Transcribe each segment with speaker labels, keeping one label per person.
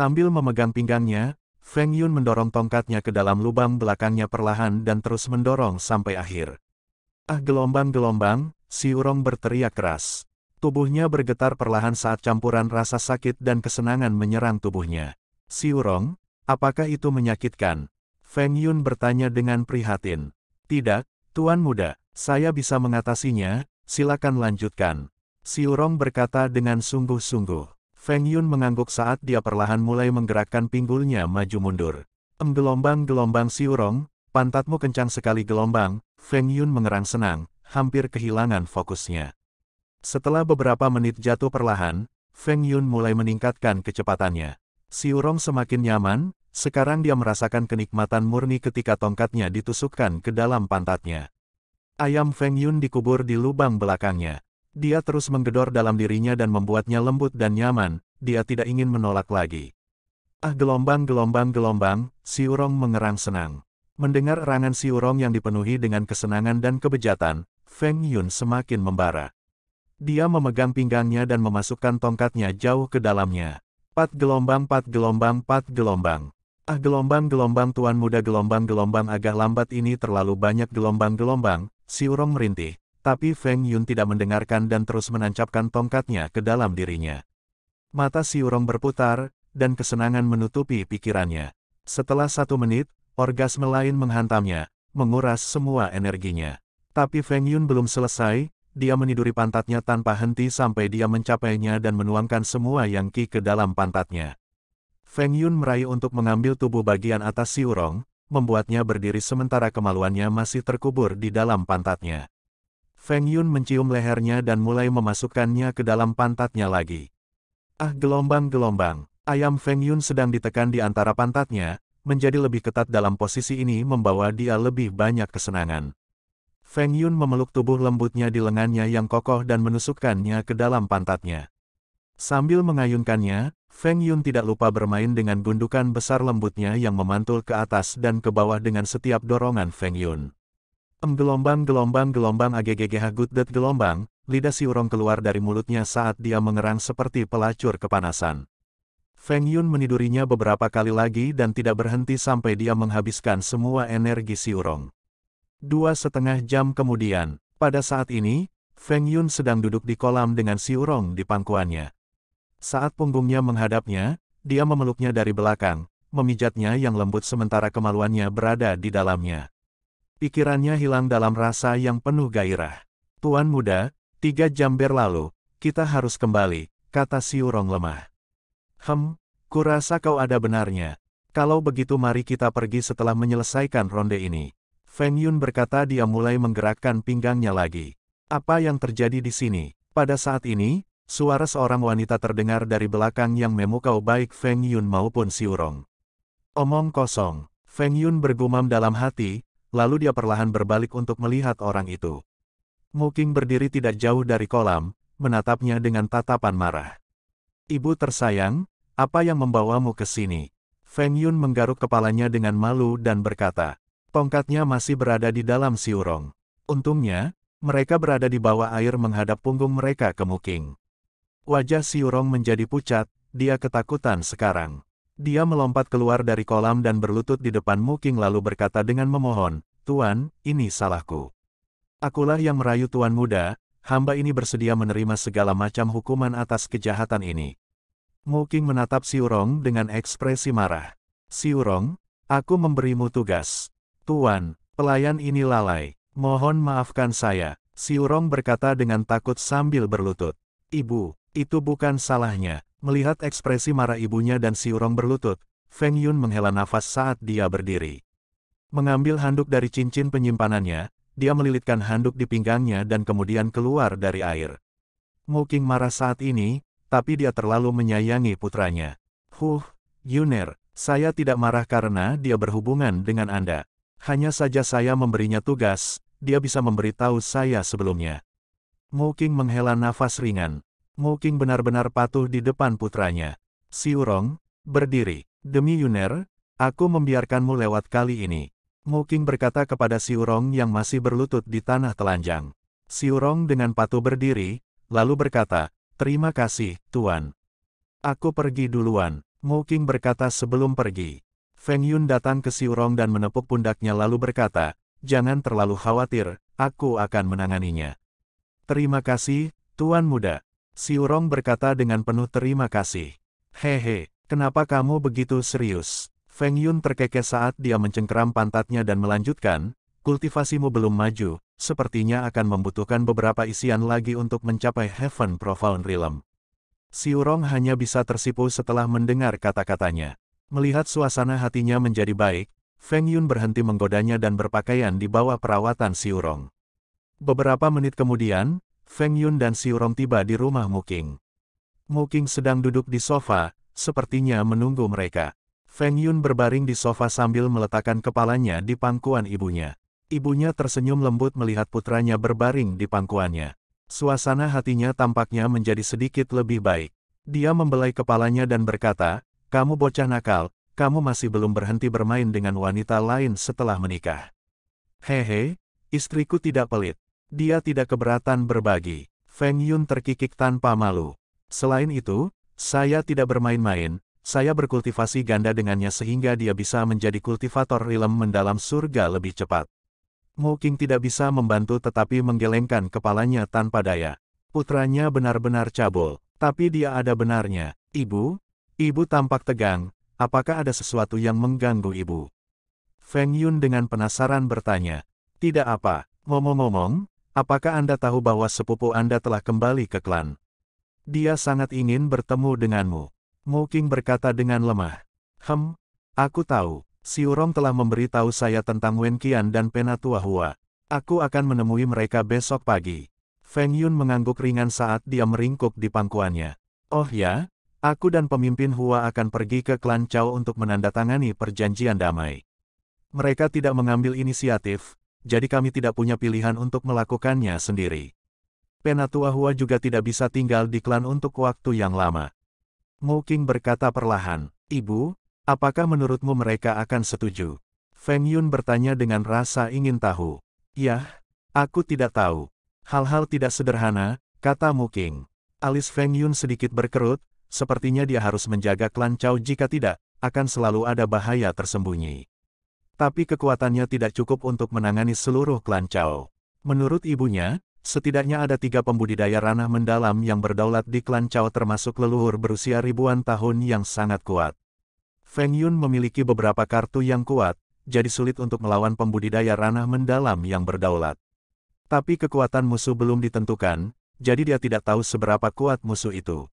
Speaker 1: Sambil memegang pinggangnya, Feng Yun mendorong tongkatnya ke dalam lubang belakangnya perlahan dan terus mendorong sampai akhir. Ah gelombang-gelombang, Siurong berteriak keras. Tubuhnya bergetar perlahan saat campuran rasa sakit dan kesenangan menyerang tubuhnya. Siurong, apakah itu menyakitkan? Feng Yun bertanya dengan prihatin. Tidak, Tuan Muda, saya bisa mengatasinya, silakan lanjutkan. Siurong berkata dengan sungguh-sungguh. Feng Yun mengangguk saat dia perlahan mulai menggerakkan pinggulnya maju mundur. gelombang-gelombang siurong, pantatmu kencang sekali gelombang, Feng Yun mengerang senang, hampir kehilangan fokusnya. Setelah beberapa menit jatuh perlahan, Feng Yun mulai meningkatkan kecepatannya. Siurong semakin nyaman, sekarang dia merasakan kenikmatan murni ketika tongkatnya ditusukkan ke dalam pantatnya. Ayam Feng Yun dikubur di lubang belakangnya. Dia terus menggedor dalam dirinya dan membuatnya lembut dan nyaman, dia tidak ingin menolak lagi. Ah gelombang gelombang gelombang, Siurong mengerang senang. Mendengar erangan Siurong yang dipenuhi dengan kesenangan dan kebejatan, Feng Yun semakin membara. Dia memegang pinggangnya dan memasukkan tongkatnya jauh ke dalamnya. Pat gelombang pat gelombang pat gelombang. Ah gelombang gelombang tuan muda gelombang gelombang agak lambat ini terlalu banyak gelombang gelombang, Siurong merintih. Tapi Feng Yun tidak mendengarkan dan terus menancapkan tongkatnya ke dalam dirinya. Mata Siurong berputar, dan kesenangan menutupi pikirannya. Setelah satu menit, orgasme lain menghantamnya, menguras semua energinya. Tapi Feng Yun belum selesai, dia meniduri pantatnya tanpa henti sampai dia mencapainya dan menuangkan semua yang ki ke dalam pantatnya. Feng Yun meraih untuk mengambil tubuh bagian atas Siurong, membuatnya berdiri sementara kemaluannya masih terkubur di dalam pantatnya. Feng Yun mencium lehernya dan mulai memasukkannya ke dalam pantatnya lagi. Ah gelombang-gelombang, ayam Feng Yun sedang ditekan di antara pantatnya, menjadi lebih ketat dalam posisi ini membawa dia lebih banyak kesenangan. Feng Yun memeluk tubuh lembutnya di lengannya yang kokoh dan menusukkannya ke dalam pantatnya. Sambil mengayunkannya, Feng Yun tidak lupa bermain dengan gundukan besar lembutnya yang memantul ke atas dan ke bawah dengan setiap dorongan Feng Yun. Em gelombang gelombang gelombang AGGGH gutdet gelombang, lidah siurong keluar dari mulutnya saat dia mengerang seperti pelacur kepanasan. Feng Yun menidurinya beberapa kali lagi dan tidak berhenti sampai dia menghabiskan semua energi siurong. Dua setengah jam kemudian, pada saat ini, Feng Yun sedang duduk di kolam dengan siurong di pangkuannya. Saat punggungnya menghadapnya, dia memeluknya dari belakang, memijatnya yang lembut sementara kemaluannya berada di dalamnya. Pikirannya hilang dalam rasa yang penuh gairah. Tuan muda, tiga jam berlalu, kita harus kembali, kata Siurong lemah. Hem, kurasa kau ada benarnya. Kalau begitu mari kita pergi setelah menyelesaikan ronde ini. Feng Yun berkata dia mulai menggerakkan pinggangnya lagi. Apa yang terjadi di sini? Pada saat ini, suara seorang wanita terdengar dari belakang yang memukau baik Feng Yun maupun Siurong. Omong kosong, Feng Yun bergumam dalam hati, lalu dia perlahan berbalik untuk melihat orang itu. Muking berdiri tidak jauh dari kolam, menatapnya dengan tatapan marah. Ibu tersayang, apa yang membawamu ke sini? Feng Yun menggaruk kepalanya dengan malu dan berkata, tongkatnya masih berada di dalam siurong. Untungnya, mereka berada di bawah air menghadap punggung mereka ke Muking. Wajah siurong menjadi pucat, dia ketakutan sekarang. Dia melompat keluar dari kolam dan berlutut di depan Muking lalu berkata dengan memohon, Tuan, ini salahku. Akulah yang merayu Tuan muda, hamba ini bersedia menerima segala macam hukuman atas kejahatan ini. Muking menatap Siurong dengan ekspresi marah. Siurong, aku memberimu tugas. Tuan, pelayan ini lalai. Mohon maafkan saya. Siurong berkata dengan takut sambil berlutut. Ibu, itu bukan salahnya. Melihat ekspresi marah ibunya dan Siurong berlutut, Feng Yun menghela nafas saat dia berdiri. Mengambil handuk dari cincin penyimpanannya, dia melilitkan handuk di pinggangnya dan kemudian keluar dari air. Mungkin marah saat ini, tapi dia terlalu menyayangi putranya. Huh, Yuner, saya tidak marah karena dia berhubungan dengan Anda. Hanya saja saya memberinya tugas, dia bisa memberitahu saya sebelumnya. Muking menghela nafas ringan. King benar-benar patuh di depan putranya. Siurong, berdiri. Demi Yuner, aku membiarkanmu lewat kali ini. King berkata kepada Siurong yang masih berlutut di tanah telanjang. Siurong dengan patuh berdiri, lalu berkata, Terima kasih, Tuan. Aku pergi duluan, King berkata sebelum pergi. Feng Yun datang ke Siurong dan menepuk pundaknya lalu berkata, Jangan terlalu khawatir, aku akan menanganinya. Terima kasih, Tuan Muda. Siurong berkata dengan penuh terima kasih. Hehe, kenapa kamu begitu serius? Feng Yun terkekeh saat dia mencengkeram pantatnya dan melanjutkan, kultivasimu belum maju, sepertinya akan membutuhkan beberapa isian lagi untuk mencapai Heaven Profound Realm. Siurong hanya bisa tersipu setelah mendengar kata-katanya. Melihat suasana hatinya menjadi baik, Feng Yun berhenti menggodanya dan berpakaian di bawah perawatan Siurong. Beberapa menit kemudian, Feng Yun dan Siurong tiba di rumah Muking. Muking sedang duduk di sofa, sepertinya menunggu mereka. Feng Yun berbaring di sofa sambil meletakkan kepalanya di pangkuan ibunya. Ibunya tersenyum lembut melihat putranya berbaring di pangkuannya. Suasana hatinya tampaknya menjadi sedikit lebih baik. Dia membelai kepalanya dan berkata, kamu bocah nakal, kamu masih belum berhenti bermain dengan wanita lain setelah menikah. Hehe, istriku tidak pelit. Dia tidak keberatan berbagi. Feng Yun terkikik tanpa malu. Selain itu, saya tidak bermain-main, saya berkultivasi ganda dengannya sehingga dia bisa menjadi kultivator rilem mendalam surga lebih cepat. Mo King tidak bisa membantu tetapi menggelengkan kepalanya tanpa daya. Putranya benar-benar cabul, tapi dia ada benarnya. Ibu? Ibu tampak tegang, apakah ada sesuatu yang mengganggu ibu? Feng Yun dengan penasaran bertanya. Tidak apa, ngomong-ngomong, Apakah Anda tahu bahwa sepupu Anda telah kembali ke klan? Dia sangat ingin bertemu denganmu. Moking berkata dengan lemah. Hem, aku tahu, Urong telah memberitahu saya tentang Wen Qian dan Penatua Hua. Aku akan menemui mereka besok pagi. Feng Yun mengangguk ringan saat dia meringkuk di pangkuannya. Oh ya, aku dan pemimpin Hua akan pergi ke klan Cao untuk menandatangani perjanjian damai. Mereka tidak mengambil inisiatif, jadi kami tidak punya pilihan untuk melakukannya sendiri. Penatua Hua juga tidak bisa tinggal di klan untuk waktu yang lama. Muking berkata perlahan, Ibu, apakah menurutmu mereka akan setuju? Feng Yun bertanya dengan rasa ingin tahu. Yah, aku tidak tahu. Hal-hal tidak sederhana, kata Muking. Alis Feng Yun sedikit berkerut, sepertinya dia harus menjaga klan Cao jika tidak, akan selalu ada bahaya tersembunyi. Tapi kekuatannya tidak cukup untuk menangani seluruh klan Cao. Menurut ibunya, setidaknya ada tiga pembudidaya ranah mendalam yang berdaulat di klan Cao termasuk leluhur berusia ribuan tahun yang sangat kuat. Feng Yun memiliki beberapa kartu yang kuat, jadi sulit untuk melawan pembudidaya ranah mendalam yang berdaulat. Tapi kekuatan musuh belum ditentukan, jadi dia tidak tahu seberapa kuat musuh itu.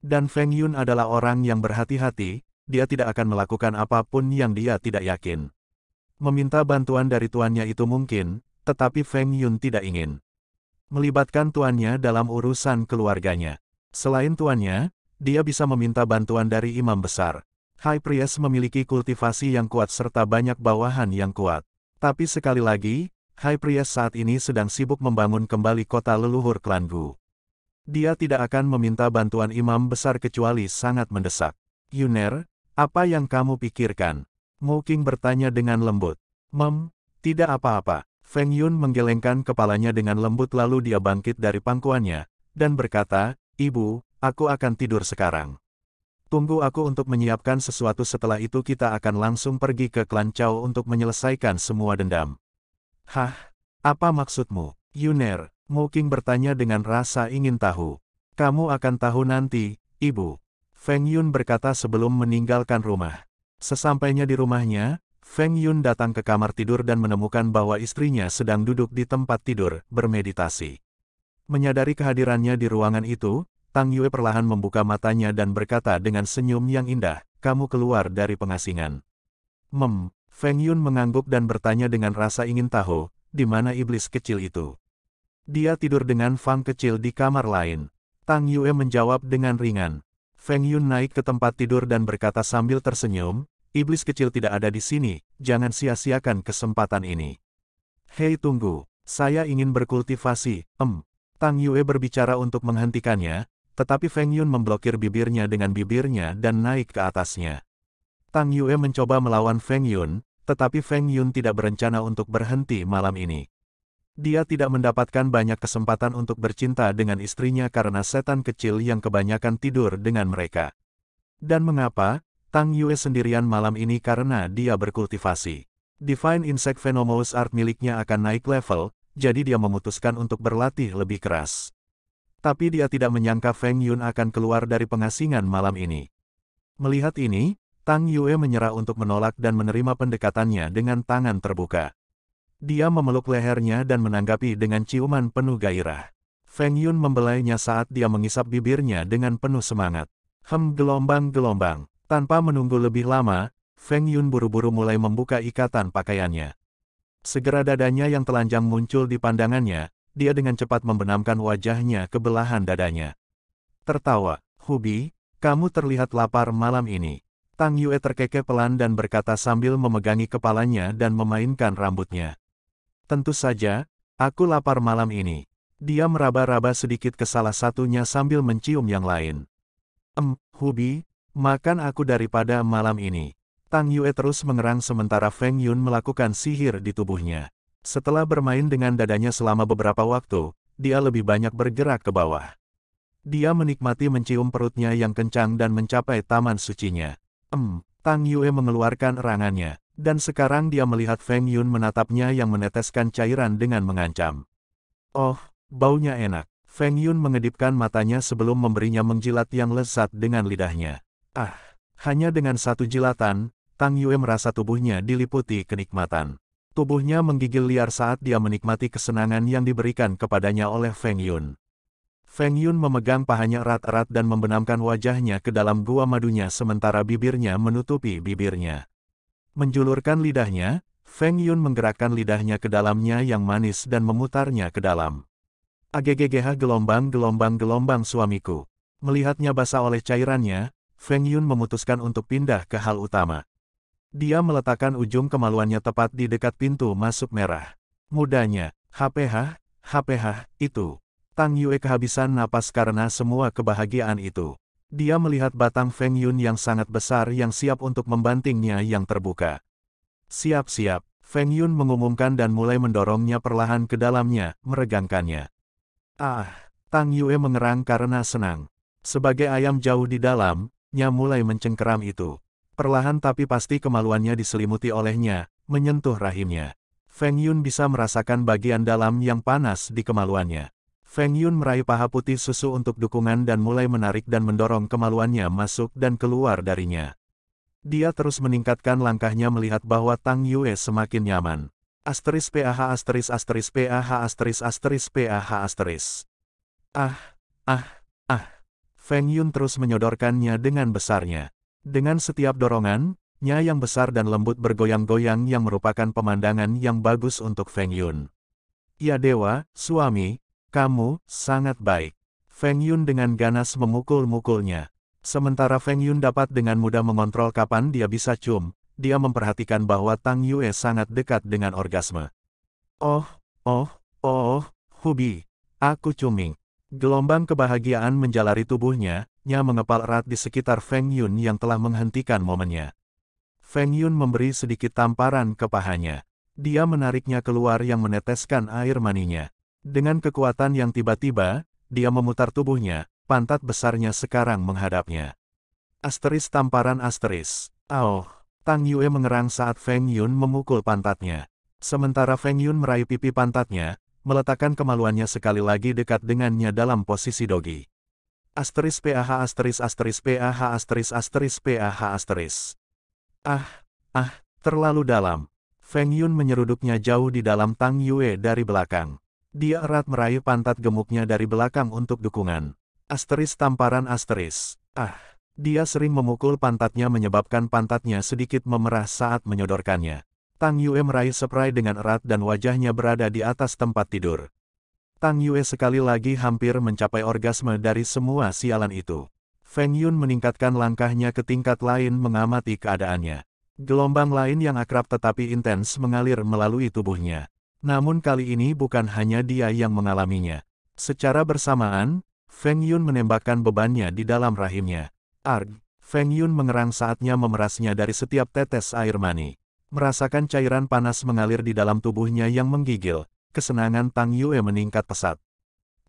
Speaker 1: Dan Feng Yun adalah orang yang berhati-hati, dia tidak akan melakukan apapun yang dia tidak yakin. Meminta bantuan dari tuannya itu mungkin, tetapi Feng Yun tidak ingin melibatkan tuannya dalam urusan keluarganya. Selain tuannya, dia bisa meminta bantuan dari imam besar. High Priest memiliki kultivasi yang kuat serta banyak bawahan yang kuat. Tapi sekali lagi, High Priest saat ini sedang sibuk membangun kembali kota leluhur klan Gu. Dia tidak akan meminta bantuan imam besar kecuali sangat mendesak. Yuner, apa yang kamu pikirkan? King bertanya dengan lembut. Mem, tidak apa-apa. Feng Yun menggelengkan kepalanya dengan lembut lalu dia bangkit dari pangkuannya, dan berkata, Ibu, aku akan tidur sekarang. Tunggu aku untuk menyiapkan sesuatu setelah itu kita akan langsung pergi ke klan Cao untuk menyelesaikan semua dendam. Hah, apa maksudmu? Yuner, King bertanya dengan rasa ingin tahu. Kamu akan tahu nanti, Ibu. Feng Yun berkata sebelum meninggalkan rumah. Sesampainya di rumahnya, Feng Yun datang ke kamar tidur dan menemukan bahwa istrinya sedang duduk di tempat tidur, bermeditasi. Menyadari kehadirannya di ruangan itu, Tang Yue perlahan membuka matanya dan berkata dengan senyum yang indah, kamu keluar dari pengasingan. Mem, Feng Yun mengangguk dan bertanya dengan rasa ingin tahu, di mana iblis kecil itu. Dia tidur dengan Fang kecil di kamar lain. Tang Yue menjawab dengan ringan. Feng Yun naik ke tempat tidur dan berkata sambil tersenyum, iblis kecil tidak ada di sini, jangan sia-siakan kesempatan ini. Hei tunggu, saya ingin berkultivasi, em. Tang Yue berbicara untuk menghentikannya, tetapi Feng Yun memblokir bibirnya dengan bibirnya dan naik ke atasnya. Tang Yue mencoba melawan Feng Yun, tetapi Feng Yun tidak berencana untuk berhenti malam ini. Dia tidak mendapatkan banyak kesempatan untuk bercinta dengan istrinya karena setan kecil yang kebanyakan tidur dengan mereka. Dan mengapa, Tang Yue sendirian malam ini karena dia berkultivasi. Divine Insect Venomous Art miliknya akan naik level, jadi dia memutuskan untuk berlatih lebih keras. Tapi dia tidak menyangka Feng Yun akan keluar dari pengasingan malam ini. Melihat ini, Tang Yue menyerah untuk menolak dan menerima pendekatannya dengan tangan terbuka. Dia memeluk lehernya dan menanggapi dengan ciuman penuh gairah. Feng Yun membelainya saat dia mengisap bibirnya dengan penuh semangat. Hem gelombang-gelombang. Tanpa menunggu lebih lama, Feng Yun buru-buru mulai membuka ikatan pakaiannya. Segera dadanya yang telanjang muncul di pandangannya, dia dengan cepat membenamkan wajahnya ke belahan dadanya. Tertawa, Hubi, kamu terlihat lapar malam ini. Tang Yue terkekeh pelan dan berkata sambil memegangi kepalanya dan memainkan rambutnya. Tentu saja, aku lapar malam ini. Dia meraba-raba sedikit ke salah satunya sambil mencium yang lain. Em, Hubi, Makan aku daripada malam ini. Tang Yue terus mengerang sementara Feng Yun melakukan sihir di tubuhnya. Setelah bermain dengan dadanya selama beberapa waktu, dia lebih banyak bergerak ke bawah. Dia menikmati mencium perutnya yang kencang dan mencapai taman sucinya. Hmm, Tang Yue mengeluarkan erangannya, dan sekarang dia melihat Feng Yun menatapnya yang meneteskan cairan dengan mengancam. Oh, baunya enak. Feng Yun mengedipkan matanya sebelum memberinya menjilat yang lezat dengan lidahnya. Ah, hanya dengan satu jilatan, Tang Yue merasa tubuhnya diliputi kenikmatan. Tubuhnya menggigil liar saat dia menikmati kesenangan yang diberikan kepadanya oleh Feng Yun. Feng Yun memegang pahanya erat-erat dan membenamkan wajahnya ke dalam gua madunya sementara bibirnya menutupi bibirnya. Menjulurkan lidahnya, Feng Yun menggerakkan lidahnya ke dalamnya yang manis dan memutarnya ke dalam. Agegegeh gelombang-gelombang-gelombang suamiku. Melihatnya basah oleh cairannya, Feng Yun memutuskan untuk pindah ke hal utama. Dia meletakkan ujung kemaluannya tepat di dekat pintu masuk merah. Mudanya, HPH, HPH, itu. Tang Yue kehabisan napas karena semua kebahagiaan itu. Dia melihat batang Feng Yun yang sangat besar yang siap untuk membantingnya yang terbuka. Siap-siap, Feng Yun mengumumkan dan mulai mendorongnya perlahan ke dalamnya, meregangkannya. Ah, Tang Yue mengerang karena senang. Sebagai ayam jauh di dalam, nya mulai mencengkeram itu. Perlahan tapi pasti kemaluannya diselimuti olehnya, menyentuh rahimnya. Feng Yun bisa merasakan bagian dalam yang panas di kemaluannya. Feng Yun meraih paha putih susu untuk dukungan dan mulai menarik dan mendorong kemaluannya masuk dan keluar darinya. Dia terus meningkatkan langkahnya melihat bahwa Tang Yue semakin nyaman. Asteris PAH asteris asteris PAH asteris asteris PAH asteris. Ah, ah, Feng Yun terus menyodorkannya dengan besarnya. Dengan setiap dorongan, nya yang besar dan lembut bergoyang-goyang yang merupakan pemandangan yang bagus untuk Feng Yun. Ya dewa, suami, kamu, sangat baik. Feng Yun dengan ganas memukul-mukulnya. Sementara Feng Yun dapat dengan mudah mengontrol kapan dia bisa cium, dia memperhatikan bahwa Tang Yue sangat dekat dengan orgasme. Oh, oh, oh, Hubi, aku cuming. Gelombang kebahagiaan menjalari tubuhnya, nya mengepal erat di sekitar Feng Yun yang telah menghentikan momennya. Feng Yun memberi sedikit tamparan ke pahanya. Dia menariknya keluar yang meneteskan air maninya. Dengan kekuatan yang tiba-tiba, dia memutar tubuhnya, pantat besarnya sekarang menghadapnya. Asteris tamparan asteris. Oh, Tang Yue mengerang saat Feng Yun memukul pantatnya. Sementara Feng Yun meraih pipi pantatnya, meletakkan kemaluannya sekali lagi dekat dengannya dalam posisi dogi. Asteris PAH asteris asteris PAH asteris asteris PAH asteris. Ah, ah, terlalu dalam. Feng Yun menyeruduknya jauh di dalam Tang Yue dari belakang. Dia erat meraih pantat gemuknya dari belakang untuk dukungan. Asteris tamparan asteris. Ah, dia sering memukul pantatnya menyebabkan pantatnya sedikit memerah saat menyodorkannya. Tang Yue meraih spray dengan erat dan wajahnya berada di atas tempat tidur. Tang Yue sekali lagi hampir mencapai orgasme dari semua sialan itu. Feng Yun meningkatkan langkahnya ke tingkat lain mengamati keadaannya. Gelombang lain yang akrab tetapi intens mengalir melalui tubuhnya. Namun kali ini bukan hanya dia yang mengalaminya. Secara bersamaan, Feng Yun menembakkan bebannya di dalam rahimnya. Arg, Feng Yun mengerang saatnya memerasnya dari setiap tetes air mani. Merasakan cairan panas mengalir di dalam tubuhnya yang menggigil, kesenangan Tang Yue meningkat pesat.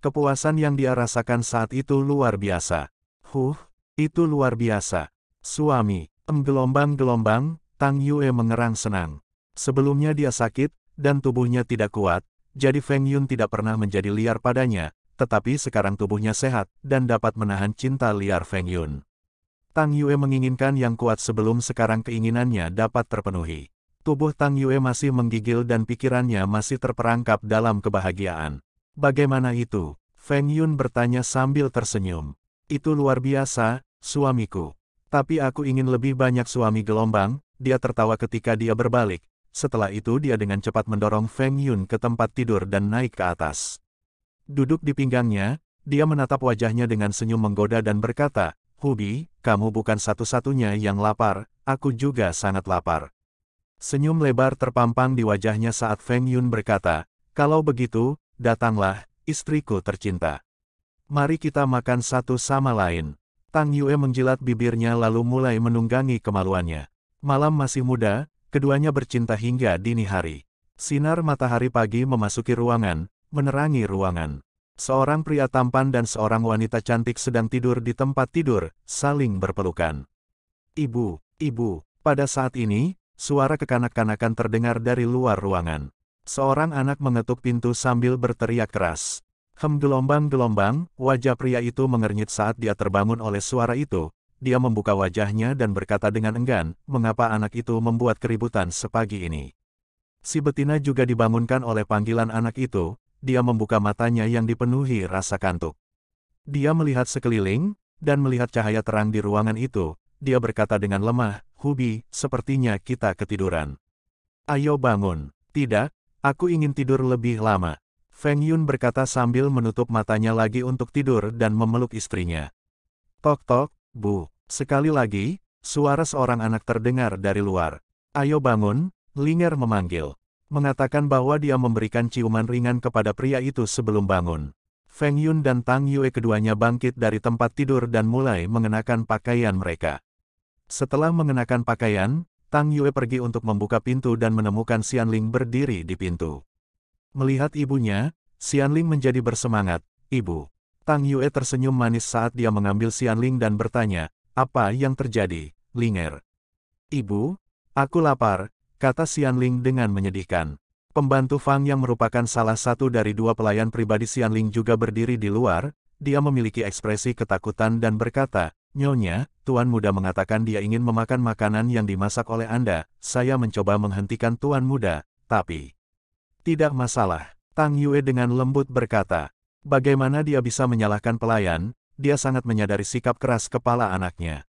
Speaker 1: Kepuasan yang dia rasakan saat itu luar biasa. Huh, itu luar biasa. Suami, menggelombang-gelombang, Tang Yue mengerang senang. Sebelumnya dia sakit, dan tubuhnya tidak kuat, jadi Feng Yun tidak pernah menjadi liar padanya, tetapi sekarang tubuhnya sehat, dan dapat menahan cinta liar Feng Yun. Tang Yue menginginkan yang kuat sebelum sekarang keinginannya dapat terpenuhi. Tubuh Tang Yue masih menggigil dan pikirannya masih terperangkap dalam kebahagiaan. Bagaimana itu? Feng Yun bertanya sambil tersenyum. Itu luar biasa, suamiku. Tapi aku ingin lebih banyak suami gelombang, dia tertawa ketika dia berbalik. Setelah itu dia dengan cepat mendorong Feng Yun ke tempat tidur dan naik ke atas. Duduk di pinggangnya, dia menatap wajahnya dengan senyum menggoda dan berkata, Hubi, kamu bukan satu-satunya yang lapar, aku juga sangat lapar. Senyum lebar terpampang di wajahnya saat Feng Yun berkata, kalau begitu, datanglah, istriku tercinta. Mari kita makan satu sama lain. Tang Yue menjilat bibirnya lalu mulai menunggangi kemaluannya. Malam masih muda, keduanya bercinta hingga dini hari. Sinar matahari pagi memasuki ruangan, menerangi ruangan. Seorang pria tampan dan seorang wanita cantik sedang tidur di tempat tidur, saling berpelukan. Ibu, ibu, pada saat ini, Suara kekanak-kanakan terdengar dari luar ruangan. Seorang anak mengetuk pintu sambil berteriak keras. Hem gelombang-gelombang, wajah pria itu mengernyit saat dia terbangun oleh suara itu. Dia membuka wajahnya dan berkata dengan enggan, mengapa anak itu membuat keributan sepagi ini. Si betina juga dibangunkan oleh panggilan anak itu, dia membuka matanya yang dipenuhi rasa kantuk. Dia melihat sekeliling, dan melihat cahaya terang di ruangan itu, dia berkata dengan lemah, Hubi, sepertinya kita ketiduran. Ayo bangun. Tidak, aku ingin tidur lebih lama. Feng Yun berkata sambil menutup matanya lagi untuk tidur dan memeluk istrinya. Tok-tok, Bu. Sekali lagi, suara seorang anak terdengar dari luar. Ayo bangun, Linger memanggil. Mengatakan bahwa dia memberikan ciuman ringan kepada pria itu sebelum bangun. Feng Yun dan Tang Yue keduanya bangkit dari tempat tidur dan mulai mengenakan pakaian mereka. Setelah mengenakan pakaian, Tang Yue pergi untuk membuka pintu dan menemukan Xian Ling berdiri di pintu. Melihat ibunya, Xian Ling menjadi bersemangat, Ibu. Tang Yue tersenyum manis saat dia mengambil Xian Ling dan bertanya, apa yang terjadi, Linger? Ibu, aku lapar, kata Xian Ling dengan menyedihkan. Pembantu Fang yang merupakan salah satu dari dua pelayan pribadi Xian Ling juga berdiri di luar, dia memiliki ekspresi ketakutan dan berkata, Nyonya, Tuan Muda mengatakan dia ingin memakan makanan yang dimasak oleh Anda, saya mencoba menghentikan Tuan Muda, tapi... Tidak masalah, Tang Yue dengan lembut berkata. Bagaimana dia bisa menyalahkan pelayan, dia sangat menyadari sikap keras kepala anaknya.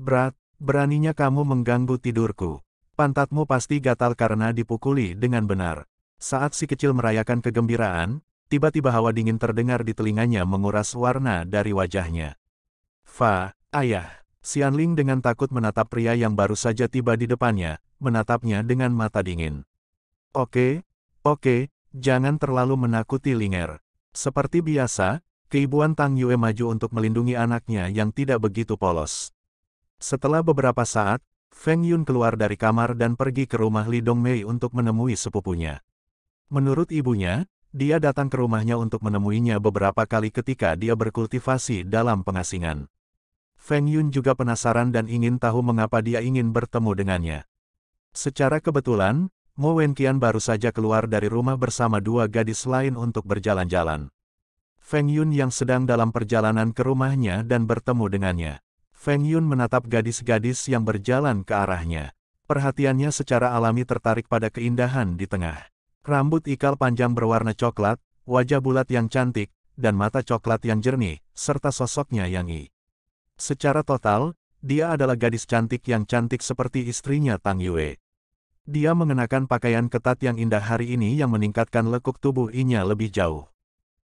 Speaker 1: Berat, beraninya kamu mengganggu tidurku. Pantatmu pasti gatal karena dipukuli dengan benar. Saat si kecil merayakan kegembiraan, tiba-tiba hawa dingin terdengar di telinganya menguras warna dari wajahnya. Fa, ayah. Xianling dengan takut menatap pria yang baru saja tiba di depannya, menatapnya dengan mata dingin. Oke, oke, jangan terlalu menakuti Linger. Seperti biasa, keibuan Tang Yue maju untuk melindungi anaknya yang tidak begitu polos. Setelah beberapa saat, Feng Yun keluar dari kamar dan pergi ke rumah Li Dongmei untuk menemui sepupunya. Menurut ibunya, dia datang ke rumahnya untuk menemuinya beberapa kali ketika dia berkultivasi dalam pengasingan. Feng Yun juga penasaran dan ingin tahu mengapa dia ingin bertemu dengannya. Secara kebetulan, Mo Wenqian baru saja keluar dari rumah bersama dua gadis lain untuk berjalan-jalan. Feng Yun yang sedang dalam perjalanan ke rumahnya dan bertemu dengannya. Feng Yun menatap gadis-gadis yang berjalan ke arahnya. Perhatiannya secara alami tertarik pada keindahan di tengah. Rambut ikal panjang berwarna coklat, wajah bulat yang cantik, dan mata coklat yang jernih, serta sosoknya yang i. Secara total, dia adalah gadis cantik yang cantik seperti istrinya Tang Yue. Dia mengenakan pakaian ketat yang indah hari ini yang meningkatkan lekuk tubuh inya lebih jauh.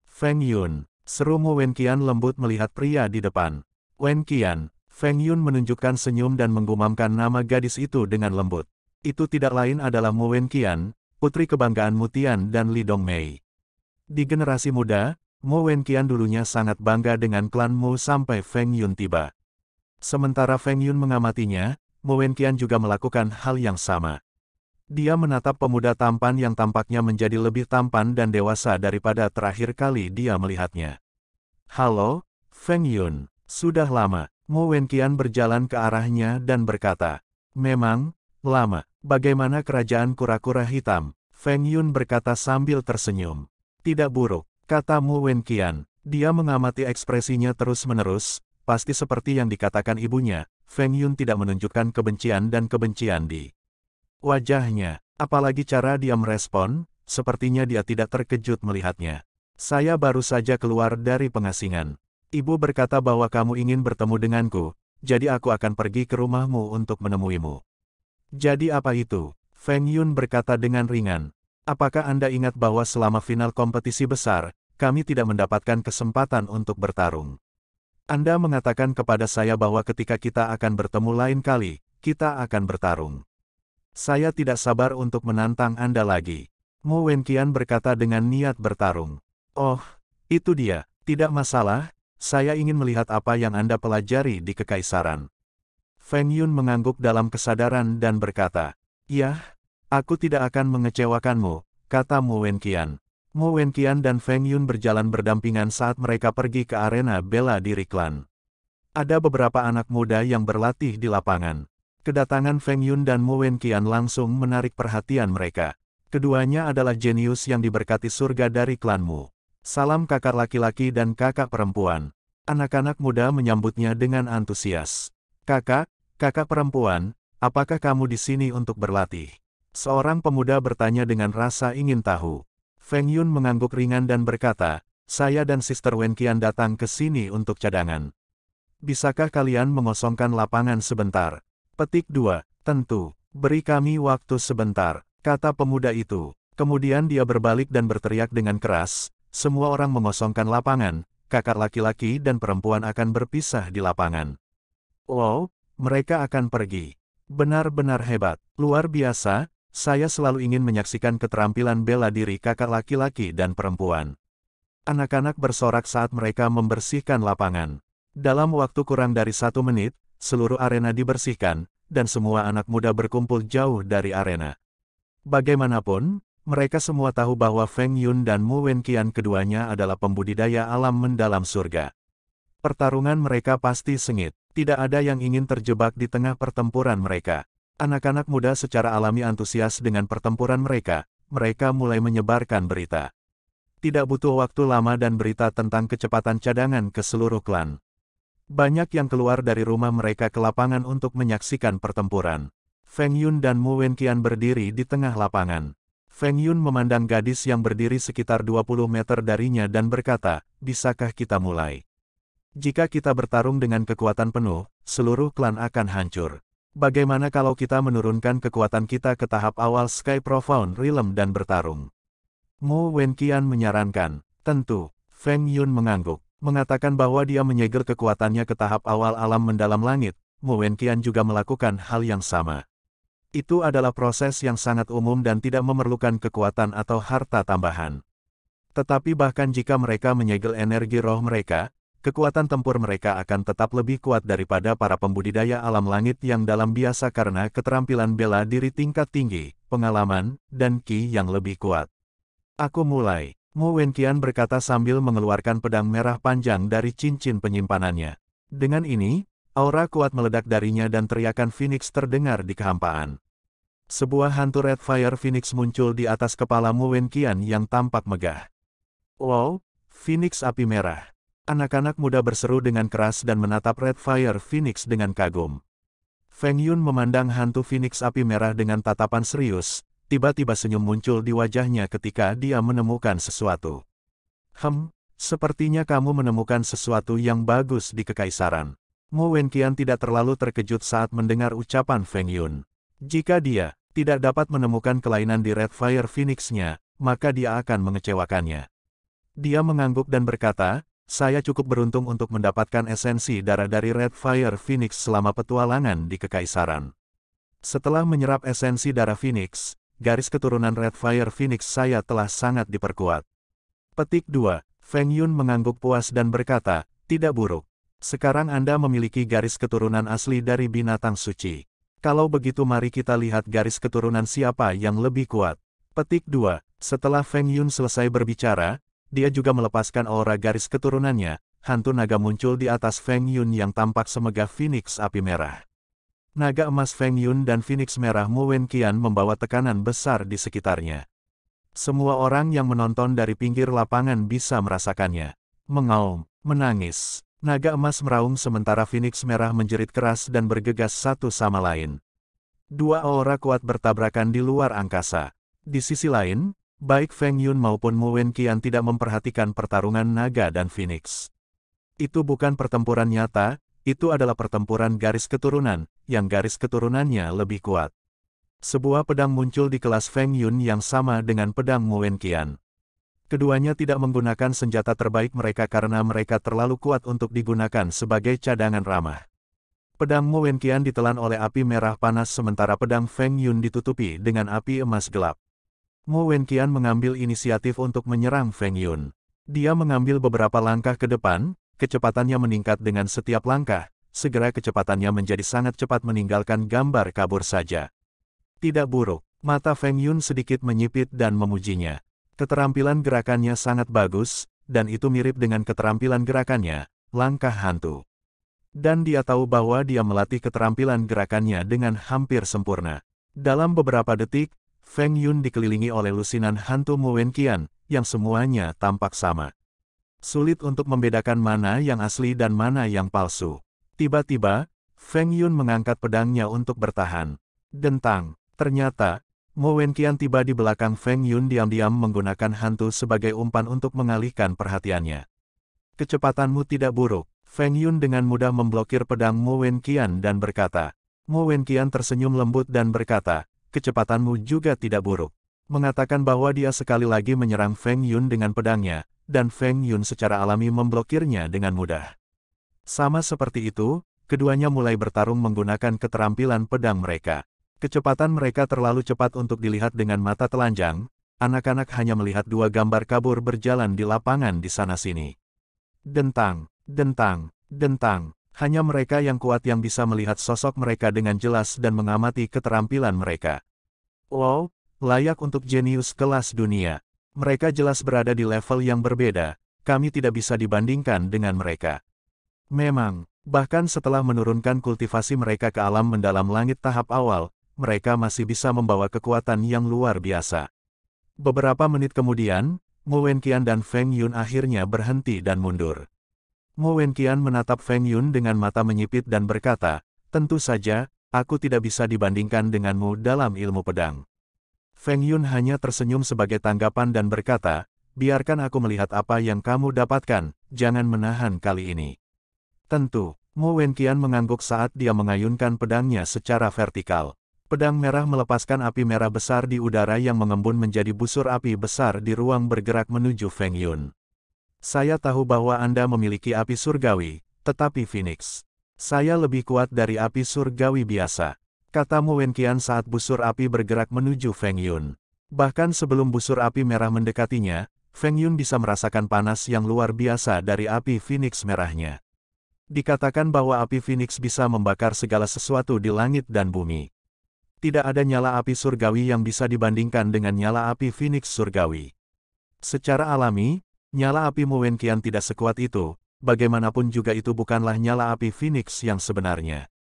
Speaker 1: Feng Yun, seru Mu Wen Qian lembut melihat pria di depan. Wen Qian, Feng Yun menunjukkan senyum dan menggumamkan nama gadis itu dengan lembut. Itu tidak lain adalah Mu Wen Qian, putri kebanggaan Mutian dan Li Mei. Di generasi muda, Mo Wenqian dulunya sangat bangga dengan klan Mo sampai Feng Yun tiba. Sementara Feng Yun mengamatinya, Mo Wenqian juga melakukan hal yang sama. Dia menatap pemuda tampan yang tampaknya menjadi lebih tampan dan dewasa daripada terakhir kali dia melihatnya. Halo, Feng Yun. Sudah lama, Mo Wenqian berjalan ke arahnya dan berkata, Memang, lama, bagaimana kerajaan kura-kura hitam? Feng Yun berkata sambil tersenyum. Tidak buruk, Kata Mu Wenqian, dia mengamati ekspresinya terus-menerus, pasti seperti yang dikatakan ibunya, Feng Yun tidak menunjukkan kebencian dan kebencian di wajahnya, apalagi cara dia merespon, sepertinya dia tidak terkejut melihatnya. Saya baru saja keluar dari pengasingan. Ibu berkata bahwa kamu ingin bertemu denganku, jadi aku akan pergi ke rumahmu untuk menemuimu. Jadi apa itu? Feng Yun berkata dengan ringan, Apakah Anda ingat bahwa selama final kompetisi besar, kami tidak mendapatkan kesempatan untuk bertarung? Anda mengatakan kepada saya bahwa ketika kita akan bertemu lain kali, kita akan bertarung. Saya tidak sabar untuk menantang Anda lagi. Mo Wenqian berkata dengan niat bertarung. Oh, itu dia, tidak masalah, saya ingin melihat apa yang Anda pelajari di Kekaisaran. Feng Yun mengangguk dalam kesadaran dan berkata, Yah, Aku tidak akan mengecewakanmu, kata Mu Wenqian. Mu Wenqian dan Feng Yun berjalan berdampingan saat mereka pergi ke arena bela diri klan. Ada beberapa anak muda yang berlatih di lapangan. Kedatangan Feng Yun dan Mu Wenqian langsung menarik perhatian mereka. Keduanya adalah jenius yang diberkati surga dari klanmu. Salam kakak laki-laki dan kakak perempuan. Anak-anak muda menyambutnya dengan antusias. Kakak, kakak perempuan, apakah kamu di sini untuk berlatih? Seorang pemuda bertanya dengan rasa ingin tahu. Feng Yun mengangguk ringan dan berkata, saya dan Sister Wen Qian datang ke sini untuk cadangan. Bisakah kalian mengosongkan lapangan sebentar? Petik 2. Tentu, beri kami waktu sebentar, kata pemuda itu. Kemudian dia berbalik dan berteriak dengan keras, semua orang mengosongkan lapangan, kakak laki-laki dan perempuan akan berpisah di lapangan. Wow, mereka akan pergi. Benar-benar hebat, luar biasa, saya selalu ingin menyaksikan keterampilan bela diri kakak laki-laki dan perempuan. Anak-anak bersorak saat mereka membersihkan lapangan. Dalam waktu kurang dari satu menit, seluruh arena dibersihkan, dan semua anak muda berkumpul jauh dari arena. Bagaimanapun, mereka semua tahu bahwa Feng Yun dan Mu Wenqian keduanya adalah pembudidaya alam mendalam surga. Pertarungan mereka pasti sengit, tidak ada yang ingin terjebak di tengah pertempuran mereka. Anak-anak muda secara alami antusias dengan pertempuran mereka, mereka mulai menyebarkan berita. Tidak butuh waktu lama dan berita tentang kecepatan cadangan ke seluruh klan. Banyak yang keluar dari rumah mereka ke lapangan untuk menyaksikan pertempuran. Feng Yun dan Mu Wenqian berdiri di tengah lapangan. Feng Yun memandang gadis yang berdiri sekitar 20 meter darinya dan berkata, bisakah kita mulai? Jika kita bertarung dengan kekuatan penuh, seluruh klan akan hancur. Bagaimana kalau kita menurunkan kekuatan kita ke tahap awal Sky Profound Realm dan bertarung? Mo Wenqian menyarankan, tentu, Feng Yun mengangguk, mengatakan bahwa dia menyegel kekuatannya ke tahap awal alam mendalam langit, Mo Wenqian juga melakukan hal yang sama. Itu adalah proses yang sangat umum dan tidak memerlukan kekuatan atau harta tambahan. Tetapi bahkan jika mereka menyegel energi roh mereka, kekuatan tempur mereka akan tetap lebih kuat daripada para pembudidaya alam langit yang dalam biasa karena keterampilan bela diri tingkat tinggi, pengalaman, dan ki yang lebih kuat. Aku mulai, Mu Wenqian berkata sambil mengeluarkan pedang merah panjang dari cincin penyimpanannya. Dengan ini, aura kuat meledak darinya dan teriakan Phoenix terdengar di kehampaan. Sebuah hantu Red Fire Phoenix muncul di atas kepala Mu Wenqian yang tampak megah. Wow, Phoenix api merah. Anak-anak muda berseru dengan keras dan menatap Red Fire Phoenix dengan kagum. Feng Yun memandang hantu Phoenix api merah dengan tatapan serius, tiba-tiba senyum muncul di wajahnya ketika dia menemukan sesuatu. Hem, sepertinya kamu menemukan sesuatu yang bagus di kekaisaran. Mo Wenqian tidak terlalu terkejut saat mendengar ucapan Feng Yun. Jika dia tidak dapat menemukan kelainan di Red Fire Phoenix-nya, maka dia akan mengecewakannya. Dia mengangguk dan berkata, saya cukup beruntung untuk mendapatkan esensi darah dari Red Fire Phoenix selama petualangan di Kekaisaran. Setelah menyerap esensi darah Phoenix, garis keturunan Red Fire Phoenix saya telah sangat diperkuat. Petik 2, Feng Yun mengangguk puas dan berkata, tidak buruk. Sekarang Anda memiliki garis keturunan asli dari binatang suci. Kalau begitu mari kita lihat garis keturunan siapa yang lebih kuat. Petik 2. Setelah Feng Yun selesai berbicara, dia juga melepaskan aura garis keturunannya, hantu naga muncul di atas Feng Yun yang tampak semegah Phoenix api merah. Naga emas Feng Yun dan Phoenix merah Mu Wenqian membawa tekanan besar di sekitarnya. Semua orang yang menonton dari pinggir lapangan bisa merasakannya. Mengaum, menangis. Naga emas meraung sementara Phoenix merah menjerit keras dan bergegas satu sama lain. Dua aura kuat bertabrakan di luar angkasa. Di sisi lain, Baik Feng Yun maupun Wen Qian tidak memperhatikan pertarungan naga dan Phoenix. Itu bukan pertempuran nyata, itu adalah pertempuran garis keturunan, yang garis keturunannya lebih kuat. Sebuah pedang muncul di kelas Feng Yun yang sama dengan pedang Wen Qian. Keduanya tidak menggunakan senjata terbaik mereka karena mereka terlalu kuat untuk digunakan sebagai cadangan ramah. Pedang Wen Qian ditelan oleh api merah panas sementara pedang Feng Yun ditutupi dengan api emas gelap. Mo Wenqian mengambil inisiatif untuk menyerang Feng Yun. Dia mengambil beberapa langkah ke depan, kecepatannya meningkat dengan setiap langkah, segera kecepatannya menjadi sangat cepat meninggalkan gambar kabur saja. Tidak buruk, mata Feng Yun sedikit menyipit dan memujinya. Keterampilan gerakannya sangat bagus, dan itu mirip dengan keterampilan gerakannya, langkah hantu. Dan dia tahu bahwa dia melatih keterampilan gerakannya dengan hampir sempurna. Dalam beberapa detik, Feng Yun dikelilingi oleh lusinan hantu Muen Qian, yang semuanya tampak sama. Sulit untuk membedakan mana yang asli dan mana yang palsu. Tiba-tiba, Feng Yun mengangkat pedangnya untuk bertahan. Dentang, ternyata, Muen Qian tiba di belakang Feng Yun diam-diam menggunakan hantu sebagai umpan untuk mengalihkan perhatiannya. Kecepatanmu tidak buruk, Feng Yun dengan mudah memblokir pedang Mo Wenqian dan berkata. Mo Wenqian tersenyum lembut dan berkata, kecepatanmu juga tidak buruk. Mengatakan bahwa dia sekali lagi menyerang Feng Yun dengan pedangnya, dan Feng Yun secara alami memblokirnya dengan mudah. Sama seperti itu, keduanya mulai bertarung menggunakan keterampilan pedang mereka. Kecepatan mereka terlalu cepat untuk dilihat dengan mata telanjang, anak-anak hanya melihat dua gambar kabur berjalan di lapangan di sana-sini. Dentang, dentang, dentang, hanya mereka yang kuat yang bisa melihat sosok mereka dengan jelas dan mengamati keterampilan mereka. Wow, layak untuk jenius kelas dunia. Mereka jelas berada di level yang berbeda, kami tidak bisa dibandingkan dengan mereka. Memang, bahkan setelah menurunkan kultivasi mereka ke alam mendalam langit tahap awal, mereka masih bisa membawa kekuatan yang luar biasa. Beberapa menit kemudian, Mu Wenqian dan Feng Yun akhirnya berhenti dan mundur. Mo Wenqian menatap Feng Yun dengan mata menyipit dan berkata, Tentu saja, aku tidak bisa dibandingkan denganmu dalam ilmu pedang. Feng Yun hanya tersenyum sebagai tanggapan dan berkata, biarkan aku melihat apa yang kamu dapatkan, jangan menahan kali ini. Tentu, Mo Wenqian mengangguk saat dia mengayunkan pedangnya secara vertikal. Pedang merah melepaskan api merah besar di udara yang mengembun menjadi busur api besar di ruang bergerak menuju Feng Yun. Saya tahu bahwa Anda memiliki api surgawi, tetapi Phoenix. Saya lebih kuat dari api surgawi biasa. Kata Wenqian saat busur api bergerak menuju Feng Yun. Bahkan sebelum busur api merah mendekatinya, Feng Yun bisa merasakan panas yang luar biasa dari api Phoenix merahnya. Dikatakan bahwa api Phoenix bisa membakar segala sesuatu di langit dan bumi. Tidak ada nyala api surgawi yang bisa dibandingkan dengan nyala api Phoenix surgawi. Secara alami, Nyala api Wenqian tidak sekuat itu, bagaimanapun juga itu bukanlah nyala api Phoenix yang sebenarnya.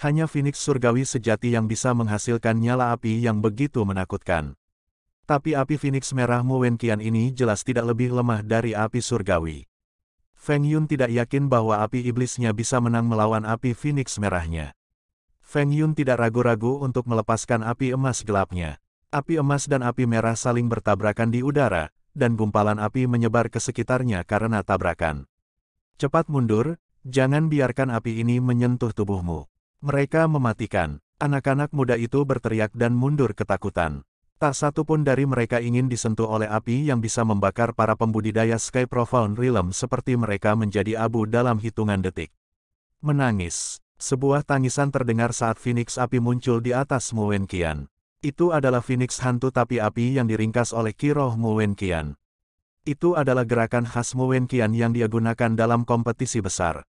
Speaker 1: Hanya Phoenix surgawi sejati yang bisa menghasilkan nyala api yang begitu menakutkan. Tapi api Phoenix merah Wenqian ini jelas tidak lebih lemah dari api surgawi. Feng Yun tidak yakin bahwa api iblisnya bisa menang melawan api Phoenix merahnya. Feng Yun tidak ragu-ragu untuk melepaskan api emas gelapnya. Api emas dan api merah saling bertabrakan di udara, dan gumpalan api menyebar ke sekitarnya karena tabrakan. Cepat mundur, jangan biarkan api ini menyentuh tubuhmu. Mereka mematikan. Anak-anak muda itu berteriak dan mundur ketakutan. Tak satu pun dari mereka ingin disentuh oleh api yang bisa membakar para pembudidaya Sky Profound Realm seperti mereka menjadi abu dalam hitungan detik. Menangis. Sebuah tangisan terdengar saat Phoenix api muncul di atas Muenkian. Itu adalah Phoenix hantu tapi api yang diringkas oleh Kiroh Muwenkian. Qian. Itu adalah gerakan khas Muwenkian Qian yang dia gunakan dalam kompetisi besar.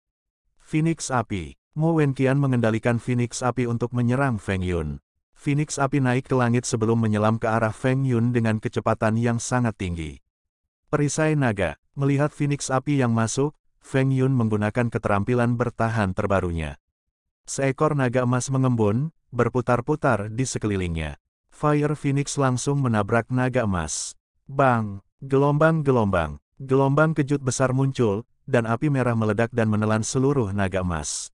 Speaker 1: Phoenix api. Muen Qian mengendalikan Phoenix api untuk menyerang Feng Yun. Phoenix api naik ke langit sebelum menyelam ke arah Feng Yun dengan kecepatan yang sangat tinggi. Perisai naga, melihat Phoenix api yang masuk, Feng Yun menggunakan keterampilan bertahan terbarunya. Seekor naga emas mengembun, berputar-putar di sekelilingnya. Fire Phoenix langsung menabrak naga emas. Bang! Gelombang-gelombang, gelombang kejut besar muncul, dan api merah meledak dan menelan seluruh naga emas.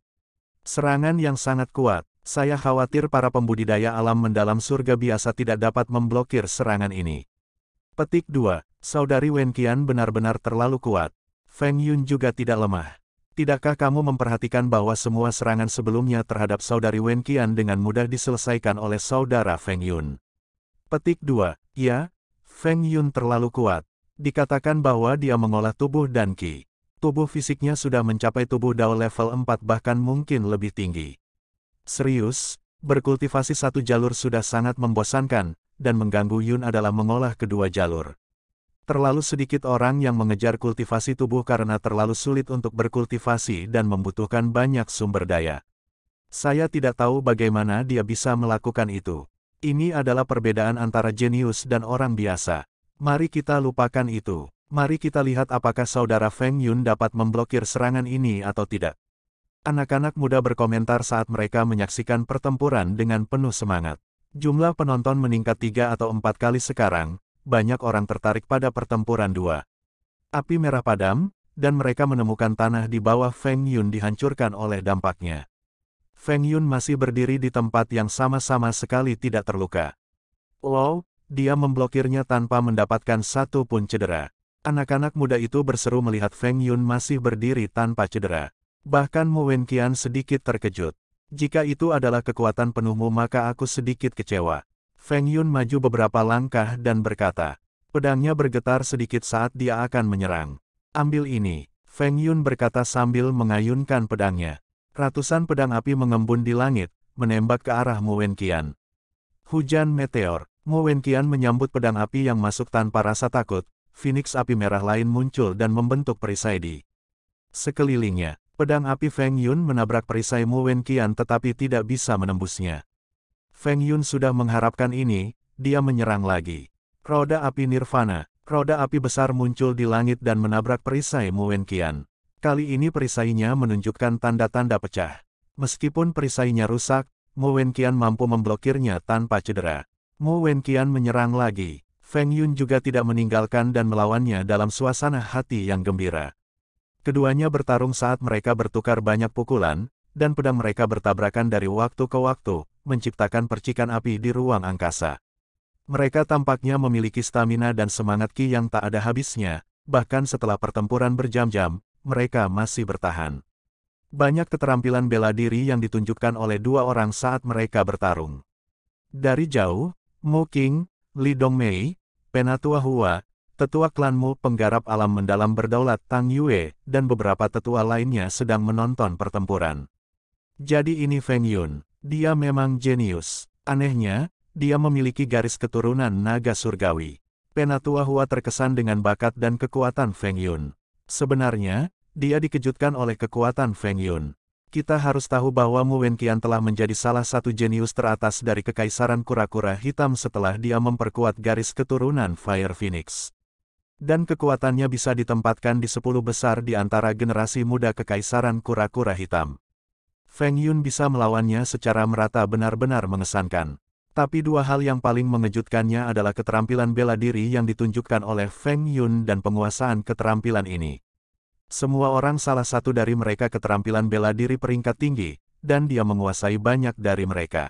Speaker 1: Serangan yang sangat kuat, saya khawatir para pembudidaya alam mendalam surga biasa tidak dapat memblokir serangan ini. Petik 2, Saudari Wenqian benar-benar terlalu kuat. Feng Yun juga tidak lemah. Tidakkah kamu memperhatikan bahwa semua serangan sebelumnya terhadap saudari Wen Qian dengan mudah diselesaikan oleh saudara Feng Yun? Petik 2. Ya, Feng Yun terlalu kuat. Dikatakan bahwa dia mengolah tubuh dan Qi. Tubuh fisiknya sudah mencapai tubuh Dao level 4 bahkan mungkin lebih tinggi. Serius, berkultivasi satu jalur sudah sangat membosankan, dan mengganggu Yun adalah mengolah kedua jalur. Terlalu sedikit orang yang mengejar kultivasi tubuh karena terlalu sulit untuk berkultivasi dan membutuhkan banyak sumber daya. Saya tidak tahu bagaimana dia bisa melakukan itu. Ini adalah perbedaan antara jenius dan orang biasa. Mari kita lupakan itu. Mari kita lihat apakah saudara Feng Yun dapat memblokir serangan ini atau tidak. Anak-anak muda berkomentar saat mereka menyaksikan pertempuran dengan penuh semangat. Jumlah penonton meningkat tiga atau empat kali sekarang, banyak orang tertarik pada pertempuran dua. Api merah padam, dan mereka menemukan tanah di bawah Feng Yun dihancurkan oleh dampaknya. Feng Yun masih berdiri di tempat yang sama-sama sekali tidak terluka. Wow, dia memblokirnya tanpa mendapatkan satu pun cedera. Anak-anak muda itu berseru melihat Feng Yun masih berdiri tanpa cedera. Bahkan Mu Wenqian sedikit terkejut. Jika itu adalah kekuatan penuhmu maka aku sedikit kecewa. Feng Yun maju beberapa langkah dan berkata, pedangnya bergetar sedikit saat dia akan menyerang. Ambil ini, Feng Yun berkata sambil mengayunkan pedangnya. Ratusan pedang api mengembun di langit, menembak ke arah Mu Wenqian. Hujan meteor, Mu Wenqian menyambut pedang api yang masuk tanpa rasa takut, Phoenix api merah lain muncul dan membentuk perisai di sekelilingnya. Pedang api Feng Yun menabrak perisai Mu Wenqian tetapi tidak bisa menembusnya. Feng Yun sudah mengharapkan ini, dia menyerang lagi. Roda api Nirvana, roda api besar muncul di langit dan menabrak perisai Muen Qian. Kali ini perisainya menunjukkan tanda-tanda pecah. Meskipun perisainya rusak, Muen Qian mampu memblokirnya tanpa cedera. Muen Qian menyerang lagi. Feng Yun juga tidak meninggalkan dan melawannya dalam suasana hati yang gembira. Keduanya bertarung saat mereka bertukar banyak pukulan, dan pedang mereka bertabrakan dari waktu ke waktu, menciptakan percikan api di ruang angkasa. Mereka tampaknya memiliki stamina dan semangat Ki yang tak ada habisnya, bahkan setelah pertempuran berjam-jam, mereka masih bertahan. Banyak keterampilan bela diri yang ditunjukkan oleh dua orang saat mereka bertarung. Dari jauh, Mu King, Li Dongmei, Penatua Hua, tetua Klan klanmu penggarap alam mendalam berdaulat Tang Yue, dan beberapa tetua lainnya sedang menonton pertempuran. Jadi ini Feng Yun. Dia memang jenius. Anehnya, dia memiliki garis keturunan naga surgawi. Penatua Hua terkesan dengan bakat dan kekuatan Feng Yun. Sebenarnya, dia dikejutkan oleh kekuatan Feng Yun. Kita harus tahu bahwa Mu Wenqian telah menjadi salah satu jenius teratas dari Kekaisaran Kura-Kura Hitam setelah dia memperkuat garis keturunan Fire Phoenix. Dan kekuatannya bisa ditempatkan di sepuluh besar di antara generasi muda Kekaisaran Kura-Kura Hitam. Feng Yun bisa melawannya secara merata benar-benar mengesankan. Tapi dua hal yang paling mengejutkannya adalah keterampilan bela diri yang ditunjukkan oleh Feng Yun dan penguasaan keterampilan ini. Semua orang salah satu dari mereka keterampilan bela diri peringkat tinggi, dan dia menguasai banyak dari mereka.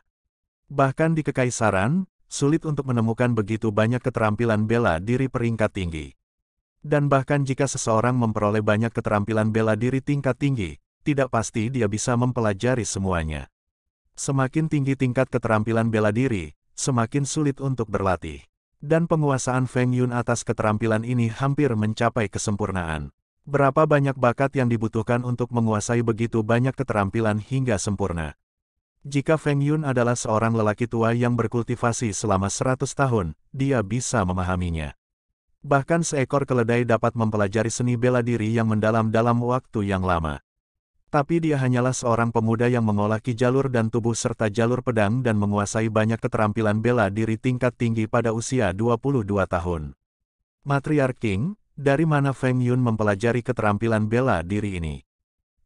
Speaker 1: Bahkan di kekaisaran, sulit untuk menemukan begitu banyak keterampilan bela diri peringkat tinggi. Dan bahkan jika seseorang memperoleh banyak keterampilan bela diri tingkat tinggi, tidak pasti dia bisa mempelajari semuanya. Semakin tinggi tingkat keterampilan bela diri, semakin sulit untuk berlatih. Dan penguasaan Feng Yun atas keterampilan ini hampir mencapai kesempurnaan. Berapa banyak bakat yang dibutuhkan untuk menguasai begitu banyak keterampilan hingga sempurna. Jika Feng Yun adalah seorang lelaki tua yang berkultivasi selama 100 tahun, dia bisa memahaminya. Bahkan seekor keledai dapat mempelajari seni bela diri yang mendalam dalam waktu yang lama. Tapi dia hanyalah seorang pemuda yang mengolaki jalur dan tubuh serta jalur pedang dan menguasai banyak keterampilan bela diri tingkat tinggi pada usia 22 tahun. Matriark King, dari mana Feng Yun mempelajari keterampilan bela diri ini?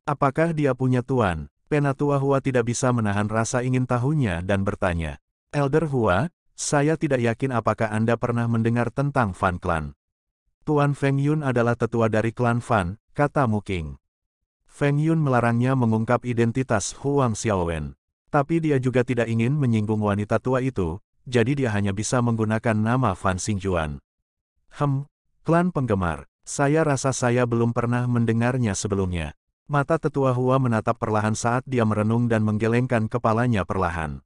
Speaker 1: Apakah dia punya tuan? Penatua Hua tidak bisa menahan rasa ingin tahunya dan bertanya. Elder Hua, saya tidak yakin apakah Anda pernah mendengar tentang Fan Clan. Tuan Feng Yun adalah tetua dari klan Fan, kata Muking. Feng Yun melarangnya mengungkap identitas Huang Xiaowen. Tapi dia juga tidak ingin menyinggung wanita tua itu, jadi dia hanya bisa menggunakan nama Fan Xingjuan. Hem, klan penggemar, saya rasa saya belum pernah mendengarnya sebelumnya. Mata tetua Hua menatap perlahan saat dia merenung dan menggelengkan kepalanya perlahan.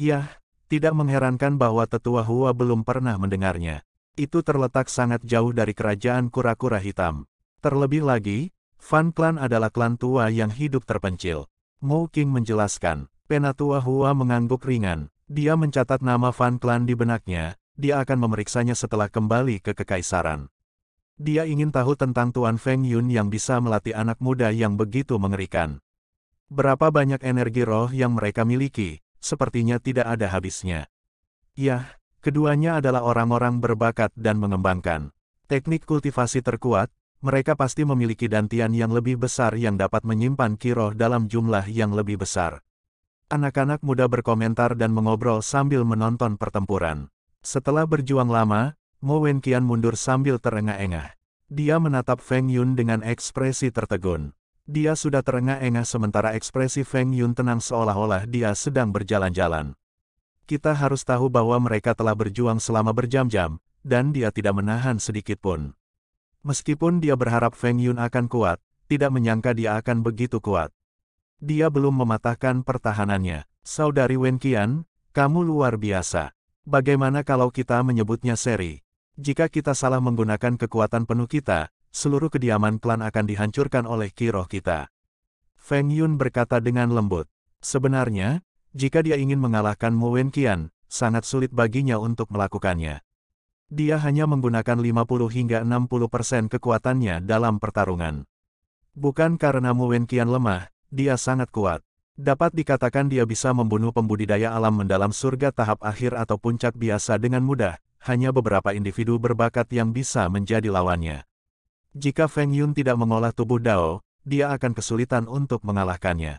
Speaker 1: Yah, tidak mengherankan bahwa tetua Hua belum pernah mendengarnya. Itu terletak sangat jauh dari kerajaan kura-kura hitam. Terlebih lagi, Fan Clan adalah klan tua yang hidup terpencil. Mo King menjelaskan, Penatua Hua mengangguk ringan. Dia mencatat nama Fan Clan di benaknya, dia akan memeriksanya setelah kembali ke kekaisaran. Dia ingin tahu tentang Tuan Feng Yun yang bisa melatih anak muda yang begitu mengerikan. Berapa banyak energi roh yang mereka miliki, sepertinya tidak ada habisnya. Yah, keduanya adalah orang-orang berbakat dan mengembangkan. Teknik kultivasi terkuat, mereka pasti memiliki dantian yang lebih besar yang dapat menyimpan kiroh dalam jumlah yang lebih besar. Anak-anak muda berkomentar dan mengobrol sambil menonton pertempuran. Setelah berjuang lama, Mo Wenqian mundur sambil terengah-engah. Dia menatap Feng Yun dengan ekspresi tertegun. Dia sudah terengah-engah sementara ekspresi Feng Yun tenang seolah-olah dia sedang berjalan-jalan. Kita harus tahu bahwa mereka telah berjuang selama berjam-jam, dan dia tidak menahan sedikit pun. Meskipun dia berharap Feng Yun akan kuat, tidak menyangka dia akan begitu kuat. Dia belum mematahkan pertahanannya. Saudari Wen Qian, kamu luar biasa. Bagaimana kalau kita menyebutnya seri? Jika kita salah menggunakan kekuatan penuh kita, seluruh kediaman klan akan dihancurkan oleh kiroh kita. Feng Yun berkata dengan lembut. Sebenarnya, jika dia ingin mengalahkan Mu Wen Qian, sangat sulit baginya untuk melakukannya. Dia hanya menggunakan 50 hingga 60 persen kekuatannya dalam pertarungan. Bukan karena Wen Qian lemah, dia sangat kuat. Dapat dikatakan dia bisa membunuh pembudidaya alam mendalam surga tahap akhir atau puncak biasa dengan mudah, hanya beberapa individu berbakat yang bisa menjadi lawannya. Jika Feng Yun tidak mengolah tubuh Dao, dia akan kesulitan untuk mengalahkannya.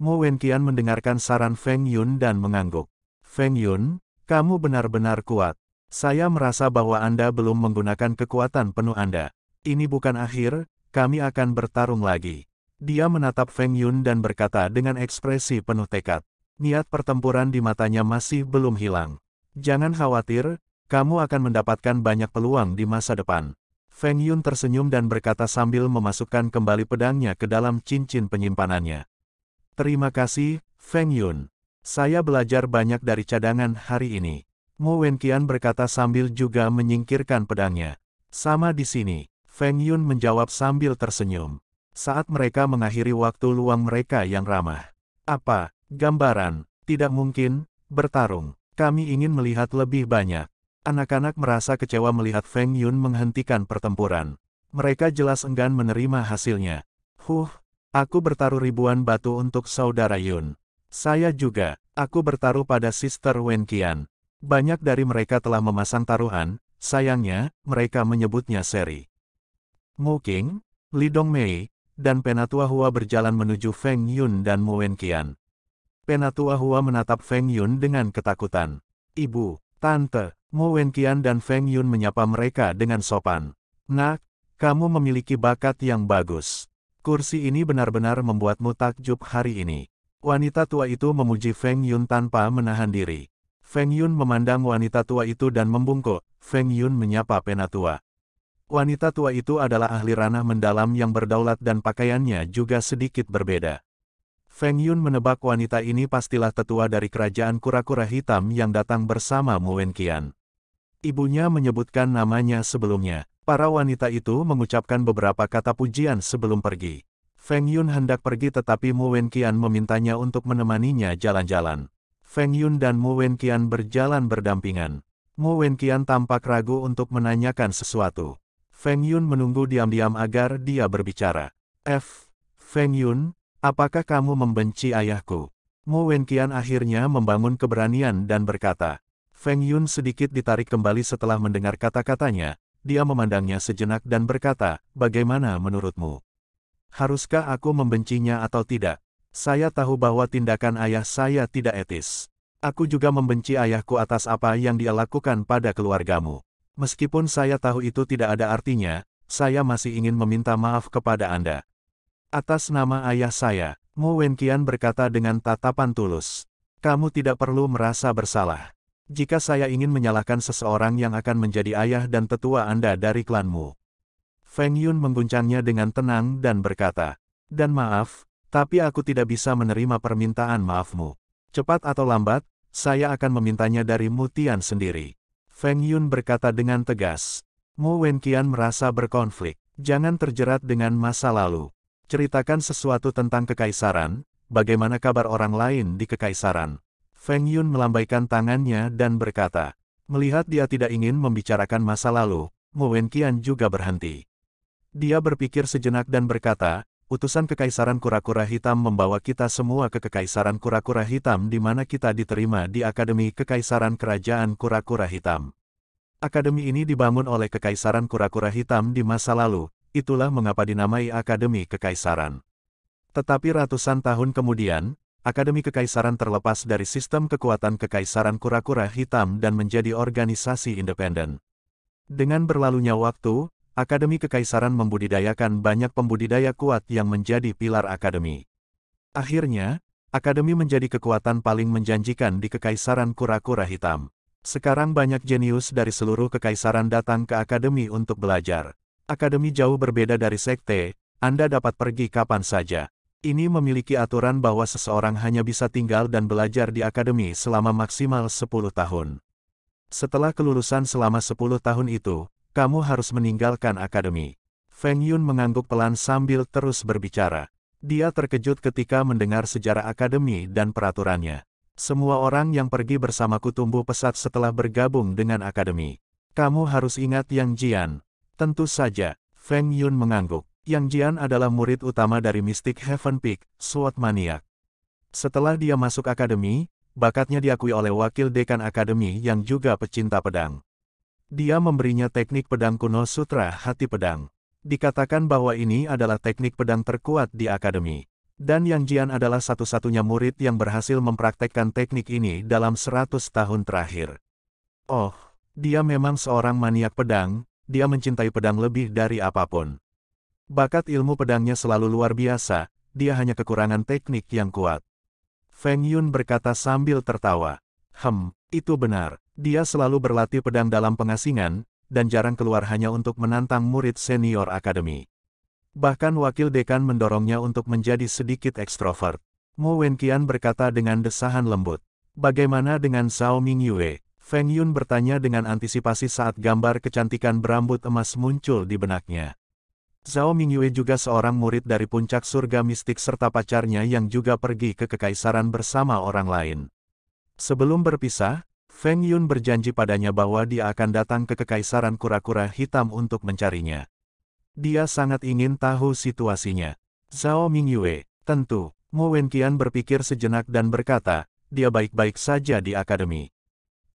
Speaker 1: Wen Wenqian mendengarkan saran Feng Yun dan mengangguk. Feng Yun, kamu benar-benar kuat. Saya merasa bahwa Anda belum menggunakan kekuatan penuh Anda. Ini bukan akhir, kami akan bertarung lagi. Dia menatap Feng Yun dan berkata dengan ekspresi penuh tekad. Niat pertempuran di matanya masih belum hilang. Jangan khawatir, kamu akan mendapatkan banyak peluang di masa depan. Feng Yun tersenyum dan berkata sambil memasukkan kembali pedangnya ke dalam cincin penyimpanannya. Terima kasih, Feng Yun. Saya belajar banyak dari cadangan hari ini. Mo Wenqian berkata sambil juga menyingkirkan pedangnya. Sama di sini, Feng Yun menjawab sambil tersenyum. Saat mereka mengakhiri waktu luang mereka yang ramah. Apa, gambaran, tidak mungkin, bertarung. Kami ingin melihat lebih banyak. Anak-anak merasa kecewa melihat Feng Yun menghentikan pertempuran. Mereka jelas enggan menerima hasilnya. Huh, aku bertaruh ribuan batu untuk saudara Yun. Saya juga, aku bertaruh pada Sister Wen Qian. Banyak dari mereka telah memasang taruhan, sayangnya, mereka menyebutnya seri. Mu King, Lidong Mei, dan Penatua Hua berjalan menuju Feng Yun dan Mu Qian. Penatua Hua menatap Feng Yun dengan ketakutan. Ibu, Tante, Mu Qian dan Feng Yun menyapa mereka dengan sopan. Nak, kamu memiliki bakat yang bagus. Kursi ini benar-benar membuatmu takjub hari ini. Wanita tua itu memuji Feng Yun tanpa menahan diri. Feng Yun memandang wanita tua itu dan membungkuk, Feng Yun menyapa penatua. Wanita tua itu adalah ahli ranah mendalam yang berdaulat dan pakaiannya juga sedikit berbeda. Feng Yun menebak wanita ini pastilah tetua dari kerajaan kura-kura hitam yang datang bersama Muen Qian. Ibunya menyebutkan namanya sebelumnya. Para wanita itu mengucapkan beberapa kata pujian sebelum pergi. Feng Yun hendak pergi tetapi Muen Qian memintanya untuk menemaninya jalan-jalan. Feng Yun dan Mu Wenqian berjalan berdampingan. Mu Wenqian tampak ragu untuk menanyakan sesuatu. Feng Yun menunggu diam-diam agar dia berbicara. F. Feng Yun, apakah kamu membenci ayahku? Mu Wenqian akhirnya membangun keberanian dan berkata. Feng Yun sedikit ditarik kembali setelah mendengar kata-katanya. Dia memandangnya sejenak dan berkata, bagaimana menurutmu? Haruskah aku membencinya atau tidak? Saya tahu bahwa tindakan ayah saya tidak etis. Aku juga membenci ayahku atas apa yang dia lakukan pada keluargamu. Meskipun saya tahu itu tidak ada artinya, saya masih ingin meminta maaf kepada Anda. Atas nama ayah saya, Mu Wenqian berkata dengan tatapan tulus. Kamu tidak perlu merasa bersalah. Jika saya ingin menyalahkan seseorang yang akan menjadi ayah dan tetua Anda dari klanmu. Feng Yun mengguncangnya dengan tenang dan berkata, Dan maaf, tapi aku tidak bisa menerima permintaan maafmu. Cepat atau lambat, saya akan memintanya dari Mutian sendiri. Feng Yun berkata dengan tegas. Mu Wenqian merasa berkonflik. Jangan terjerat dengan masa lalu. Ceritakan sesuatu tentang kekaisaran, bagaimana kabar orang lain di kekaisaran. Feng Yun melambaikan tangannya dan berkata, melihat dia tidak ingin membicarakan masa lalu, Mu Wenqian juga berhenti. Dia berpikir sejenak dan berkata, utusan Kekaisaran Kura-Kura Hitam membawa kita semua ke Kekaisaran Kura-Kura Hitam di mana kita diterima di Akademi Kekaisaran Kerajaan Kura-Kura Hitam. Akademi ini dibangun oleh Kekaisaran Kura-Kura Hitam di masa lalu, itulah mengapa dinamai Akademi Kekaisaran. Tetapi ratusan tahun kemudian, Akademi Kekaisaran terlepas dari sistem kekuatan Kekaisaran Kura-Kura Hitam dan menjadi organisasi independen. Dengan berlalunya waktu, Akademi Kekaisaran membudidayakan banyak pembudidaya kuat yang menjadi pilar akademi. Akhirnya, akademi menjadi kekuatan paling menjanjikan di Kekaisaran Kura-Kura Hitam. Sekarang banyak jenius dari seluruh kekaisaran datang ke akademi untuk belajar. Akademi jauh berbeda dari sekte, Anda dapat pergi kapan saja. Ini memiliki aturan bahwa seseorang hanya bisa tinggal dan belajar di akademi selama maksimal 10 tahun. Setelah kelulusan selama 10 tahun itu, kamu harus meninggalkan akademi. Feng Yun mengangguk pelan sambil terus berbicara. Dia terkejut ketika mendengar sejarah akademi dan peraturannya. Semua orang yang pergi bersamaku tumbuh pesat setelah bergabung dengan akademi. Kamu harus ingat Yang Jian. Tentu saja, Feng Yun mengangguk. Yang Jian adalah murid utama dari Mystic Heaven Peak, SWAT Maniak. Setelah dia masuk akademi, bakatnya diakui oleh wakil dekan akademi yang juga pecinta pedang. Dia memberinya teknik pedang kuno Sutra Hati Pedang. Dikatakan bahwa ini adalah teknik pedang terkuat di akademi. Dan Yang Jian adalah satu-satunya murid yang berhasil mempraktekkan teknik ini dalam 100 tahun terakhir. Oh, dia memang seorang maniak pedang, dia mencintai pedang lebih dari apapun. Bakat ilmu pedangnya selalu luar biasa, dia hanya kekurangan teknik yang kuat. Feng Yun berkata sambil tertawa. Hem, itu benar. Dia selalu berlatih pedang dalam pengasingan, dan jarang keluar hanya untuk menantang murid senior akademi. Bahkan wakil dekan mendorongnya untuk menjadi sedikit ekstrovert. Mo Wenqian berkata dengan desahan lembut. Bagaimana dengan Zhao Mingyue? Feng Yun bertanya dengan antisipasi saat gambar kecantikan berambut emas muncul di benaknya. Zhao Mingyue juga seorang murid dari puncak surga mistik serta pacarnya yang juga pergi ke kekaisaran bersama orang lain. Sebelum berpisah, Feng Yun berjanji padanya bahwa dia akan datang ke Kekaisaran Kura-Kura Hitam untuk mencarinya. Dia sangat ingin tahu situasinya. Zhao Mingyue, tentu, Mo Wenqian berpikir sejenak dan berkata, dia baik-baik saja di akademi.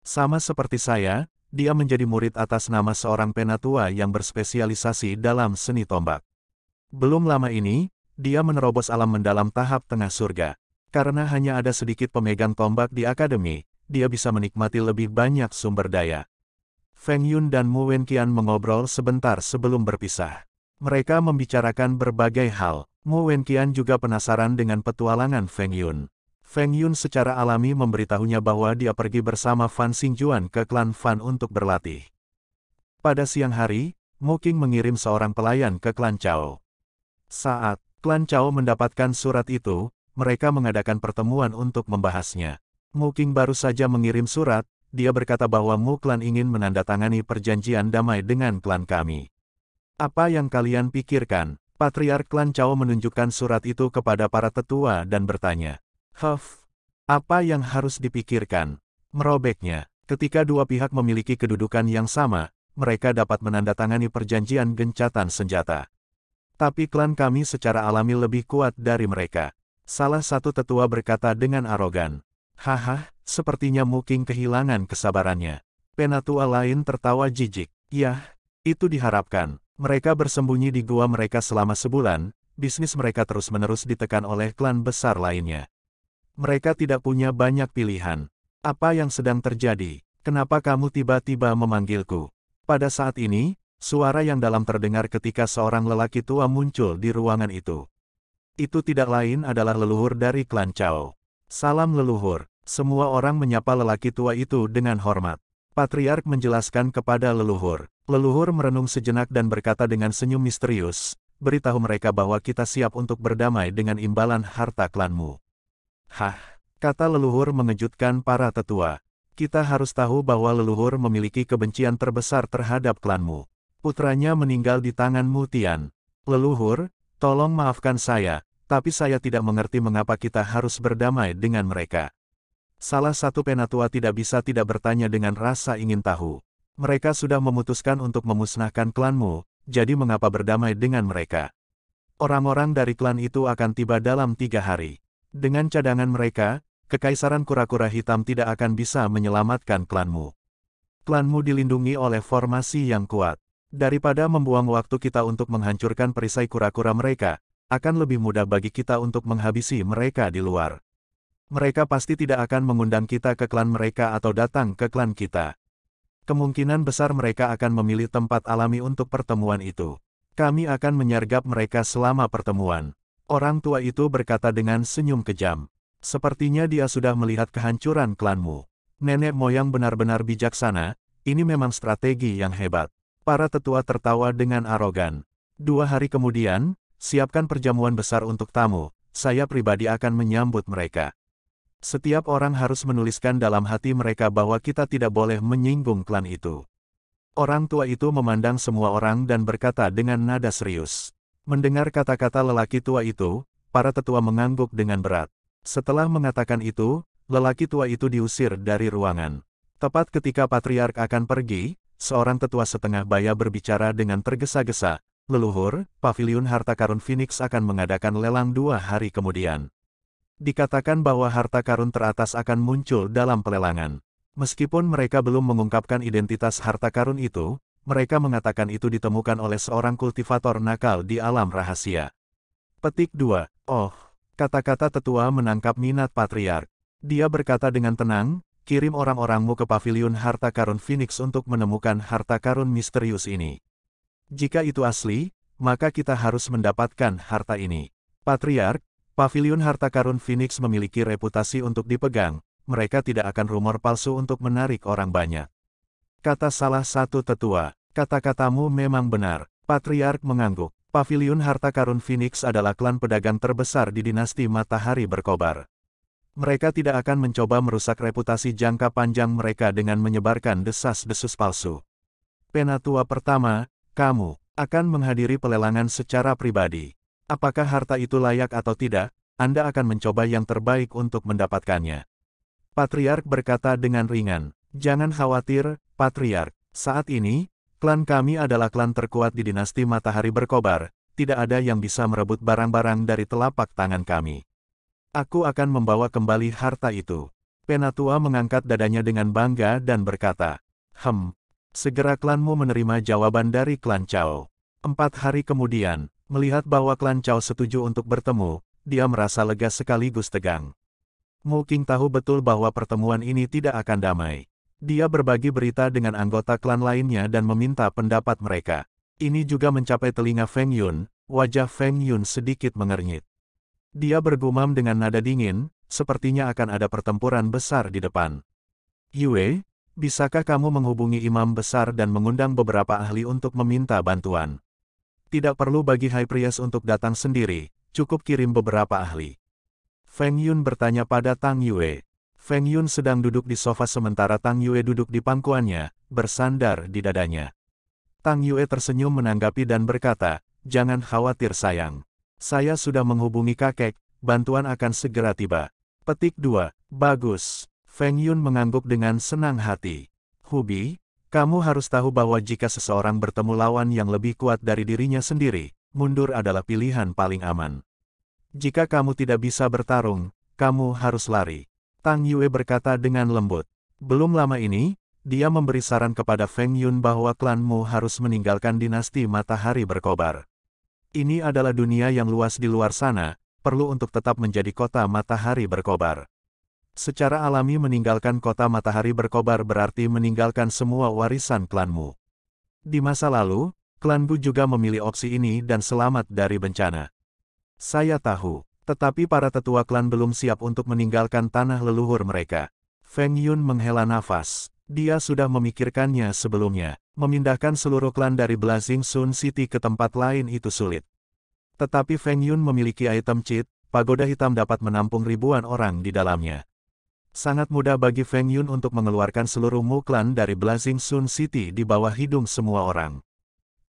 Speaker 1: Sama seperti saya, dia menjadi murid atas nama seorang penatua yang berspesialisasi dalam seni tombak. Belum lama ini, dia menerobos alam mendalam tahap tengah surga. Karena hanya ada sedikit pemegang tombak di akademi, dia bisa menikmati lebih banyak sumber daya. Feng Yun dan Mu Wenqian mengobrol sebentar sebelum berpisah. Mereka membicarakan berbagai hal. Mu Wenqian juga penasaran dengan petualangan Feng Yun. Feng Yun secara alami memberitahunya bahwa dia pergi bersama Fan Xingjuan ke klan Fan untuk berlatih. Pada siang hari, Mu King mengirim seorang pelayan ke klan Cao. Saat klan Cao mendapatkan surat itu, mereka mengadakan pertemuan untuk membahasnya. Mu Qing baru saja mengirim surat, dia berkata bahwa Mu Klan ingin menandatangani perjanjian damai dengan klan kami. Apa yang kalian pikirkan? Patriark Klan Cao menunjukkan surat itu kepada para tetua dan bertanya. Huff, apa yang harus dipikirkan? Merobeknya, ketika dua pihak memiliki kedudukan yang sama, mereka dapat menandatangani perjanjian gencatan senjata. Tapi klan kami secara alami lebih kuat dari mereka. Salah satu tetua berkata dengan arogan. Haha, sepertinya Muking kehilangan kesabarannya. Penatua lain tertawa jijik. Yah, itu diharapkan. Mereka bersembunyi di gua mereka selama sebulan, bisnis mereka terus-menerus ditekan oleh klan besar lainnya. Mereka tidak punya banyak pilihan. Apa yang sedang terjadi? Kenapa kamu tiba-tiba memanggilku? Pada saat ini, suara yang dalam terdengar ketika seorang lelaki tua muncul di ruangan itu. Itu tidak lain adalah leluhur dari klan Chao. Salam leluhur. Semua orang menyapa lelaki tua itu dengan hormat. Patriark menjelaskan kepada leluhur. Leluhur merenung sejenak dan berkata dengan senyum misterius, beritahu mereka bahwa kita siap untuk berdamai dengan imbalan harta klanmu. Hah, kata leluhur mengejutkan para tetua. Kita harus tahu bahwa leluhur memiliki kebencian terbesar terhadap klanmu. Putranya meninggal di tanganmu Tian. Leluhur, tolong maafkan saya, tapi saya tidak mengerti mengapa kita harus berdamai dengan mereka. Salah satu penatua tidak bisa tidak bertanya dengan rasa ingin tahu. Mereka sudah memutuskan untuk memusnahkan klanmu, jadi mengapa berdamai dengan mereka? Orang-orang dari klan itu akan tiba dalam tiga hari. Dengan cadangan mereka, Kekaisaran Kura-Kura Hitam tidak akan bisa menyelamatkan klanmu. Klanmu dilindungi oleh formasi yang kuat. Daripada membuang waktu kita untuk menghancurkan perisai kura-kura mereka, akan lebih mudah bagi kita untuk menghabisi mereka di luar. Mereka pasti tidak akan mengundang kita ke klan mereka atau datang ke klan kita. Kemungkinan besar mereka akan memilih tempat alami untuk pertemuan itu. Kami akan menyergap mereka selama pertemuan. Orang tua itu berkata dengan senyum kejam. Sepertinya dia sudah melihat kehancuran klanmu. Nenek moyang benar-benar bijaksana, ini memang strategi yang hebat. Para tetua tertawa dengan arogan. Dua hari kemudian, siapkan perjamuan besar untuk tamu, saya pribadi akan menyambut mereka. Setiap orang harus menuliskan dalam hati mereka bahwa kita tidak boleh menyinggung klan itu. Orang tua itu memandang semua orang dan berkata dengan nada serius. Mendengar kata-kata lelaki tua itu, para tetua mengangguk dengan berat. Setelah mengatakan itu, lelaki tua itu diusir dari ruangan. Tepat ketika patriark akan pergi, seorang tetua setengah baya berbicara dengan tergesa-gesa, Leluhur, Paviliun Harta Karun Phoenix akan mengadakan lelang dua hari kemudian. Dikatakan bahwa harta karun teratas akan muncul dalam pelelangan. Meskipun mereka belum mengungkapkan identitas harta karun itu, mereka mengatakan itu ditemukan oleh seorang kultivator nakal di alam rahasia. Petik 2. Oh, kata-kata tetua menangkap minat patriark. Dia berkata dengan tenang, kirim orang-orangmu ke paviliun harta karun Phoenix untuk menemukan harta karun misterius ini. Jika itu asli, maka kita harus mendapatkan harta ini. Patriark, Pavilion Harta Karun Phoenix memiliki reputasi untuk dipegang, mereka tidak akan rumor palsu untuk menarik orang banyak. Kata salah satu tetua, kata-katamu memang benar, Patriark mengangguk. Pavilion Harta Karun Phoenix adalah klan pedagang terbesar di dinasti Matahari Berkobar. Mereka tidak akan mencoba merusak reputasi jangka panjang mereka dengan menyebarkan desas-desus palsu. Penatua pertama, kamu akan menghadiri pelelangan secara pribadi. Apakah harta itu layak atau tidak? Anda akan mencoba yang terbaik untuk mendapatkannya. Patriark berkata dengan ringan, Jangan khawatir, Patriark. Saat ini, klan kami adalah klan terkuat di dinasti matahari berkobar, tidak ada yang bisa merebut barang-barang dari telapak tangan kami. Aku akan membawa kembali harta itu. Penatua mengangkat dadanya dengan bangga dan berkata, Hem, Segera klanmu menerima jawaban dari klan Cao. Empat hari kemudian, melihat bahwa klan Cao setuju untuk bertemu, dia merasa lega sekaligus tegang. Mu King tahu betul bahwa pertemuan ini tidak akan damai. Dia berbagi berita dengan anggota klan lainnya dan meminta pendapat mereka. Ini juga mencapai telinga Feng Yun, wajah Feng Yun sedikit mengernyit. Dia bergumam dengan nada dingin, sepertinya akan ada pertempuran besar di depan. Yue, Bisakah kamu menghubungi imam besar dan mengundang beberapa ahli untuk meminta bantuan? Tidak perlu bagi High Priest untuk datang sendiri, cukup kirim beberapa ahli. Feng Yun bertanya pada Tang Yue. Feng Yun sedang duduk di sofa sementara Tang Yue duduk di pangkuannya, bersandar di dadanya. Tang Yue tersenyum menanggapi dan berkata, Jangan khawatir sayang. Saya sudah menghubungi kakek, bantuan akan segera tiba. Petik 2. Bagus. Feng Yun mengangguk dengan senang hati. Hubi, kamu harus tahu bahwa jika seseorang bertemu lawan yang lebih kuat dari dirinya sendiri, mundur adalah pilihan paling aman. Jika kamu tidak bisa bertarung, kamu harus lari. Tang Yue berkata dengan lembut. Belum lama ini, dia memberi saran kepada Feng Yun bahwa klanmu harus meninggalkan dinasti matahari berkobar. Ini adalah dunia yang luas di luar sana, perlu untuk tetap menjadi kota matahari berkobar. Secara alami meninggalkan kota matahari berkobar berarti meninggalkan semua warisan klanmu. Di masa lalu, Klanmu juga memilih opsi ini dan selamat dari bencana. Saya tahu, tetapi para tetua klan belum siap untuk meninggalkan tanah leluhur mereka. Feng Yun menghela nafas. Dia sudah memikirkannya sebelumnya. Memindahkan seluruh klan dari Blazing Sun City ke tempat lain itu sulit. Tetapi Feng Yun memiliki item cheat, pagoda hitam dapat menampung ribuan orang di dalamnya. Sangat mudah bagi Feng Yun untuk mengeluarkan seluruh Muklan dari Blazing Sun City di bawah hidung semua orang.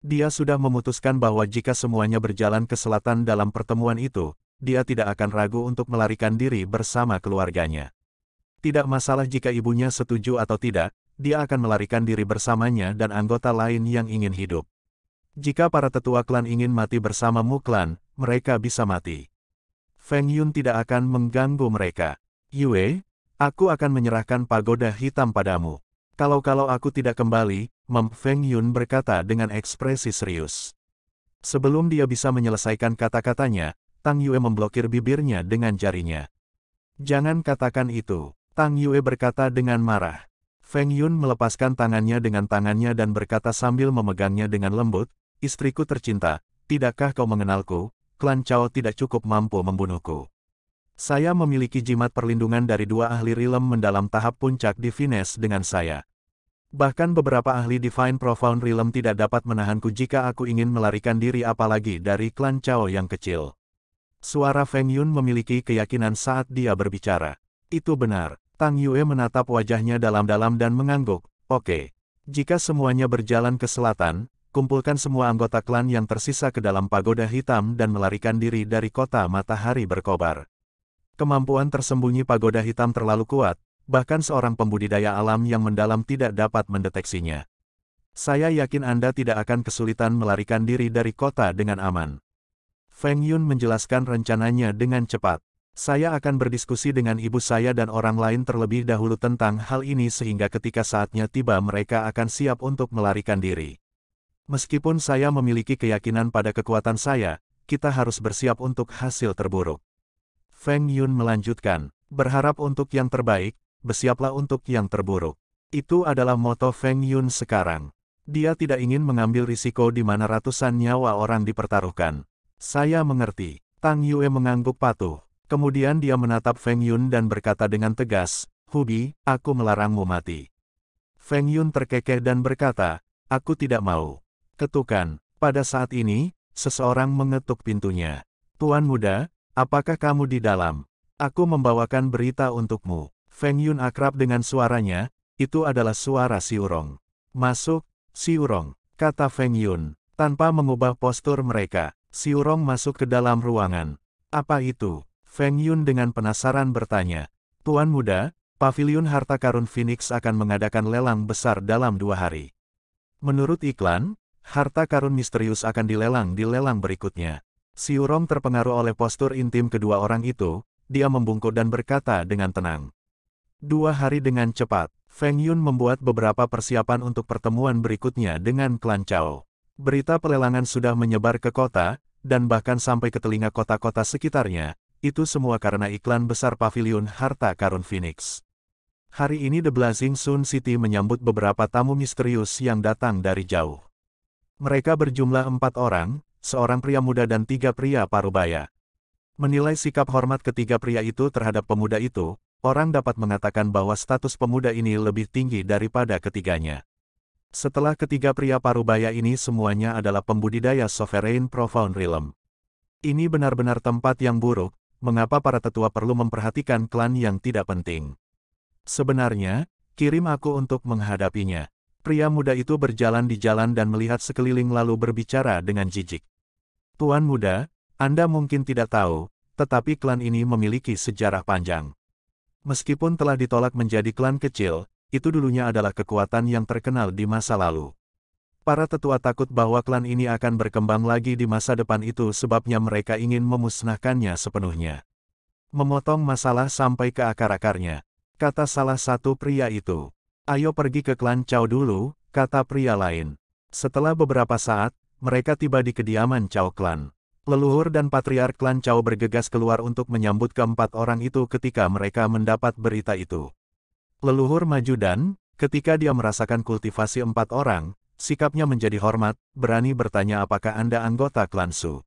Speaker 1: Dia sudah memutuskan bahwa jika semuanya berjalan ke selatan dalam pertemuan itu, dia tidak akan ragu untuk melarikan diri bersama keluarganya. Tidak masalah jika ibunya setuju atau tidak, dia akan melarikan diri bersamanya dan anggota lain yang ingin hidup. Jika para tetua klan ingin mati bersama Muklan, mereka bisa mati. Feng Yun tidak akan mengganggu mereka. Yue, Aku akan menyerahkan pagoda hitam padamu. Kalau-kalau aku tidak kembali, Mem Feng Yun berkata dengan ekspresi serius. Sebelum dia bisa menyelesaikan kata-katanya, Tang Yue memblokir bibirnya dengan jarinya. Jangan katakan itu, Tang Yue berkata dengan marah. Feng Yun melepaskan tangannya dengan tangannya dan berkata sambil memegangnya dengan lembut, Istriku tercinta, tidakkah kau mengenalku? Klan Cao tidak cukup mampu membunuhku. Saya memiliki jimat perlindungan dari dua ahli rilem mendalam tahap puncak di Vines dengan saya. Bahkan beberapa ahli Divine Profound Realm tidak dapat menahanku jika aku ingin melarikan diri apalagi dari klan Chao yang kecil. Suara Feng Yun memiliki keyakinan saat dia berbicara. Itu benar. Tang Yue menatap wajahnya dalam-dalam dan mengangguk. Oke. Jika semuanya berjalan ke selatan, kumpulkan semua anggota klan yang tersisa ke dalam pagoda hitam dan melarikan diri dari kota matahari berkobar. Kemampuan tersembunyi pagoda hitam terlalu kuat, bahkan seorang pembudidaya alam yang mendalam tidak dapat mendeteksinya. Saya yakin Anda tidak akan kesulitan melarikan diri dari kota dengan aman. Feng Yun menjelaskan rencananya dengan cepat. Saya akan berdiskusi dengan ibu saya dan orang lain terlebih dahulu tentang hal ini sehingga ketika saatnya tiba mereka akan siap untuk melarikan diri. Meskipun saya memiliki keyakinan pada kekuatan saya, kita harus bersiap untuk hasil terburuk. Feng Yun melanjutkan, berharap untuk yang terbaik, bersiaplah untuk yang terburuk. Itu adalah moto Feng Yun sekarang. Dia tidak ingin mengambil risiko di mana ratusan nyawa orang dipertaruhkan. Saya mengerti. Tang Yue mengangguk patuh. Kemudian dia menatap Feng Yun dan berkata dengan tegas, Hubi, aku melarangmu mati. Feng Yun terkekeh dan berkata, aku tidak mau. Ketukan, pada saat ini, seseorang mengetuk pintunya. Tuan muda, Apakah kamu di dalam? Aku membawakan berita untukmu. Feng Yun akrab dengan suaranya, itu adalah suara Siurong. Masuk, Siurong, kata Feng Yun, tanpa mengubah postur mereka. Siurong masuk ke dalam ruangan. Apa itu? Feng Yun dengan penasaran bertanya. Tuan muda, Paviliun Harta Karun Phoenix akan mengadakan lelang besar dalam dua hari. Menurut iklan, harta karun misterius akan dilelang di lelang berikutnya. Siurong terpengaruh oleh postur intim kedua orang itu, dia membungkuk dan berkata dengan tenang. Dua hari dengan cepat, Feng Yun membuat beberapa persiapan untuk pertemuan berikutnya dengan klan Cao. Berita pelelangan sudah menyebar ke kota, dan bahkan sampai ke telinga kota-kota sekitarnya, itu semua karena iklan besar pavilion harta karun Phoenix. Hari ini The Blazing Sun City menyambut beberapa tamu misterius yang datang dari jauh. Mereka berjumlah empat orang, seorang pria muda dan tiga pria parubaya. Menilai sikap hormat ketiga pria itu terhadap pemuda itu, orang dapat mengatakan bahwa status pemuda ini lebih tinggi daripada ketiganya. Setelah ketiga pria parubaya ini semuanya adalah pembudidaya sovereign profound realm. Ini benar-benar tempat yang buruk, mengapa para tetua perlu memperhatikan klan yang tidak penting. Sebenarnya, kirim aku untuk menghadapinya. Pria muda itu berjalan di jalan dan melihat sekeliling lalu berbicara dengan jijik. Tuan muda, Anda mungkin tidak tahu, tetapi klan ini memiliki sejarah panjang. Meskipun telah ditolak menjadi klan kecil, itu dulunya adalah kekuatan yang terkenal di masa lalu. Para tetua takut bahwa klan ini akan berkembang lagi di masa depan itu sebabnya mereka ingin memusnahkannya sepenuhnya. Memotong masalah sampai ke akar-akarnya, kata salah satu pria itu. Ayo pergi ke klan Chow dulu, kata pria lain. Setelah beberapa saat, mereka tiba di kediaman Cao Clan. Leluhur dan Patriark Klan Cao bergegas keluar untuk menyambut keempat orang itu ketika mereka mendapat berita itu. Leluhur maju dan, ketika dia merasakan kultivasi empat orang, sikapnya menjadi hormat, berani bertanya apakah Anda anggota Klan Su.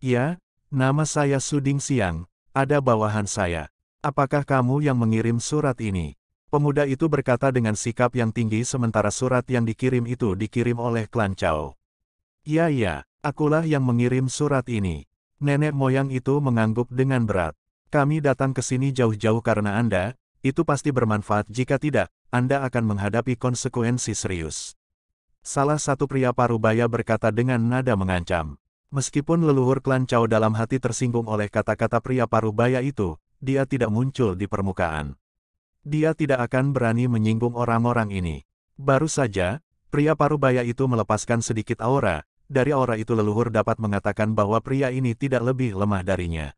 Speaker 1: Ya, nama saya Suding Siang, ada bawahan saya. Apakah kamu yang mengirim surat ini? Pemuda itu berkata dengan sikap yang tinggi sementara surat yang dikirim itu dikirim oleh Klan Cao. Ya ya, akulah yang mengirim surat ini. Nenek moyang itu mengangguk dengan berat. Kami datang ke sini jauh-jauh karena Anda, itu pasti bermanfaat jika tidak, Anda akan menghadapi konsekuensi serius. Salah satu pria parubaya berkata dengan nada mengancam. Meskipun leluhur klan Cao dalam hati tersinggung oleh kata-kata pria parubaya itu, dia tidak muncul di permukaan. Dia tidak akan berani menyinggung orang-orang ini. Baru saja, pria parubaya itu melepaskan sedikit aura, dari aura itu leluhur dapat mengatakan bahwa pria ini tidak lebih lemah darinya.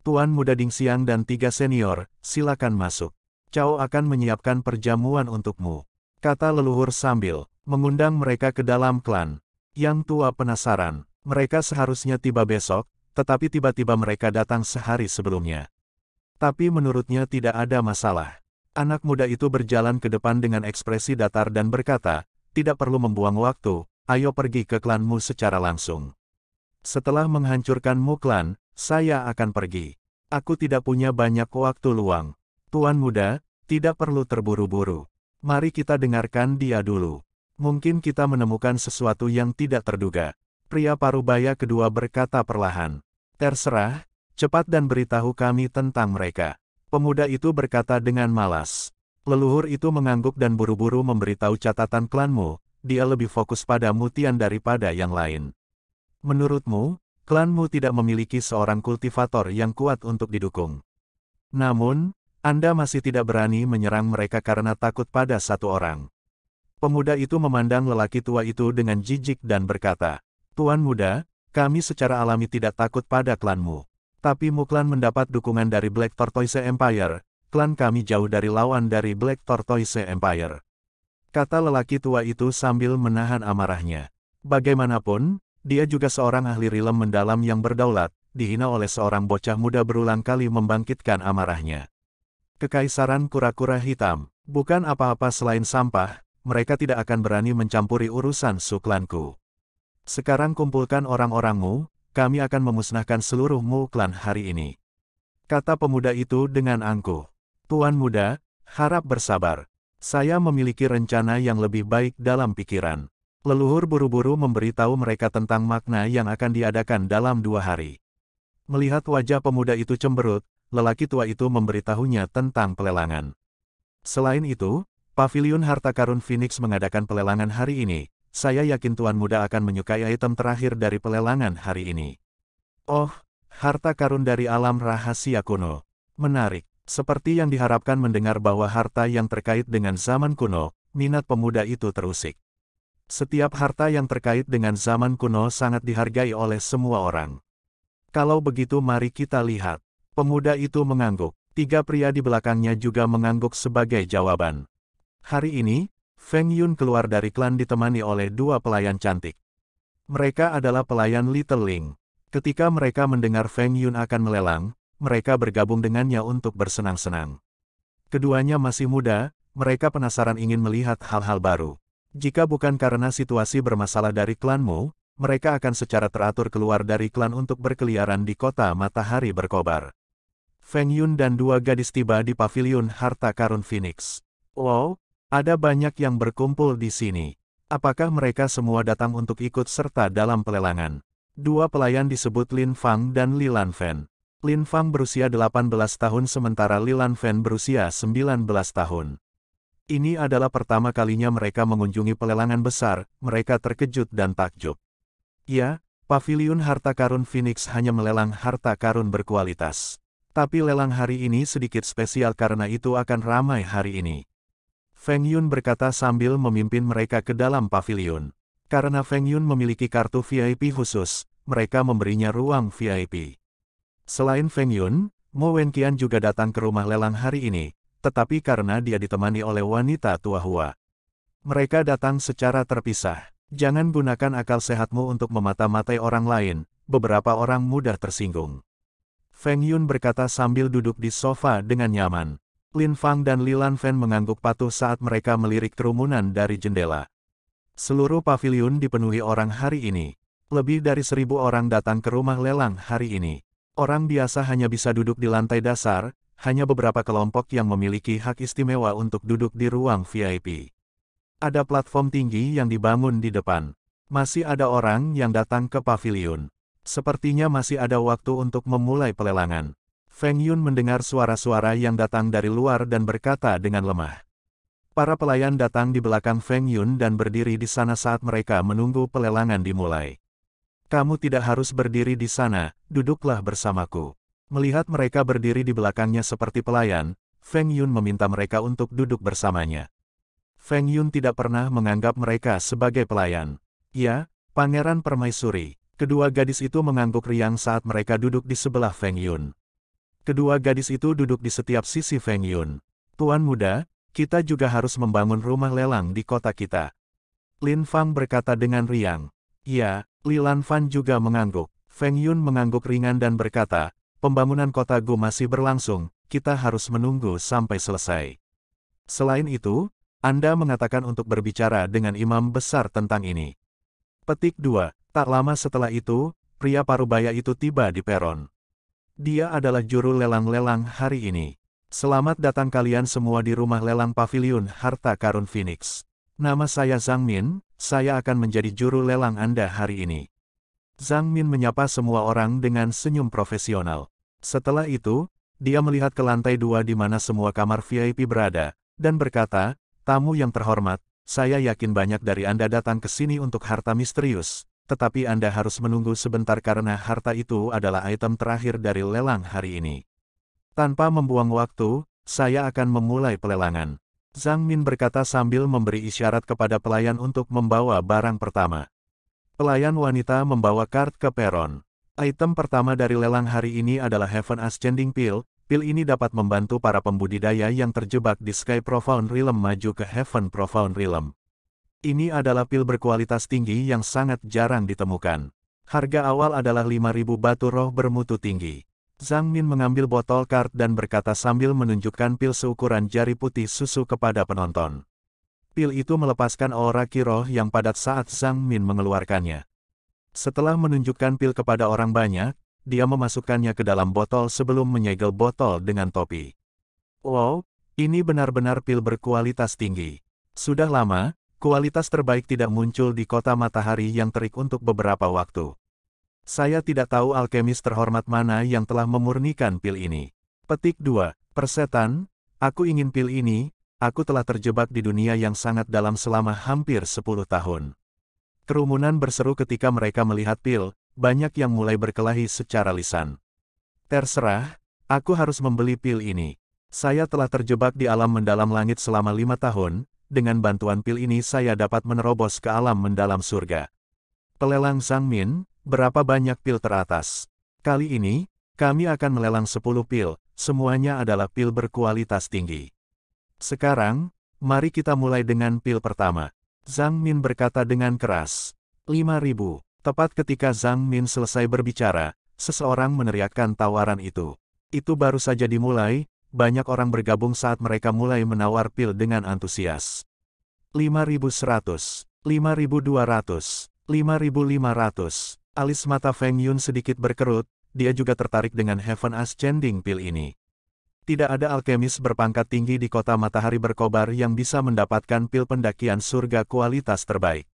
Speaker 1: Tuan Muda Ding Siang dan tiga senior, silakan masuk. Cao akan menyiapkan perjamuan untukmu. Kata leluhur sambil mengundang mereka ke dalam klan. Yang tua penasaran, mereka seharusnya tiba besok, tetapi tiba-tiba mereka datang sehari sebelumnya. Tapi menurutnya tidak ada masalah. Anak muda itu berjalan ke depan dengan ekspresi datar dan berkata, tidak perlu membuang waktu, ayo pergi ke klanmu secara langsung. Setelah menghancurkanmu klan, saya akan pergi. Aku tidak punya banyak waktu luang. Tuan muda, tidak perlu terburu-buru. Mari kita dengarkan dia dulu. Mungkin kita menemukan sesuatu yang tidak terduga. Pria parubaya kedua berkata perlahan. Terserah, cepat dan beritahu kami tentang mereka. Pemuda itu berkata dengan malas. Leluhur itu mengangguk dan buru-buru memberitahu catatan klanmu, dia lebih fokus pada Mutian daripada yang lain. Menurutmu, klanmu tidak memiliki seorang kultivator yang kuat untuk didukung. Namun, Anda masih tidak berani menyerang mereka karena takut pada satu orang. Pemuda itu memandang lelaki tua itu dengan jijik dan berkata, Tuan muda, kami secara alami tidak takut pada klanmu. Tapi Muklan mendapat dukungan dari Black Tortoise Empire, klan kami jauh dari lawan dari Black Tortoise Empire kata lelaki tua itu sambil menahan amarahnya. Bagaimanapun, dia juga seorang ahli rilem mendalam yang berdaulat, dihina oleh seorang bocah muda berulang kali membangkitkan amarahnya. Kekaisaran kura-kura hitam, bukan apa-apa selain sampah, mereka tidak akan berani mencampuri urusan suklanku. Sekarang kumpulkan orang-orangmu, kami akan memusnahkan seluruhmu klan hari ini. Kata pemuda itu dengan angkuh. Tuan muda, harap bersabar. Saya memiliki rencana yang lebih baik dalam pikiran. Leluhur buru-buru memberitahu mereka tentang makna yang akan diadakan dalam dua hari. Melihat wajah pemuda itu cemberut, lelaki tua itu memberitahunya tentang pelelangan. Selain itu, Paviliun Harta Karun Phoenix mengadakan pelelangan hari ini. Saya yakin Tuan Muda akan menyukai item terakhir dari pelelangan hari ini. Oh, harta karun dari alam rahasia kuno. Menarik. Seperti yang diharapkan mendengar bahwa harta yang terkait dengan zaman kuno, minat pemuda itu terusik. Setiap harta yang terkait dengan zaman kuno sangat dihargai oleh semua orang. Kalau begitu mari kita lihat. Pemuda itu mengangguk. Tiga pria di belakangnya juga mengangguk sebagai jawaban. Hari ini, Feng Yun keluar dari klan ditemani oleh dua pelayan cantik. Mereka adalah pelayan Little Ling. Ketika mereka mendengar Feng Yun akan melelang, mereka bergabung dengannya untuk bersenang-senang. Keduanya masih muda, mereka penasaran ingin melihat hal-hal baru. Jika bukan karena situasi bermasalah dari klanmu, mereka akan secara teratur keluar dari klan untuk berkeliaran di kota matahari berkobar. Feng Yun dan dua gadis tiba di pavilion harta karun Phoenix. Wow, ada banyak yang berkumpul di sini. Apakah mereka semua datang untuk ikut serta dalam pelelangan? Dua pelayan disebut Lin Fang dan Li Fen. Lin Fang berusia 18 tahun sementara Lilan Fan berusia 19 tahun. Ini adalah pertama kalinya mereka mengunjungi pelelangan besar, mereka terkejut dan takjub. Ya, Paviliun Harta Karun Phoenix hanya melelang harta karun berkualitas. Tapi lelang hari ini sedikit spesial karena itu akan ramai hari ini. Feng Yun berkata sambil memimpin mereka ke dalam paviliun. Karena Feng Yun memiliki kartu VIP khusus, mereka memberinya ruang VIP. Selain Feng Yun, Mo Wenqian juga datang ke rumah lelang hari ini, tetapi karena dia ditemani oleh wanita tua Hua. Mereka datang secara terpisah. Jangan gunakan akal sehatmu untuk memata-matai orang lain, beberapa orang mudah tersinggung. Feng Yun berkata sambil duduk di sofa dengan nyaman. Lin Fang dan Lilan Fen mengangguk patuh saat mereka melirik kerumunan dari jendela. Seluruh pavilion dipenuhi orang hari ini. Lebih dari seribu orang datang ke rumah lelang hari ini. Orang biasa hanya bisa duduk di lantai dasar, hanya beberapa kelompok yang memiliki hak istimewa untuk duduk di ruang VIP. Ada platform tinggi yang dibangun di depan. Masih ada orang yang datang ke pavilion. Sepertinya masih ada waktu untuk memulai pelelangan. Feng Yun mendengar suara-suara yang datang dari luar dan berkata dengan lemah. Para pelayan datang di belakang Feng Yun dan berdiri di sana saat mereka menunggu pelelangan dimulai. Kamu tidak harus berdiri di sana, duduklah bersamaku. Melihat mereka berdiri di belakangnya seperti pelayan, Feng Yun meminta mereka untuk duduk bersamanya. Feng Yun tidak pernah menganggap mereka sebagai pelayan. Ya, Pangeran Permaisuri, kedua gadis itu mengangguk riang saat mereka duduk di sebelah Feng Yun. Kedua gadis itu duduk di setiap sisi Feng Yun. Tuan muda, kita juga harus membangun rumah lelang di kota kita. Lin Fang berkata dengan riang. Ya, Lilan Fan juga mengangguk. Feng Yun mengangguk ringan dan berkata, pembangunan kota Gu masih berlangsung, kita harus menunggu sampai selesai. Selain itu, Anda mengatakan untuk berbicara dengan imam besar tentang ini. Petik 2. Tak lama setelah itu, pria parubaya itu tiba di peron. Dia adalah juru lelang-lelang hari ini. Selamat datang kalian semua di rumah lelang pavilion Harta Karun Phoenix. Nama saya Zhang Min, saya akan menjadi juru lelang Anda hari ini. Zhang Min menyapa semua orang dengan senyum profesional. Setelah itu, dia melihat ke lantai dua di mana semua kamar VIP berada, dan berkata, Tamu yang terhormat, saya yakin banyak dari Anda datang ke sini untuk harta misterius, tetapi Anda harus menunggu sebentar karena harta itu adalah item terakhir dari lelang hari ini. Tanpa membuang waktu, saya akan memulai pelelangan. Zhang Min berkata sambil memberi isyarat kepada pelayan untuk membawa barang pertama. Pelayan wanita membawa kart ke peron. Item pertama dari lelang hari ini adalah Heaven Ascending Pill. Pil ini dapat membantu para pembudidaya yang terjebak di Sky Profound Realm maju ke Heaven Profound Realm. Ini adalah pil berkualitas tinggi yang sangat jarang ditemukan. Harga awal adalah 5000 batu roh bermutu tinggi. Zhang Min mengambil botol kart dan berkata sambil menunjukkan pil seukuran jari putih susu kepada penonton. Pil itu melepaskan aura kiroh yang padat saat Zhang Min mengeluarkannya. Setelah menunjukkan pil kepada orang banyak, dia memasukkannya ke dalam botol sebelum menyegel botol dengan topi. Wow, ini benar-benar pil berkualitas tinggi. Sudah lama, kualitas terbaik tidak muncul di kota matahari yang terik untuk beberapa waktu. Saya tidak tahu alkemis terhormat mana yang telah memurnikan pil ini. Petik 2. Persetan, aku ingin pil ini, aku telah terjebak di dunia yang sangat dalam selama hampir 10 tahun. Kerumunan berseru ketika mereka melihat pil, banyak yang mulai berkelahi secara lisan. Terserah, aku harus membeli pil ini. Saya telah terjebak di alam mendalam langit selama lima tahun, dengan bantuan pil ini saya dapat menerobos ke alam mendalam surga. Pelelang Sang Min, Berapa banyak pil teratas? Kali ini, kami akan melelang 10 pil, semuanya adalah pil berkualitas tinggi. Sekarang, mari kita mulai dengan pil pertama. Zhang Min berkata dengan keras. 5000. Tepat ketika Zhang Min selesai berbicara, seseorang meneriakkan tawaran itu. Itu baru saja dimulai, banyak orang bergabung saat mereka mulai menawar pil dengan antusias. 5100, 5200, 5500, Alis mata Feng Yun sedikit berkerut, dia juga tertarik dengan Heaven Ascending Pill ini. Tidak ada alkemis berpangkat tinggi di kota matahari berkobar yang bisa mendapatkan pil pendakian surga kualitas terbaik.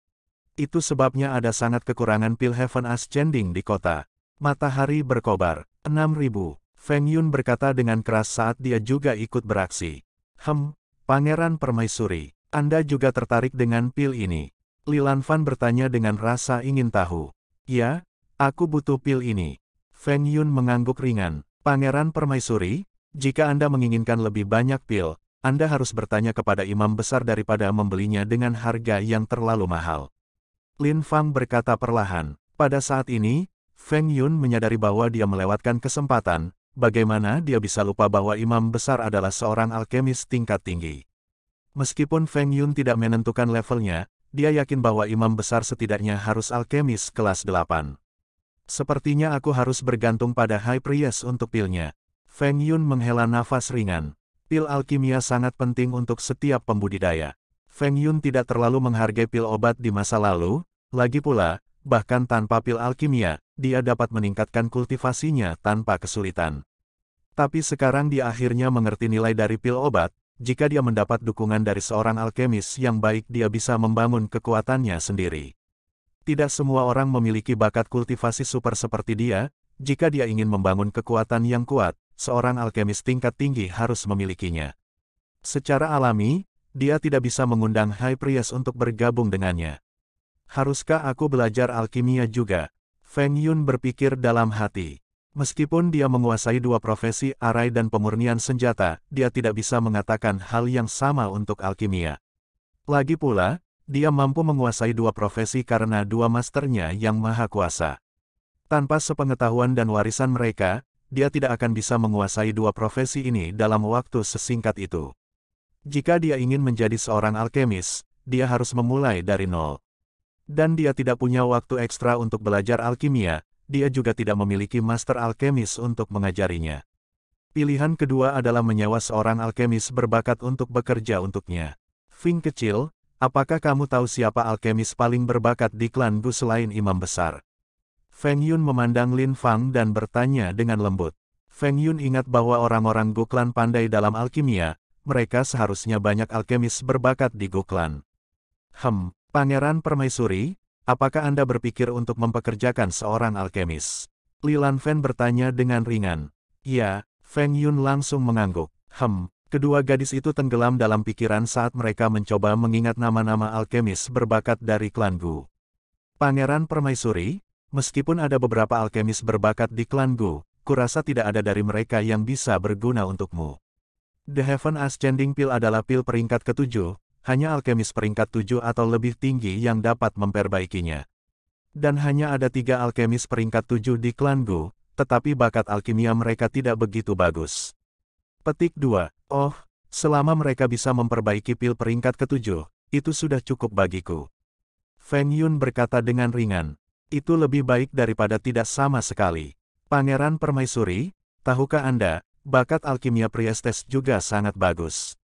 Speaker 1: Itu sebabnya ada sangat kekurangan pil Heaven Ascending di kota. Matahari berkobar, 6000. Feng Yun berkata dengan keras saat dia juga ikut beraksi. Hem, Pangeran Permaisuri, Anda juga tertarik dengan pil ini? Lilan Fan bertanya dengan rasa ingin tahu. Ya, aku butuh pil ini. Feng Yun mengangguk ringan. Pangeran Permaisuri, jika Anda menginginkan lebih banyak pil, Anda harus bertanya kepada imam besar daripada membelinya dengan harga yang terlalu mahal. Lin Fang berkata perlahan, pada saat ini, Feng Yun menyadari bahwa dia melewatkan kesempatan, bagaimana dia bisa lupa bahwa imam besar adalah seorang alkemis tingkat tinggi. Meskipun Feng Yun tidak menentukan levelnya, dia yakin bahwa imam besar setidaknya harus alkemis kelas 8. Sepertinya aku harus bergantung pada High Priest untuk pilnya. Feng Yun menghela nafas ringan. Pil alkimia sangat penting untuk setiap pembudidaya. Feng Yun tidak terlalu menghargai pil obat di masa lalu, lagi pula, bahkan tanpa pil alkimia, dia dapat meningkatkan kultivasinya tanpa kesulitan. Tapi sekarang dia akhirnya mengerti nilai dari pil obat, jika dia mendapat dukungan dari seorang alkemis yang baik dia bisa membangun kekuatannya sendiri. Tidak semua orang memiliki bakat kultivasi super seperti dia, jika dia ingin membangun kekuatan yang kuat, seorang alkemis tingkat tinggi harus memilikinya. Secara alami, dia tidak bisa mengundang High Priest untuk bergabung dengannya. Haruskah aku belajar alkimia juga? Feng Yun berpikir dalam hati. Meskipun dia menguasai dua profesi arai dan pemurnian senjata, dia tidak bisa mengatakan hal yang sama untuk alkimia. Lagi pula, dia mampu menguasai dua profesi karena dua masternya yang maha kuasa. Tanpa sepengetahuan dan warisan mereka, dia tidak akan bisa menguasai dua profesi ini dalam waktu sesingkat itu. Jika dia ingin menjadi seorang alkemis, dia harus memulai dari nol. Dan dia tidak punya waktu ekstra untuk belajar alkimia, dia juga tidak memiliki master alkemis untuk mengajarinya. Pilihan kedua adalah menyewa seorang alkemis berbakat untuk bekerja untuknya. Fing kecil, apakah kamu tahu siapa alkemis paling berbakat di klan Gu selain imam besar? Feng Yun memandang Lin Fang dan bertanya dengan lembut. Feng Yun ingat bahwa orang-orang Gu klan pandai dalam alkimia, mereka seharusnya banyak alkemis berbakat di Gu klan. Hem, Pangeran Permaisuri, Apakah Anda berpikir untuk mempekerjakan seorang alkemis? Lilan Fan bertanya dengan ringan. Ya, Feng Yun langsung mengangguk. Hem, kedua gadis itu tenggelam dalam pikiran saat mereka mencoba mengingat nama-nama alkemis berbakat dari klan Gu. Pangeran Permaisuri, meskipun ada beberapa alkemis berbakat di klan Gu, kurasa tidak ada dari mereka yang bisa berguna untukmu. The Heaven Ascending Pill adalah pil peringkat ketujuh, hanya alkemis peringkat 7 atau lebih tinggi yang dapat memperbaikinya. Dan hanya ada tiga alkemis peringkat 7 di klan Gu, tetapi bakat alkimia mereka tidak begitu bagus. Petik 2. Oh, selama mereka bisa memperbaiki pil peringkat ketujuh, itu sudah cukup bagiku. Feng Yun berkata dengan ringan, itu lebih baik daripada tidak sama sekali. Pangeran Permaisuri, tahukah Anda, bakat alkimia Priestes juga sangat bagus.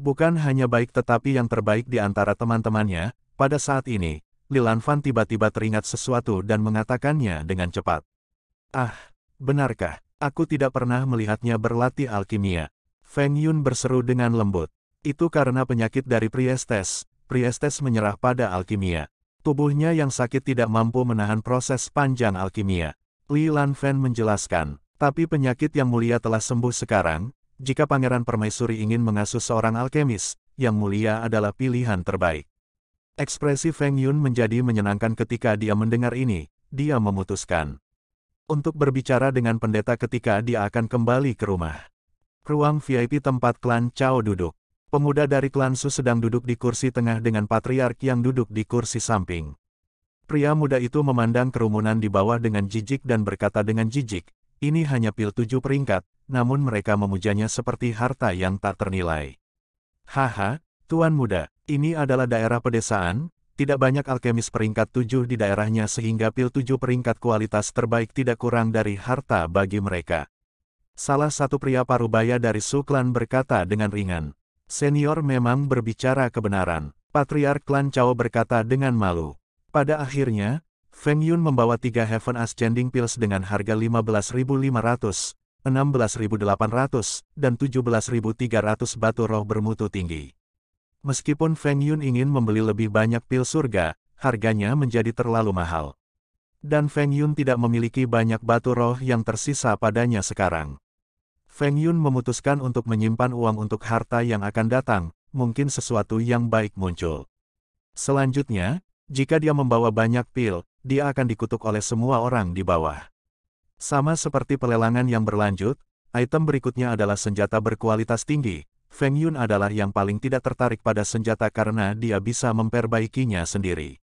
Speaker 1: Bukan hanya baik tetapi yang terbaik di antara teman-temannya, pada saat ini, Lilan Fan tiba-tiba teringat sesuatu dan mengatakannya dengan cepat. Ah, benarkah, aku tidak pernah melihatnya berlatih alkimia. Feng Yun berseru dengan lembut. Itu karena penyakit dari Priestess. Priestess menyerah pada alkimia. Tubuhnya yang sakit tidak mampu menahan proses panjang alkimia. Li Fan menjelaskan, tapi penyakit yang mulia telah sembuh sekarang, jika Pangeran Permaisuri ingin mengasuh seorang alkemis, yang mulia adalah pilihan terbaik. Ekspresi Feng Yun menjadi menyenangkan ketika dia mendengar ini, dia memutuskan untuk berbicara dengan pendeta ketika dia akan kembali ke rumah. Ruang VIP tempat klan Cao duduk. Pemuda dari klan Su sedang duduk di kursi tengah dengan patriark yang duduk di kursi samping. Pria muda itu memandang kerumunan di bawah dengan jijik dan berkata dengan jijik, ini hanya pil tujuh peringkat, namun mereka memujanya seperti harta yang tak ternilai. Haha, Tuan Muda, ini adalah daerah pedesaan, tidak banyak alkemis peringkat tujuh di daerahnya sehingga pil tujuh peringkat kualitas terbaik tidak kurang dari harta bagi mereka. Salah satu pria parubaya dari Suklan berkata dengan ringan, Senior memang berbicara kebenaran. Patriark Klan Cao berkata dengan malu. Pada akhirnya, Feng Yun membawa tiga Heaven Ascending Pills dengan harga 15.500, 16.800, dan 17.300 batu roh bermutu tinggi. Meskipun Feng Yun ingin membeli lebih banyak pil surga, harganya menjadi terlalu mahal. Dan Feng Yun tidak memiliki banyak batu roh yang tersisa padanya sekarang. Feng Yun memutuskan untuk menyimpan uang untuk harta yang akan datang, mungkin sesuatu yang baik muncul. Selanjutnya, jika dia membawa banyak pil, dia akan dikutuk oleh semua orang di bawah. Sama seperti pelelangan yang berlanjut, item berikutnya adalah senjata berkualitas tinggi. Feng Yun adalah yang paling tidak tertarik pada senjata karena dia bisa memperbaikinya sendiri.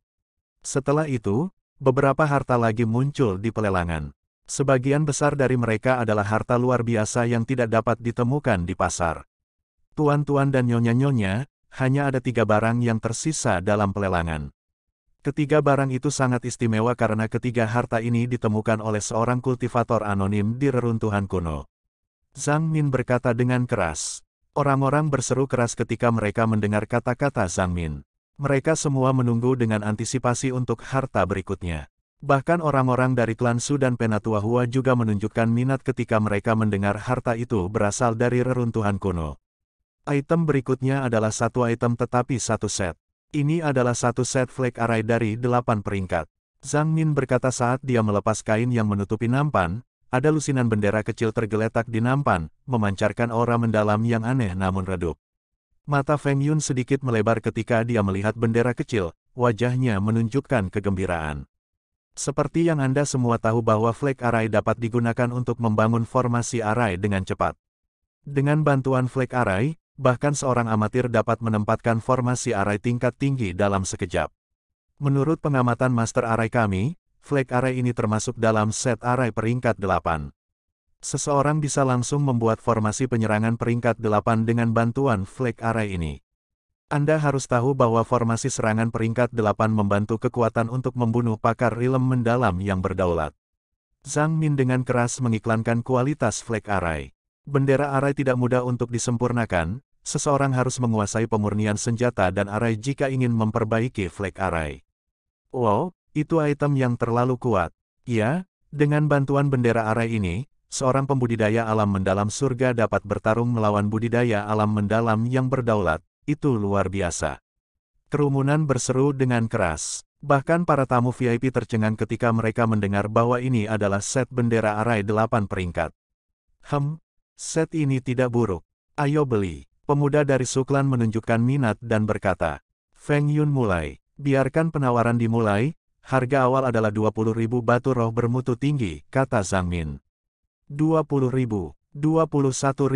Speaker 1: Setelah itu, beberapa harta lagi muncul di pelelangan. Sebagian besar dari mereka adalah harta luar biasa yang tidak dapat ditemukan di pasar. Tuan-tuan dan nyonya-nyonya, hanya ada tiga barang yang tersisa dalam pelelangan. Ketiga barang itu sangat istimewa karena ketiga harta ini ditemukan oleh seorang kultivator anonim di reruntuhan kuno. Zhang Min berkata dengan keras. Orang-orang berseru keras ketika mereka mendengar kata-kata Zhang Min. Mereka semua menunggu dengan antisipasi untuk harta berikutnya. Bahkan orang-orang dari klan Su dan Penatua Hua juga menunjukkan minat ketika mereka mendengar harta itu berasal dari reruntuhan kuno. Item berikutnya adalah satu item tetapi satu set. Ini adalah satu set flag array dari delapan peringkat. Zhang Min berkata saat dia melepas kain yang menutupi nampan, ada lusinan bendera kecil tergeletak di nampan, memancarkan aura mendalam yang aneh namun redup. Mata Feng Yun sedikit melebar ketika dia melihat bendera kecil, wajahnya menunjukkan kegembiraan. Seperti yang Anda semua tahu bahwa flag array dapat digunakan untuk membangun formasi array dengan cepat. Dengan bantuan flag array, bahkan seorang amatir dapat menempatkan formasi arai tingkat tinggi dalam sekejap. Menurut pengamatan master arai kami, flag arai ini termasuk dalam set arai peringkat 8. Seseorang bisa langsung membuat formasi penyerangan peringkat 8 dengan bantuan flag arai ini. Anda harus tahu bahwa formasi serangan peringkat 8 membantu kekuatan untuk membunuh pakar rilem mendalam yang berdaulat. Zhang Min dengan keras mengiklankan kualitas flag arai. Bendera arai tidak mudah untuk disempurnakan, seseorang harus menguasai pemurnian senjata dan arai jika ingin memperbaiki flag arai. Wow, itu item yang terlalu kuat. Ya, dengan bantuan bendera arai ini, seorang pembudidaya alam mendalam surga dapat bertarung melawan budidaya alam mendalam yang berdaulat. Itu luar biasa. Kerumunan berseru dengan keras. Bahkan para tamu VIP tercengang ketika mereka mendengar bahwa ini adalah set bendera arai delapan peringkat. Hem, set ini tidak buruk. Ayo beli. Pemuda dari Suklan menunjukkan minat dan berkata, Feng Yun mulai, biarkan penawaran dimulai, harga awal adalah 20 ribu batu roh bermutu tinggi, kata Zhang Min. 20 ribu, 21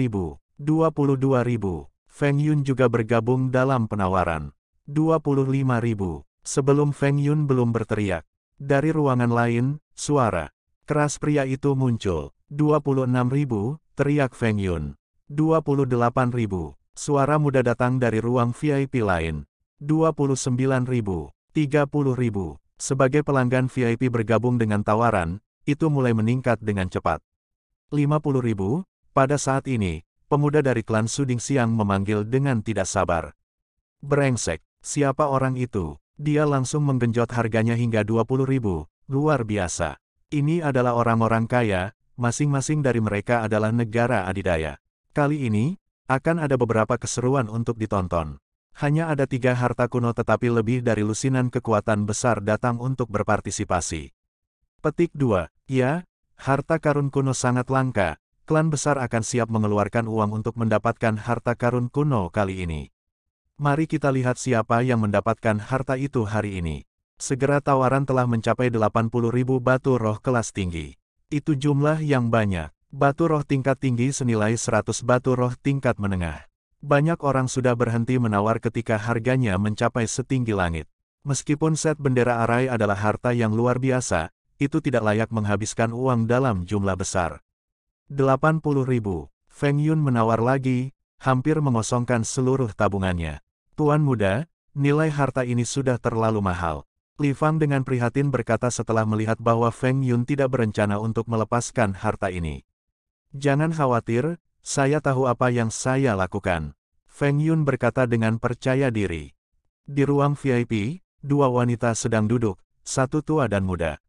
Speaker 1: ribu, 22 ribu, Feng Yun juga bergabung dalam penawaran. 25 ribu, sebelum Feng Yun belum berteriak. Dari ruangan lain, suara keras pria itu muncul. 26 ribu, teriak Feng Yun. 28 ribu, Suara muda datang dari ruang VIP lain. 29.000, 30.000. Sebagai pelanggan VIP bergabung dengan tawaran, itu mulai meningkat dengan cepat. 50.000, pada saat ini, pemuda dari klan Suding Siang memanggil dengan tidak sabar. Brengsek, siapa orang itu? Dia langsung menggenjot harganya hingga 20.000, luar biasa. Ini adalah orang-orang kaya, masing-masing dari mereka adalah negara adidaya. Kali ini, akan ada beberapa keseruan untuk ditonton. Hanya ada tiga harta kuno tetapi lebih dari lusinan kekuatan besar datang untuk berpartisipasi. Petik 2. Ya, harta karun kuno sangat langka. Klan besar akan siap mengeluarkan uang untuk mendapatkan harta karun kuno kali ini. Mari kita lihat siapa yang mendapatkan harta itu hari ini. Segera tawaran telah mencapai 80.000 batu roh kelas tinggi. Itu jumlah yang banyak. Batu roh tingkat tinggi senilai 100 batu roh tingkat menengah. Banyak orang sudah berhenti menawar ketika harganya mencapai setinggi langit. Meskipun set bendera arai adalah harta yang luar biasa, itu tidak layak menghabiskan uang dalam jumlah besar. 80 ribu. Feng Yun menawar lagi, hampir mengosongkan seluruh tabungannya. Tuan muda, nilai harta ini sudah terlalu mahal. Li Fang dengan prihatin berkata setelah melihat bahwa Feng Yun tidak berencana untuk melepaskan harta ini. Jangan khawatir, saya tahu apa yang saya lakukan. Feng Yun berkata dengan percaya diri. Di ruang VIP, dua wanita sedang duduk, satu tua dan muda.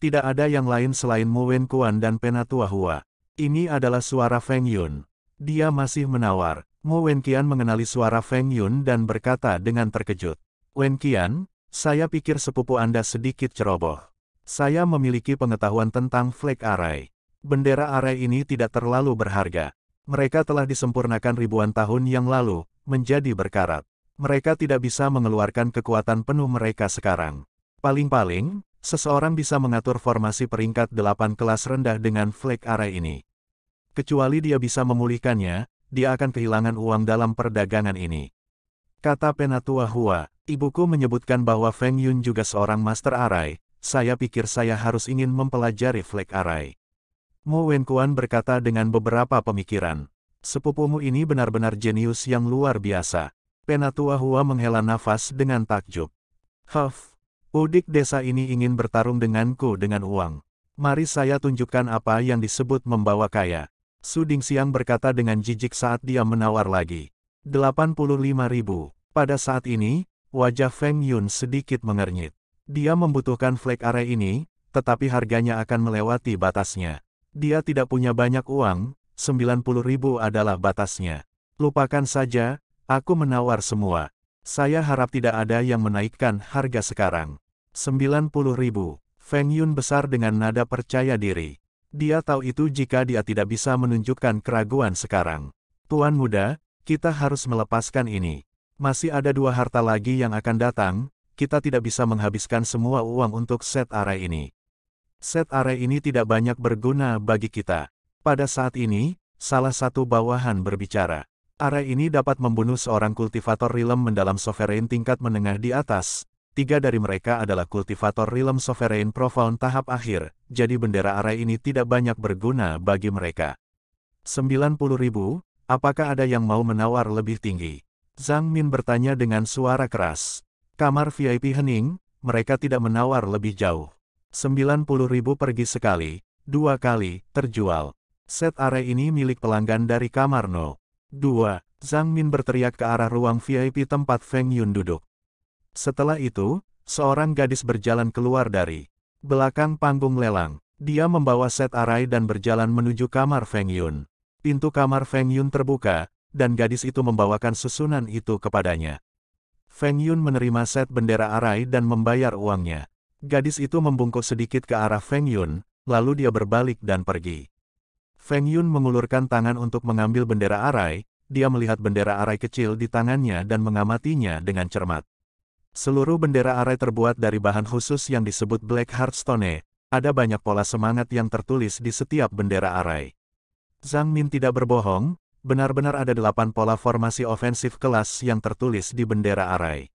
Speaker 1: Tidak ada yang lain selain Mu Wen Kuan dan Penatua Hua. Ini adalah suara Feng Yun. Dia masih menawar. Mu Wen Qian mengenali suara Feng Yun dan berkata dengan terkejut. Wen Qian, saya pikir sepupu Anda sedikit ceroboh. Saya memiliki pengetahuan tentang flek arai. Bendera Arai ini tidak terlalu berharga. Mereka telah disempurnakan ribuan tahun yang lalu, menjadi berkarat. Mereka tidak bisa mengeluarkan kekuatan penuh mereka sekarang. Paling-paling, seseorang bisa mengatur formasi peringkat delapan kelas rendah dengan flag Arai ini. Kecuali dia bisa memulihkannya, dia akan kehilangan uang dalam perdagangan ini. Kata Penatua Hua, ibuku menyebutkan bahwa Feng Yun juga seorang master Arai, saya pikir saya harus ingin mempelajari flag Arai. Mo Wenkuan berkata dengan beberapa pemikiran. Sepupumu ini benar-benar jenius yang luar biasa. Penatua Hua menghela nafas dengan takjub. Huff, udik desa ini ingin bertarung denganku dengan uang. Mari saya tunjukkan apa yang disebut membawa kaya. Suding Siang berkata dengan jijik saat dia menawar lagi. 85 ribu. Pada saat ini, wajah Feng Yun sedikit mengernyit. Dia membutuhkan flek are ini, tetapi harganya akan melewati batasnya. Dia tidak punya banyak uang, 90 ribu adalah batasnya. Lupakan saja, aku menawar semua. Saya harap tidak ada yang menaikkan harga sekarang. 90 ribu. Feng Yun besar dengan nada percaya diri. Dia tahu itu jika dia tidak bisa menunjukkan keraguan sekarang. Tuan muda, kita harus melepaskan ini. Masih ada dua harta lagi yang akan datang, kita tidak bisa menghabiskan semua uang untuk set arah ini set array ini tidak banyak berguna bagi kita. Pada saat ini, salah satu bawahan berbicara. Array ini dapat membunuh seorang kultivator realm mendalam sovereign tingkat menengah di atas. Tiga dari mereka adalah kultivator realm sovereign profound tahap akhir, jadi bendera array ini tidak banyak berguna bagi mereka. 90 ribu, apakah ada yang mau menawar lebih tinggi? Zhang Min bertanya dengan suara keras. Kamar VIP hening, mereka tidak menawar lebih jauh. 90.000 pergi sekali, dua kali, terjual. Set array ini milik pelanggan dari kamar No. 2. Zhang Min berteriak ke arah ruang VIP tempat Feng Yun duduk. Setelah itu, seorang gadis berjalan keluar dari belakang panggung lelang. Dia membawa set arai dan berjalan menuju kamar Feng Yun. Pintu kamar Feng Yun terbuka, dan gadis itu membawakan susunan itu kepadanya. Feng Yun menerima set bendera arai dan membayar uangnya. Gadis itu membungkuk sedikit ke arah Feng Yun, lalu dia berbalik dan pergi. Feng Yun mengulurkan tangan untuk mengambil bendera arai, dia melihat bendera arai kecil di tangannya dan mengamatinya dengan cermat. Seluruh bendera arai terbuat dari bahan khusus yang disebut Black Heartstone, ada banyak pola semangat yang tertulis di setiap bendera arai. Zhang Min tidak berbohong, benar-benar ada delapan pola formasi ofensif kelas yang tertulis di bendera arai.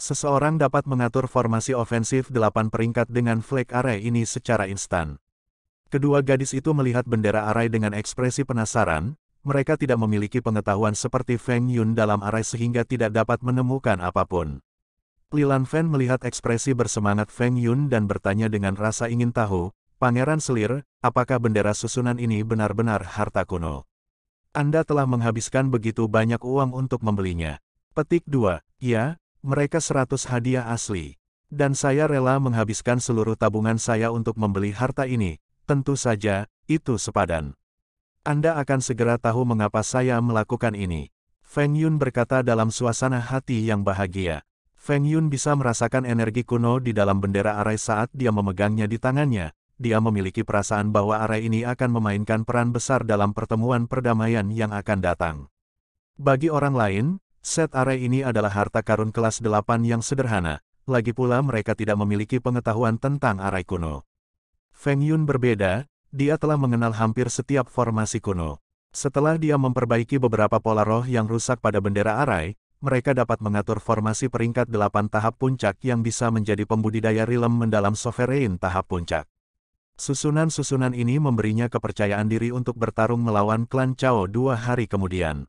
Speaker 1: Seseorang dapat mengatur formasi ofensif delapan peringkat dengan flag array ini secara instan. Kedua gadis itu melihat bendera array dengan ekspresi penasaran, mereka tidak memiliki pengetahuan seperti Feng Yun dalam array sehingga tidak dapat menemukan apapun. Lilan Feng melihat ekspresi bersemangat Feng Yun dan bertanya dengan rasa ingin tahu, Pangeran Selir, apakah bendera susunan ini benar-benar harta kuno? Anda telah menghabiskan begitu banyak uang untuk membelinya. Petik 2. Ya, mereka seratus hadiah asli. Dan saya rela menghabiskan seluruh tabungan saya untuk membeli harta ini, tentu saja, itu sepadan. Anda akan segera tahu mengapa saya melakukan ini. Feng Yun berkata dalam suasana hati yang bahagia. Feng Yun bisa merasakan energi kuno di dalam bendera arai saat dia memegangnya di tangannya. Dia memiliki perasaan bahwa arai ini akan memainkan peran besar dalam pertemuan perdamaian yang akan datang. Bagi orang lain, Set array ini adalah harta karun kelas 8 yang sederhana, lagi pula mereka tidak memiliki pengetahuan tentang array kuno. Feng Yun berbeda, dia telah mengenal hampir setiap formasi kuno. Setelah dia memperbaiki beberapa pola roh yang rusak pada bendera arai, mereka dapat mengatur formasi peringkat 8 tahap puncak yang bisa menjadi pembudidaya rilem mendalam sovereign tahap puncak. Susunan-susunan ini memberinya kepercayaan diri untuk bertarung melawan klan Chao dua hari kemudian.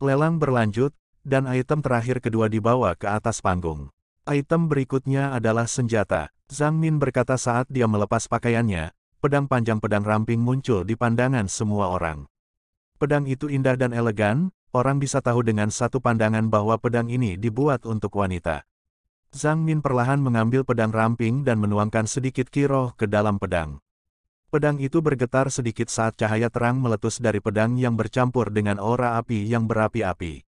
Speaker 1: Lelang berlanjut, dan item terakhir kedua dibawa ke atas panggung. Item berikutnya adalah senjata, Zhang Min berkata saat dia melepas pakaiannya, pedang panjang pedang ramping muncul di pandangan semua orang. Pedang itu indah dan elegan, orang bisa tahu dengan satu pandangan bahwa pedang ini dibuat untuk wanita. Zhang Min perlahan mengambil pedang ramping dan menuangkan sedikit kiroh ke dalam pedang. Pedang itu bergetar sedikit saat cahaya terang meletus dari pedang yang bercampur dengan aura api yang berapi-api.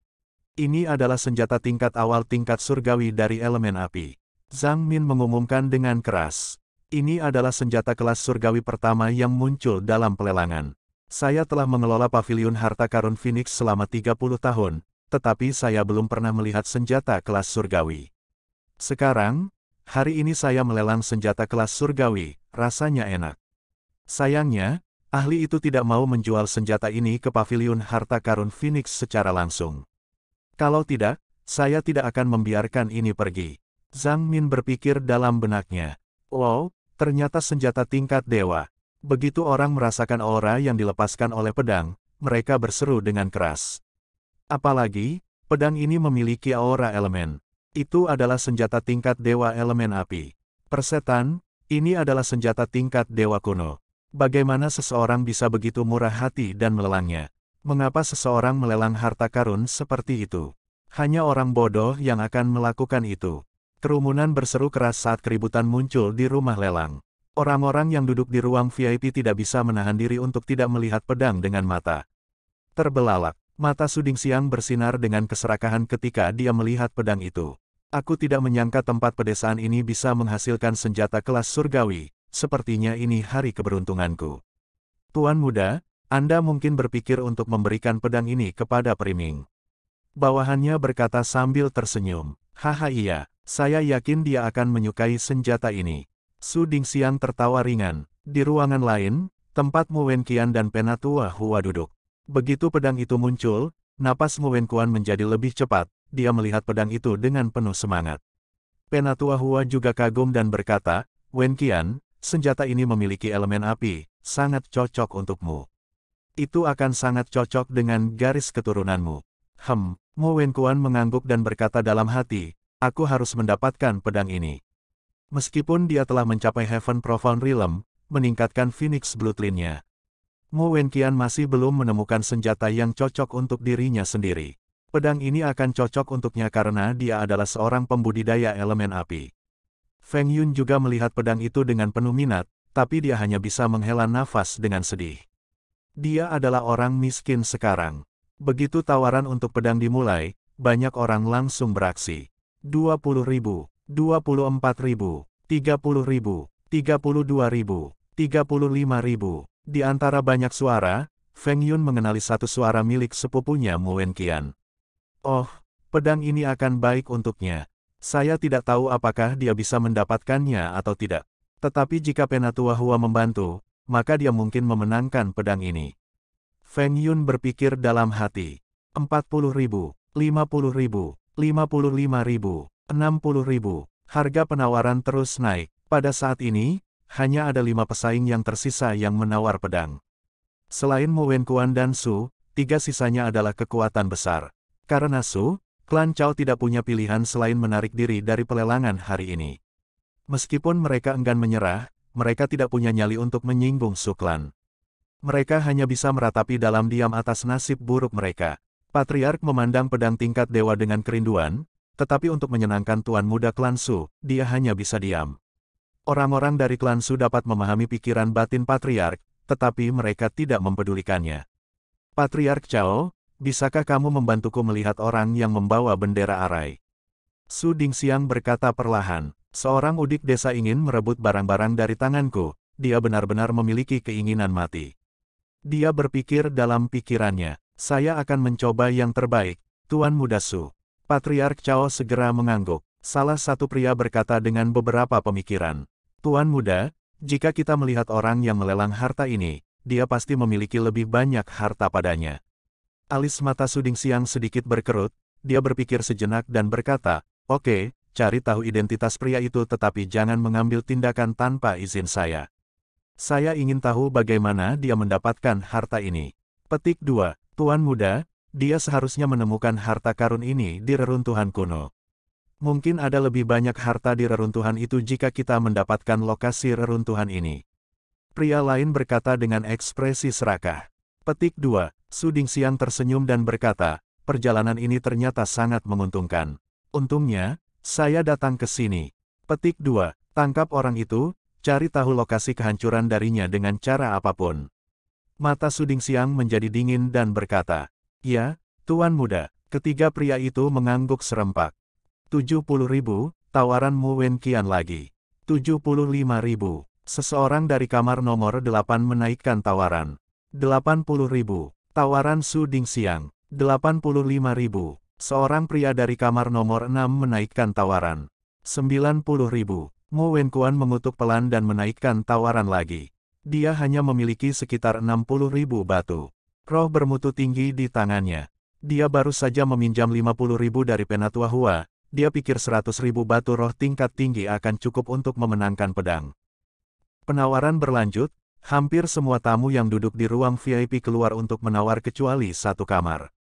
Speaker 1: Ini adalah senjata tingkat awal tingkat surgawi dari elemen api. Zhang Min mengumumkan dengan keras. Ini adalah senjata kelas surgawi pertama yang muncul dalam pelelangan. Saya telah mengelola pavilion harta karun Phoenix selama 30 tahun, tetapi saya belum pernah melihat senjata kelas surgawi. Sekarang, hari ini saya melelang senjata kelas surgawi, rasanya enak. Sayangnya, ahli itu tidak mau menjual senjata ini ke pavilion harta karun Phoenix secara langsung. Kalau tidak, saya tidak akan membiarkan ini pergi. Zhang Min berpikir dalam benaknya. Wow, ternyata senjata tingkat dewa. Begitu orang merasakan aura yang dilepaskan oleh pedang, mereka berseru dengan keras. Apalagi, pedang ini memiliki aura elemen. Itu adalah senjata tingkat dewa elemen api. Persetan, ini adalah senjata tingkat dewa kuno. Bagaimana seseorang bisa begitu murah hati dan melelangnya? Mengapa seseorang melelang harta karun seperti itu? Hanya orang bodoh yang akan melakukan itu. Kerumunan berseru keras saat keributan muncul di rumah lelang. Orang-orang yang duduk di ruang VIP tidak bisa menahan diri untuk tidak melihat pedang dengan mata. Terbelalak, mata Suding Siang bersinar dengan keserakahan ketika dia melihat pedang itu. Aku tidak menyangka tempat pedesaan ini bisa menghasilkan senjata kelas surgawi, sepertinya ini hari keberuntunganku. Tuan muda, anda mungkin berpikir untuk memberikan pedang ini kepada Priming. Bawahannya berkata sambil tersenyum, Haha iya, saya yakin dia akan menyukai senjata ini. Su Dingxian tertawa ringan. Di ruangan lain, tempat Mu Wenqian dan Penatua Hua duduk. Begitu pedang itu muncul, napas Mu Kuan menjadi lebih cepat, dia melihat pedang itu dengan penuh semangat. Penatua Hua juga kagum dan berkata, Wen senjata ini memiliki elemen api, sangat cocok untukmu itu akan sangat cocok dengan garis keturunanmu. Hem, Mo Wenkuan mengangguk dan berkata dalam hati, aku harus mendapatkan pedang ini. Meskipun dia telah mencapai Heaven Profound Realm, meningkatkan Phoenix Bloodline-nya. Mo Wenkian masih belum menemukan senjata yang cocok untuk dirinya sendiri. Pedang ini akan cocok untuknya karena dia adalah seorang pembudidaya elemen api. Feng Yun juga melihat pedang itu dengan penuh minat, tapi dia hanya bisa menghela nafas dengan sedih. Dia adalah orang miskin sekarang. Begitu tawaran untuk pedang dimulai, banyak orang langsung beraksi. 20 ribu, 24 ribu, 30 ribu, 32 ribu, 35 ribu. Di antara banyak suara, Feng Yun mengenali satu suara milik sepupunya Mu Qian. Oh, pedang ini akan baik untuknya. Saya tidak tahu apakah dia bisa mendapatkannya atau tidak. Tetapi jika Penatua Hua membantu, maka dia mungkin memenangkan pedang ini. Feng Yun berpikir dalam hati. 40 ribu, 50 ribu, 55 ribu, 60 ribu. Harga penawaran terus naik. Pada saat ini, hanya ada lima pesaing yang tersisa yang menawar pedang. Selain Mu Kuan dan Su, tiga sisanya adalah kekuatan besar. Karena Su, klan Cao tidak punya pilihan selain menarik diri dari pelelangan hari ini. Meskipun mereka enggan menyerah, mereka tidak punya nyali untuk menyinggung Suklan. Mereka hanya bisa meratapi dalam diam atas nasib buruk mereka. Patriark memandang pedang tingkat dewa dengan kerinduan, tetapi untuk menyenangkan tuan muda klan Su, dia hanya bisa diam. Orang-orang dari klan Su dapat memahami pikiran batin Patriark, tetapi mereka tidak mempedulikannya. Patriark Chao, bisakah kamu membantuku melihat orang yang membawa bendera arai? Su Dingxiang berkata perlahan, seorang udik desa ingin merebut barang-barang dari tanganku, dia benar-benar memiliki keinginan mati. Dia berpikir dalam pikirannya, saya akan mencoba yang terbaik, Tuan Muda Su. Patriark Chao segera mengangguk, salah satu pria berkata dengan beberapa pemikiran. Tuan Muda, jika kita melihat orang yang melelang harta ini, dia pasti memiliki lebih banyak harta padanya. Alis mata Suding Siang sedikit berkerut, dia berpikir sejenak dan berkata, Oke, cari tahu identitas pria itu tetapi jangan mengambil tindakan tanpa izin saya. Saya ingin tahu bagaimana dia mendapatkan harta ini. Petik 2. Tuan muda, dia seharusnya menemukan harta karun ini di reruntuhan kuno. Mungkin ada lebih banyak harta di reruntuhan itu jika kita mendapatkan lokasi reruntuhan ini. Pria lain berkata dengan ekspresi serakah. Petik 2. Suding Siang tersenyum dan berkata, perjalanan ini ternyata sangat menguntungkan. Untungnya, saya datang ke sini. Petik 2. Tangkap orang itu, cari tahu lokasi kehancuran darinya dengan cara apapun. Mata Suding Siang menjadi dingin dan berkata, Ya, Tuan Muda, ketiga pria itu mengangguk serempak. 70 ribu, tawaranmu Wen Kian lagi. 75 ribu. Seseorang dari kamar nomor 8 menaikkan tawaran. 80 ribu. Tawaran Suding Siang. 85 ribu. Seorang pria dari kamar nomor 6 menaikkan tawaran. 90 ribu. Mo Wenkuan mengutuk pelan dan menaikkan tawaran lagi. Dia hanya memiliki sekitar 60 ribu batu. Roh bermutu tinggi di tangannya. Dia baru saja meminjam 50 ribu dari Penatua Hua, dia pikir 100 ribu batu roh tingkat tinggi akan cukup untuk memenangkan pedang. Penawaran berlanjut, hampir semua tamu yang duduk di ruang VIP keluar untuk menawar kecuali satu kamar.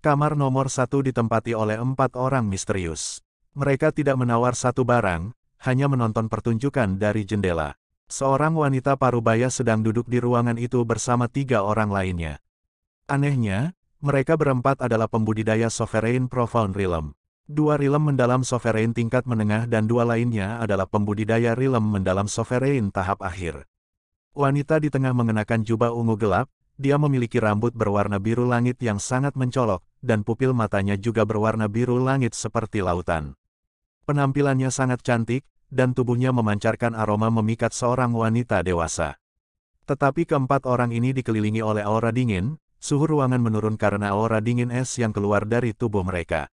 Speaker 1: Kamar nomor satu ditempati oleh empat orang misterius. Mereka tidak menawar satu barang, hanya menonton pertunjukan dari jendela. Seorang wanita parubaya sedang duduk di ruangan itu bersama tiga orang lainnya. Anehnya, mereka berempat adalah pembudidaya Sovereign Profound Realm. Dua Realm mendalam Sovereign tingkat menengah dan dua lainnya adalah pembudidaya Realm mendalam Sovereign tahap akhir. Wanita di tengah mengenakan jubah ungu gelap, dia memiliki rambut berwarna biru langit yang sangat mencolok, dan pupil matanya juga berwarna biru langit seperti lautan. Penampilannya sangat cantik, dan tubuhnya memancarkan aroma memikat seorang wanita dewasa. Tetapi keempat orang ini dikelilingi oleh aura dingin, suhu ruangan menurun karena aura dingin es yang keluar dari tubuh mereka.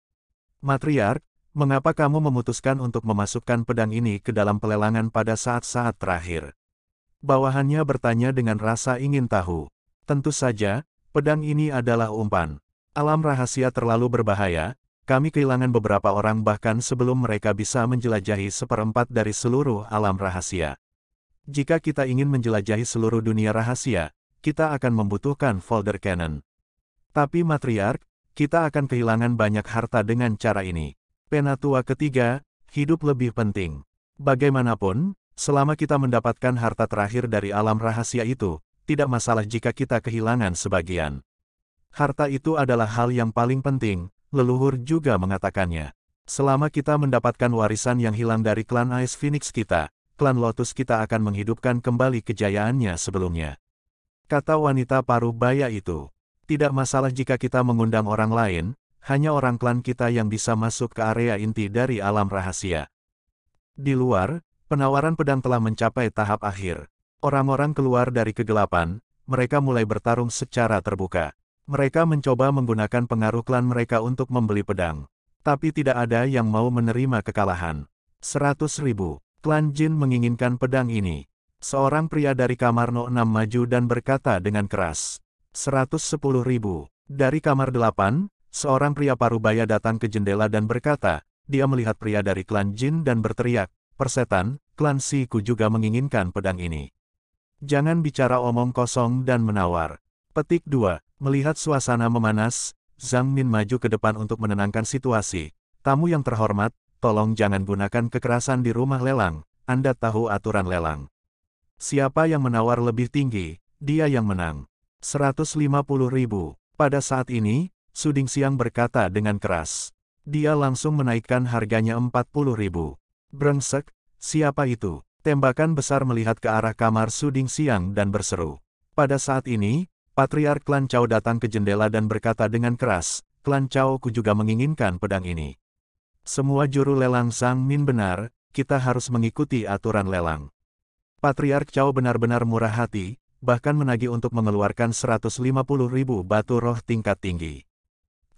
Speaker 1: Matriark, mengapa kamu memutuskan untuk memasukkan pedang ini ke dalam pelelangan pada saat-saat terakhir? Bawahannya bertanya dengan rasa ingin tahu. Tentu saja, pedang ini adalah umpan. Alam rahasia terlalu berbahaya, kami kehilangan beberapa orang bahkan sebelum mereka bisa menjelajahi seperempat dari seluruh alam rahasia. Jika kita ingin menjelajahi seluruh dunia rahasia, kita akan membutuhkan folder canon. Tapi matriark, kita akan kehilangan banyak harta dengan cara ini. Penatua ketiga, hidup lebih penting. Bagaimanapun, selama kita mendapatkan harta terakhir dari alam rahasia itu, tidak masalah jika kita kehilangan sebagian. Harta itu adalah hal yang paling penting, leluhur juga mengatakannya. Selama kita mendapatkan warisan yang hilang dari klan Ice Phoenix kita, klan Lotus kita akan menghidupkan kembali kejayaannya sebelumnya. Kata wanita paruh baya itu. Tidak masalah jika kita mengundang orang lain, hanya orang klan kita yang bisa masuk ke area inti dari alam rahasia. Di luar, penawaran pedang telah mencapai tahap akhir. Orang-orang keluar dari kegelapan, mereka mulai bertarung secara terbuka. Mereka mencoba menggunakan pengaruh klan mereka untuk membeli pedang. Tapi tidak ada yang mau menerima kekalahan. 100 ribu. Klan Jin menginginkan pedang ini. Seorang pria dari kamar No 6 maju dan berkata dengan keras. 110 ribu. Dari kamar 8, seorang pria parubaya datang ke jendela dan berkata, dia melihat pria dari klan Jin dan berteriak, persetan, klan Siku juga menginginkan pedang ini. Jangan bicara omong kosong dan menawar. Petik 2. Melihat suasana memanas, Zhang Min maju ke depan untuk menenangkan situasi. Tamu yang terhormat, tolong jangan gunakan kekerasan di rumah lelang, Anda tahu aturan lelang. Siapa yang menawar lebih tinggi, dia yang menang. 150 ribu. Pada saat ini, Suding Siang berkata dengan keras. Dia langsung menaikkan harganya 40 ribu. Brengsek, siapa itu? Tembakan besar melihat ke arah kamar Suding Siang dan berseru. Pada saat ini, Patriark Klan Chao datang ke jendela dan berkata dengan keras, Klan Chao ku juga menginginkan pedang ini. Semua juru lelang Sang Min benar, kita harus mengikuti aturan lelang. Patriark Chao benar-benar murah hati, bahkan menagih untuk mengeluarkan 150 ribu batu roh tingkat tinggi.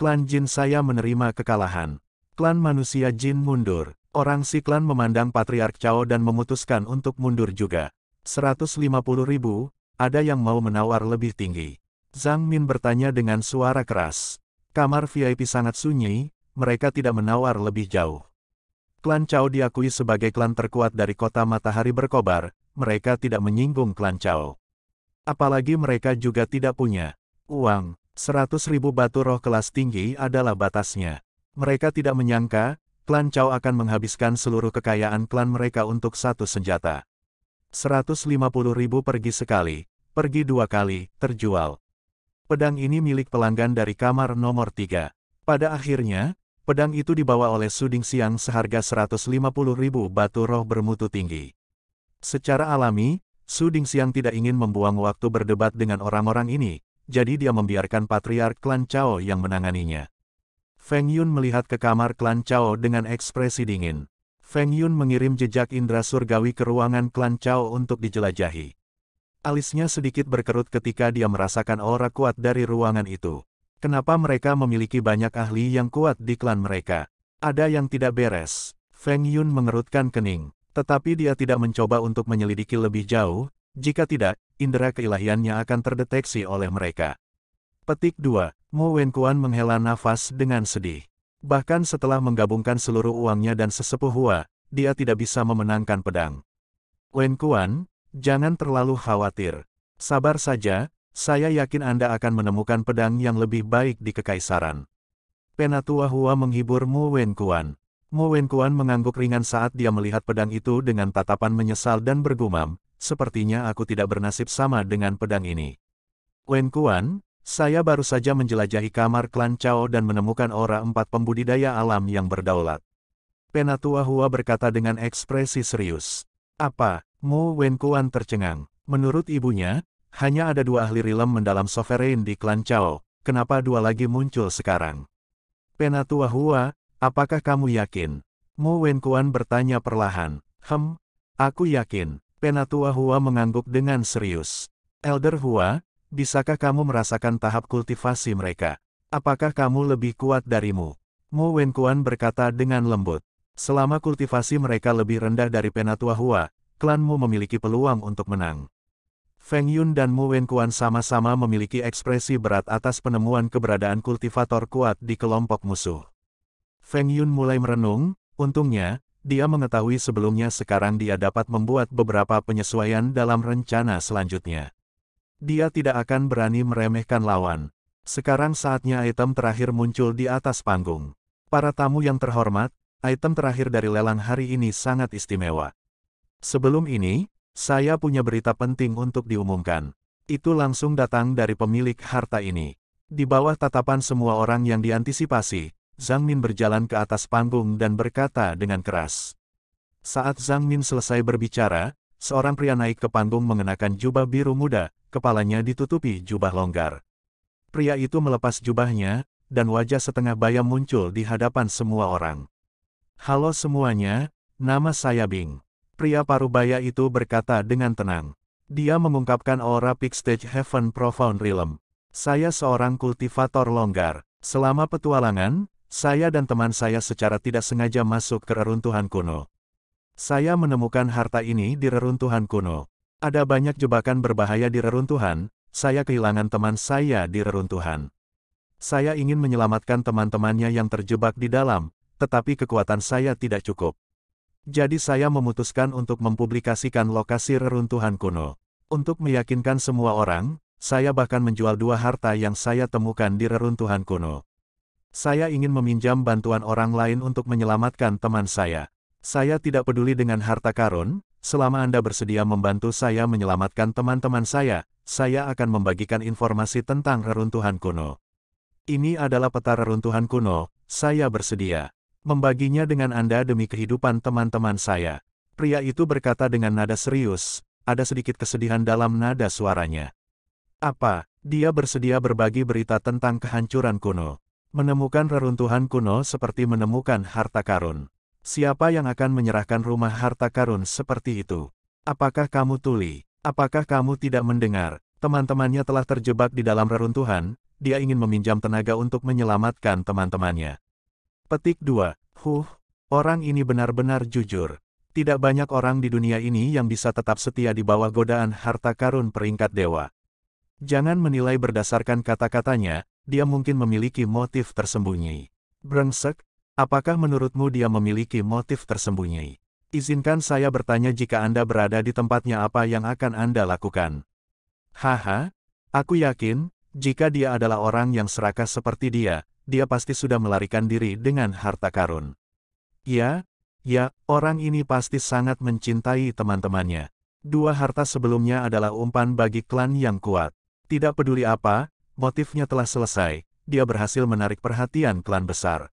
Speaker 1: Klan Jin saya menerima kekalahan. Klan manusia Jin mundur. Orang si klan memandang Patriark Chao dan memutuskan untuk mundur juga. 150 ribu, ada yang mau menawar lebih tinggi. Zhang Min bertanya dengan suara keras. Kamar VIP sangat sunyi, mereka tidak menawar lebih jauh. Klan Cao diakui sebagai klan terkuat dari kota matahari berkobar, mereka tidak menyinggung klan Cao. Apalagi mereka juga tidak punya uang. Seratus ribu batu roh kelas tinggi adalah batasnya. Mereka tidak menyangka, klan Cao akan menghabiskan seluruh kekayaan klan mereka untuk satu senjata ribu pergi sekali, pergi dua kali, terjual. Pedang ini milik pelanggan dari kamar nomor tiga. Pada akhirnya, pedang itu dibawa oleh Suding Siang seharga 150 ribu batu roh bermutu tinggi. Secara alami, Suding Siang tidak ingin membuang waktu berdebat dengan orang-orang ini, jadi dia membiarkan patriark klan Cao yang menanganinya. Feng Yun melihat ke kamar klan Cao dengan ekspresi dingin. Feng Yun mengirim jejak indra surgawi ke ruangan klan Cao untuk dijelajahi. Alisnya sedikit berkerut ketika dia merasakan aura kuat dari ruangan itu. Kenapa mereka memiliki banyak ahli yang kuat di klan mereka? Ada yang tidak beres. Feng Yun mengerutkan kening. Tetapi dia tidak mencoba untuk menyelidiki lebih jauh, jika tidak, indera keilahiannya akan terdeteksi oleh mereka. Petik 2. Mo Wenkuan menghela nafas dengan sedih. Bahkan setelah menggabungkan seluruh uangnya dan sesepuh Hua, dia tidak bisa memenangkan pedang. Wen Kuan, jangan terlalu khawatir. Sabar saja, saya yakin Anda akan menemukan pedang yang lebih baik di Kekaisaran. Penatua Hua menghibur Mu Wen Kuan. Mu Wen Kuan mengangguk ringan saat dia melihat pedang itu dengan tatapan menyesal dan bergumam, sepertinya aku tidak bernasib sama dengan pedang ini. Wen Kuan, saya baru saja menjelajahi kamar klan Cao dan menemukan aura empat pembudidaya alam yang berdaulat. Penatua Hua berkata dengan ekspresi serius. Apa? Mu Wen Kuan tercengang. Menurut ibunya, hanya ada dua ahli rilem mendalam sovereign di klan Cao. Kenapa dua lagi muncul sekarang? Penatua Hua, apakah kamu yakin? Mu Wen Kuan bertanya perlahan. Hem, aku yakin. Penatua Hua mengangguk dengan serius. Elder Hua, Bisakah kamu merasakan tahap kultivasi mereka? Apakah kamu lebih kuat darimu? Mo Wenkuan berkata dengan lembut. Selama kultivasi mereka lebih rendah dari Penatua Hua, klanmu memiliki peluang untuk menang. Feng Yun dan Mu Wenkuan sama-sama memiliki ekspresi berat atas penemuan keberadaan kultivator kuat di kelompok musuh. Feng Yun mulai merenung, untungnya, dia mengetahui sebelumnya sekarang dia dapat membuat beberapa penyesuaian dalam rencana selanjutnya. Dia tidak akan berani meremehkan lawan. Sekarang saatnya item terakhir muncul di atas panggung. Para tamu yang terhormat, item terakhir dari lelang hari ini sangat istimewa. Sebelum ini, saya punya berita penting untuk diumumkan. Itu langsung datang dari pemilik harta ini. Di bawah tatapan semua orang yang diantisipasi, Zhang Min berjalan ke atas panggung dan berkata dengan keras. Saat Zhang Min selesai berbicara, seorang pria naik ke panggung mengenakan jubah biru muda, kepalanya ditutupi jubah longgar. Pria itu melepas jubahnya, dan wajah setengah bayam muncul di hadapan semua orang. Halo semuanya, nama saya Bing. Pria paruh baya itu berkata dengan tenang. Dia mengungkapkan aura Peak Stage Heaven Profound Realm. Saya seorang kultivator longgar. Selama petualangan, saya dan teman saya secara tidak sengaja masuk ke reruntuhan kuno. Saya menemukan harta ini di reruntuhan kuno. Ada banyak jebakan berbahaya di reruntuhan, saya kehilangan teman saya di reruntuhan. Saya ingin menyelamatkan teman-temannya yang terjebak di dalam, tetapi kekuatan saya tidak cukup. Jadi saya memutuskan untuk mempublikasikan lokasi reruntuhan kuno. Untuk meyakinkan semua orang, saya bahkan menjual dua harta yang saya temukan di reruntuhan kuno. Saya ingin meminjam bantuan orang lain untuk menyelamatkan teman saya. Saya tidak peduli dengan harta karun, selama Anda bersedia membantu saya menyelamatkan teman-teman saya, saya akan membagikan informasi tentang reruntuhan kuno. Ini adalah peta reruntuhan kuno, saya bersedia membaginya dengan Anda demi kehidupan teman-teman saya. Pria itu berkata dengan nada serius, ada sedikit kesedihan dalam nada suaranya. Apa, dia bersedia berbagi berita tentang kehancuran kuno. Menemukan reruntuhan kuno seperti menemukan harta karun. Siapa yang akan menyerahkan rumah harta karun seperti itu? Apakah kamu tuli? Apakah kamu tidak mendengar? Teman-temannya telah terjebak di dalam reruntuhan, dia ingin meminjam tenaga untuk menyelamatkan teman-temannya. Petik 2. Huh, orang ini benar-benar jujur. Tidak banyak orang di dunia ini yang bisa tetap setia di bawah godaan harta karun peringkat dewa. Jangan menilai berdasarkan kata-katanya, dia mungkin memiliki motif tersembunyi. Brengsek, Apakah menurutmu dia memiliki motif tersembunyi? Izinkan saya bertanya jika Anda berada di tempatnya apa yang akan Anda lakukan. Haha, aku yakin, jika dia adalah orang yang serakah seperti dia, dia pasti sudah melarikan diri dengan harta karun. Ya, ya, orang ini pasti sangat mencintai teman-temannya. Dua harta sebelumnya adalah umpan bagi klan yang kuat. Tidak peduli apa, motifnya telah selesai, dia berhasil menarik perhatian klan besar.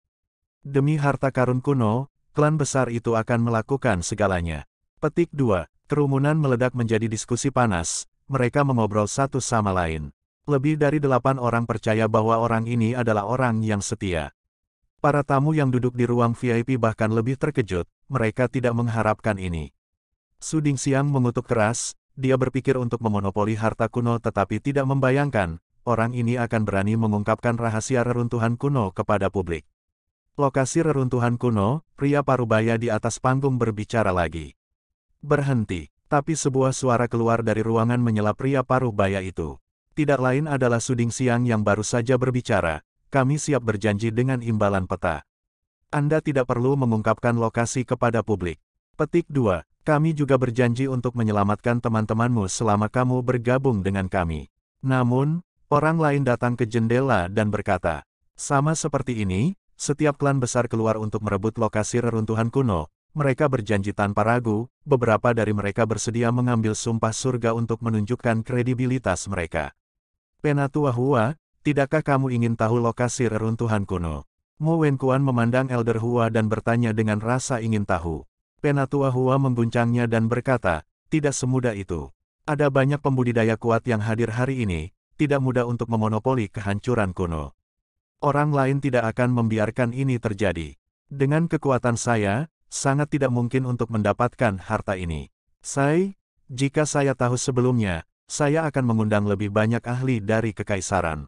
Speaker 1: Demi harta karun kuno, klan besar itu akan melakukan segalanya. Petik 2. Kerumunan meledak menjadi diskusi panas, mereka mengobrol satu sama lain. Lebih dari delapan orang percaya bahwa orang ini adalah orang yang setia. Para tamu yang duduk di ruang VIP bahkan lebih terkejut, mereka tidak mengharapkan ini. Suding Siang mengutuk keras, dia berpikir untuk memonopoli harta kuno tetapi tidak membayangkan, orang ini akan berani mengungkapkan rahasia reruntuhan kuno kepada publik. Lokasi reruntuhan kuno, pria parubaya di atas panggung berbicara lagi. Berhenti, tapi sebuah suara keluar dari ruangan menyela pria parubaya itu. Tidak lain adalah Suding Siang yang baru saja berbicara, kami siap berjanji dengan imbalan peta. Anda tidak perlu mengungkapkan lokasi kepada publik. Petik 2, kami juga berjanji untuk menyelamatkan teman-temanmu selama kamu bergabung dengan kami. Namun, orang lain datang ke jendela dan berkata, sama seperti ini, setiap klan besar keluar untuk merebut lokasi reruntuhan kuno, mereka berjanji tanpa ragu, beberapa dari mereka bersedia mengambil sumpah surga untuk menunjukkan kredibilitas mereka. Penatua Hua, tidakkah kamu ingin tahu lokasi reruntuhan kuno? Mo Wenkuan memandang Elder Hua dan bertanya dengan rasa ingin tahu. Penatua Hua mengguncangnya dan berkata, tidak semudah itu. Ada banyak pembudidaya kuat yang hadir hari ini, tidak mudah untuk memonopoli kehancuran kuno orang lain tidak akan membiarkan ini terjadi. Dengan kekuatan saya, sangat tidak mungkin untuk mendapatkan harta ini. Saya, jika saya tahu sebelumnya, saya akan mengundang lebih banyak ahli dari kekaisaran.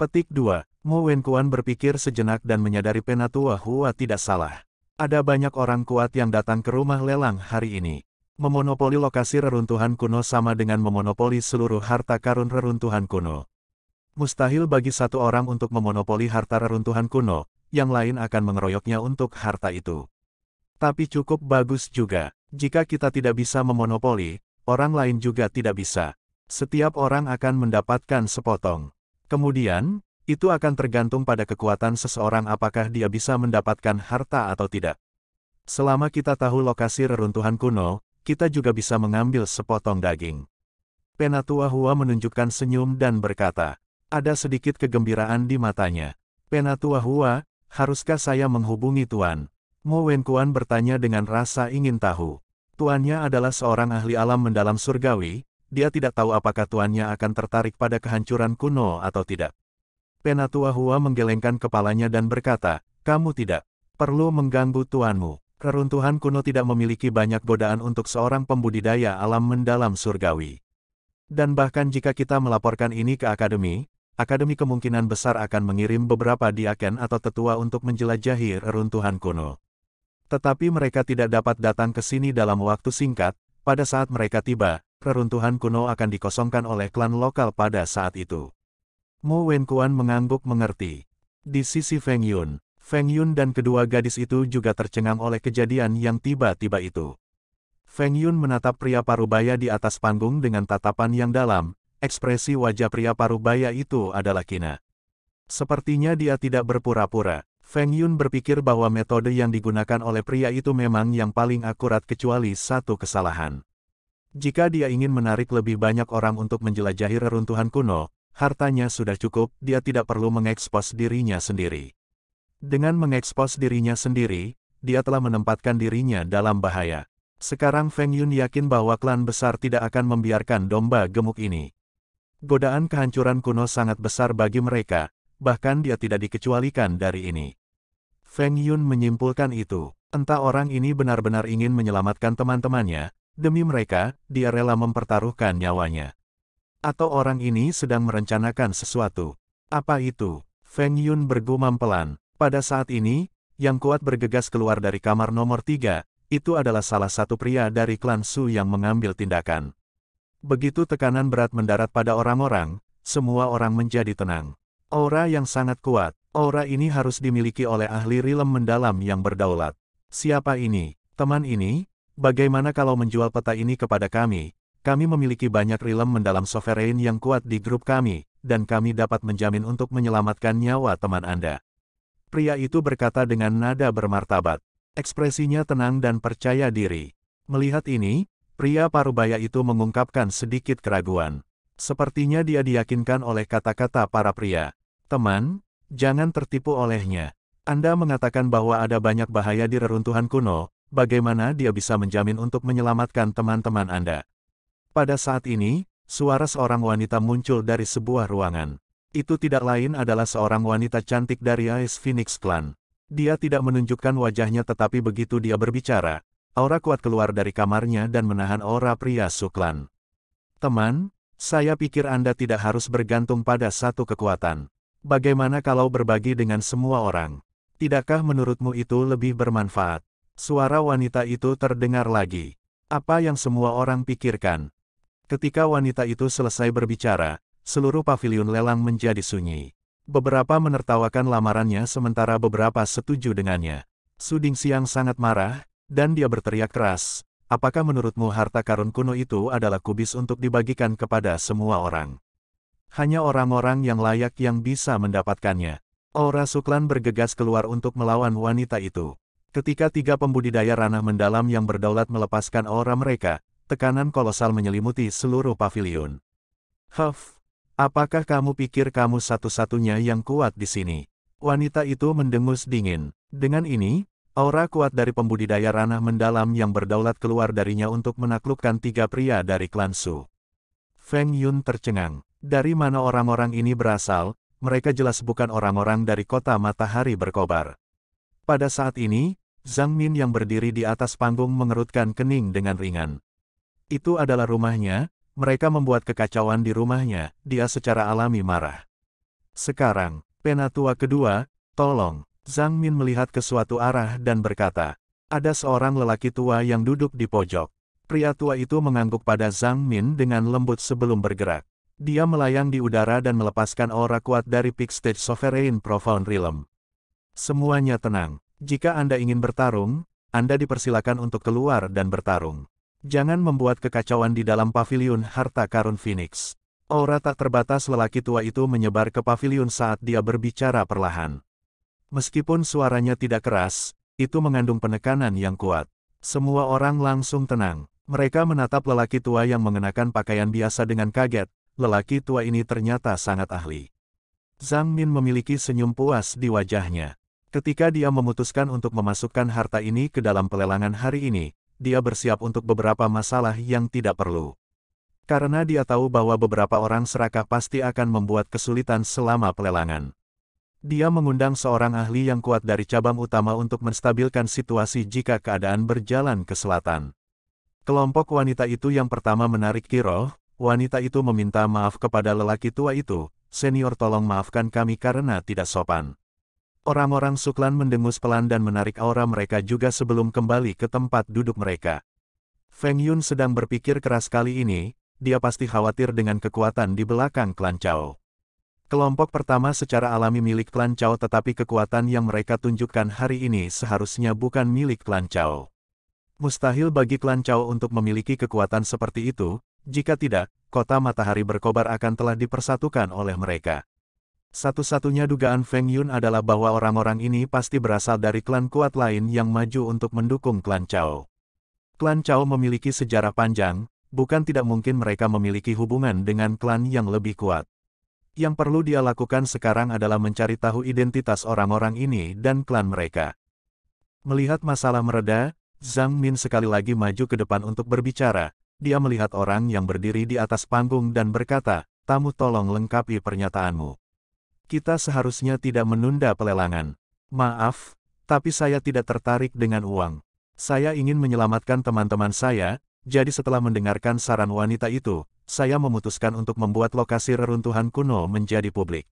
Speaker 1: Petik 2. Mo Wenkuan berpikir sejenak dan menyadari Penatua Hua tidak salah. Ada banyak orang kuat yang datang ke rumah lelang hari ini. Memonopoli lokasi reruntuhan kuno sama dengan memonopoli seluruh harta karun reruntuhan kuno. Mustahil bagi satu orang untuk memonopoli harta reruntuhan kuno, yang lain akan mengeroyoknya untuk harta itu. Tapi cukup bagus juga, jika kita tidak bisa memonopoli, orang lain juga tidak bisa. Setiap orang akan mendapatkan sepotong. Kemudian, itu akan tergantung pada kekuatan seseorang apakah dia bisa mendapatkan harta atau tidak. Selama kita tahu lokasi reruntuhan kuno, kita juga bisa mengambil sepotong daging. Penatua Hua menunjukkan senyum dan berkata, ada sedikit kegembiraan di matanya. Penatua Hua, haruskah saya menghubungi Tuan? Mo Wenkuan bertanya dengan rasa ingin tahu. Tuannya adalah seorang ahli alam mendalam surgawi, dia tidak tahu apakah tuannya akan tertarik pada kehancuran kuno atau tidak. Penatua Hua menggelengkan kepalanya dan berkata, kamu tidak perlu mengganggu tuanmu. Keruntuhan kuno tidak memiliki banyak godaan untuk seorang pembudidaya alam mendalam surgawi. Dan bahkan jika kita melaporkan ini ke akademi, Akademi kemungkinan besar akan mengirim beberapa diaken atau tetua untuk menjelajahi reruntuhan kuno. Tetapi mereka tidak dapat datang ke sini dalam waktu singkat, pada saat mereka tiba, reruntuhan kuno akan dikosongkan oleh klan lokal pada saat itu. Mo Wenkuan mengangguk mengerti. Di sisi Feng Yun, Feng Yun dan kedua gadis itu juga tercengang oleh kejadian yang tiba-tiba itu. Feng Yun menatap pria parubaya di atas panggung dengan tatapan yang dalam, Ekspresi wajah pria parubaya itu adalah kina. Sepertinya dia tidak berpura-pura. Feng Yun berpikir bahwa metode yang digunakan oleh pria itu memang yang paling akurat kecuali satu kesalahan. Jika dia ingin menarik lebih banyak orang untuk menjelajahi reruntuhan kuno, hartanya sudah cukup, dia tidak perlu mengekspos dirinya sendiri. Dengan mengekspos dirinya sendiri, dia telah menempatkan dirinya dalam bahaya. Sekarang Feng Yun yakin bahwa klan besar tidak akan membiarkan domba gemuk ini. Godaan kehancuran kuno sangat besar bagi mereka, bahkan dia tidak dikecualikan dari ini. Feng Yun menyimpulkan itu. Entah orang ini benar-benar ingin menyelamatkan teman-temannya, demi mereka, dia rela mempertaruhkan nyawanya. Atau orang ini sedang merencanakan sesuatu. Apa itu? Feng Yun bergumam pelan. Pada saat ini, yang kuat bergegas keluar dari kamar nomor tiga, itu adalah salah satu pria dari klan Su yang mengambil tindakan. Begitu tekanan berat mendarat pada orang-orang, semua orang menjadi tenang. Aura yang sangat kuat, aura ini harus dimiliki oleh ahli rilem mendalam yang berdaulat. Siapa ini? Teman ini? Bagaimana kalau menjual peta ini kepada kami? Kami memiliki banyak rilem mendalam sovereign yang kuat di grup kami, dan kami dapat menjamin untuk menyelamatkan nyawa teman Anda. Pria itu berkata dengan nada bermartabat. Ekspresinya tenang dan percaya diri. Melihat ini, Pria parubaya itu mengungkapkan sedikit keraguan. Sepertinya dia diyakinkan oleh kata-kata para pria. Teman, jangan tertipu olehnya. Anda mengatakan bahwa ada banyak bahaya di reruntuhan kuno, bagaimana dia bisa menjamin untuk menyelamatkan teman-teman Anda? Pada saat ini, suara seorang wanita muncul dari sebuah ruangan. Itu tidak lain adalah seorang wanita cantik dari Ice Phoenix Clan. Dia tidak menunjukkan wajahnya tetapi begitu dia berbicara, Aura kuat keluar dari kamarnya dan menahan aura pria Suklan. Teman, saya pikir Anda tidak harus bergantung pada satu kekuatan. Bagaimana kalau berbagi dengan semua orang? Tidakkah menurutmu itu lebih bermanfaat? Suara wanita itu terdengar lagi. Apa yang semua orang pikirkan? Ketika wanita itu selesai berbicara, seluruh pavilion lelang menjadi sunyi. Beberapa menertawakan lamarannya sementara beberapa setuju dengannya. Suding Siang sangat marah, dan dia berteriak keras, apakah menurutmu harta karun kuno itu adalah kubis untuk dibagikan kepada semua orang? Hanya orang-orang yang layak yang bisa mendapatkannya. Aura Suklan bergegas keluar untuk melawan wanita itu. Ketika tiga pembudidaya ranah mendalam yang berdaulat melepaskan aura mereka, tekanan kolosal menyelimuti seluruh pavilion. Huff, apakah kamu pikir kamu satu-satunya yang kuat di sini? Wanita itu mendengus dingin. Dengan ini, Aura kuat dari pembudidaya ranah mendalam yang berdaulat keluar darinya untuk menaklukkan tiga pria dari klan Su. Feng Yun tercengang. Dari mana orang-orang ini berasal, mereka jelas bukan orang-orang dari kota matahari berkobar. Pada saat ini, Zhang Min yang berdiri di atas panggung mengerutkan kening dengan ringan. Itu adalah rumahnya, mereka membuat kekacauan di rumahnya, dia secara alami marah. Sekarang, penatua kedua, tolong, Zhang Min melihat ke suatu arah dan berkata, ada seorang lelaki tua yang duduk di pojok. Pria tua itu mengangguk pada Zhang Min dengan lembut sebelum bergerak. Dia melayang di udara dan melepaskan aura kuat dari Peak Stage Sovereign Profound Realm. Semuanya tenang. Jika Anda ingin bertarung, Anda dipersilakan untuk keluar dan bertarung. Jangan membuat kekacauan di dalam pavilion harta karun Phoenix. Aura tak terbatas lelaki tua itu menyebar ke pavilion saat dia berbicara perlahan. Meskipun suaranya tidak keras, itu mengandung penekanan yang kuat. Semua orang langsung tenang. Mereka menatap lelaki tua yang mengenakan pakaian biasa dengan kaget. Lelaki tua ini ternyata sangat ahli. Zhang Min memiliki senyum puas di wajahnya. Ketika dia memutuskan untuk memasukkan harta ini ke dalam pelelangan hari ini, dia bersiap untuk beberapa masalah yang tidak perlu. Karena dia tahu bahwa beberapa orang serakah pasti akan membuat kesulitan selama pelelangan. Dia mengundang seorang ahli yang kuat dari cabang utama untuk menstabilkan situasi jika keadaan berjalan ke selatan. Kelompok wanita itu yang pertama menarik Kiroh, wanita itu meminta maaf kepada lelaki tua itu, senior tolong maafkan kami karena tidak sopan. Orang-orang Suklan mendengus pelan dan menarik aura mereka juga sebelum kembali ke tempat duduk mereka. Feng Yun sedang berpikir keras kali ini, dia pasti khawatir dengan kekuatan di belakang klan Chao. Kelompok pertama secara alami milik klan Cao tetapi kekuatan yang mereka tunjukkan hari ini seharusnya bukan milik klan Cao. Mustahil bagi klan Cao untuk memiliki kekuatan seperti itu, jika tidak, kota matahari berkobar akan telah dipersatukan oleh mereka. Satu-satunya dugaan Feng Yun adalah bahwa orang-orang ini pasti berasal dari klan kuat lain yang maju untuk mendukung klan Cao. Klan Cao memiliki sejarah panjang, bukan tidak mungkin mereka memiliki hubungan dengan klan yang lebih kuat. Yang perlu dia lakukan sekarang adalah mencari tahu identitas orang-orang ini dan klan mereka. Melihat masalah mereda, Zhang Min sekali lagi maju ke depan untuk berbicara. Dia melihat orang yang berdiri di atas panggung dan berkata, tamu tolong lengkapi pernyataanmu. Kita seharusnya tidak menunda pelelangan. Maaf, tapi saya tidak tertarik dengan uang. Saya ingin menyelamatkan teman-teman saya, jadi setelah mendengarkan saran wanita itu, saya memutuskan untuk membuat lokasi reruntuhan kuno menjadi publik.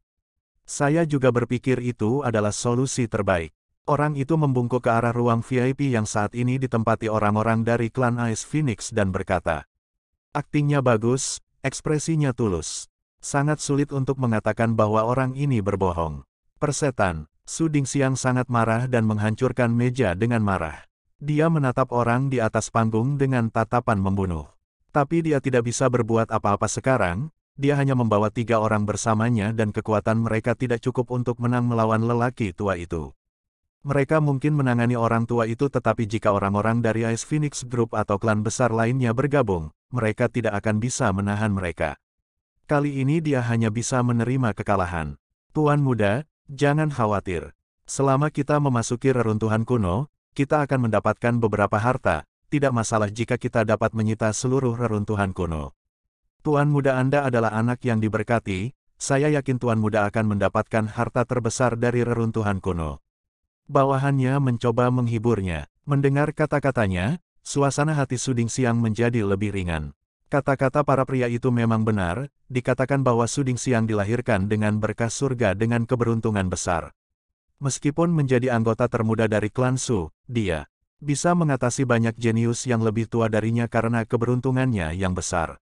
Speaker 1: Saya juga berpikir itu adalah solusi terbaik. Orang itu membungkuk ke arah ruang VIP yang saat ini ditempati orang-orang dari klan Ice Phoenix dan berkata, Aktingnya bagus, ekspresinya tulus. Sangat sulit untuk mengatakan bahwa orang ini berbohong. Persetan, Suding Siang sangat marah dan menghancurkan meja dengan marah. Dia menatap orang di atas panggung dengan tatapan membunuh. Tapi dia tidak bisa berbuat apa-apa sekarang, dia hanya membawa tiga orang bersamanya dan kekuatan mereka tidak cukup untuk menang melawan lelaki tua itu. Mereka mungkin menangani orang tua itu tetapi jika orang-orang dari Ice Phoenix Group atau klan besar lainnya bergabung, mereka tidak akan bisa menahan mereka. Kali ini dia hanya bisa menerima kekalahan. Tuan muda, jangan khawatir. Selama kita memasuki reruntuhan kuno, kita akan mendapatkan beberapa harta, tidak masalah jika kita dapat menyita seluruh reruntuhan kuno. Tuan muda Anda adalah anak yang diberkati, saya yakin Tuan muda akan mendapatkan harta terbesar dari reruntuhan kuno. Bawahannya mencoba menghiburnya. Mendengar kata-katanya, suasana hati Suding Siang menjadi lebih ringan. Kata-kata para pria itu memang benar, dikatakan bahwa Suding Siang dilahirkan dengan berkah surga dengan keberuntungan besar. Meskipun menjadi anggota termuda dari klan Su, dia bisa mengatasi banyak jenius yang lebih tua darinya karena keberuntungannya yang besar.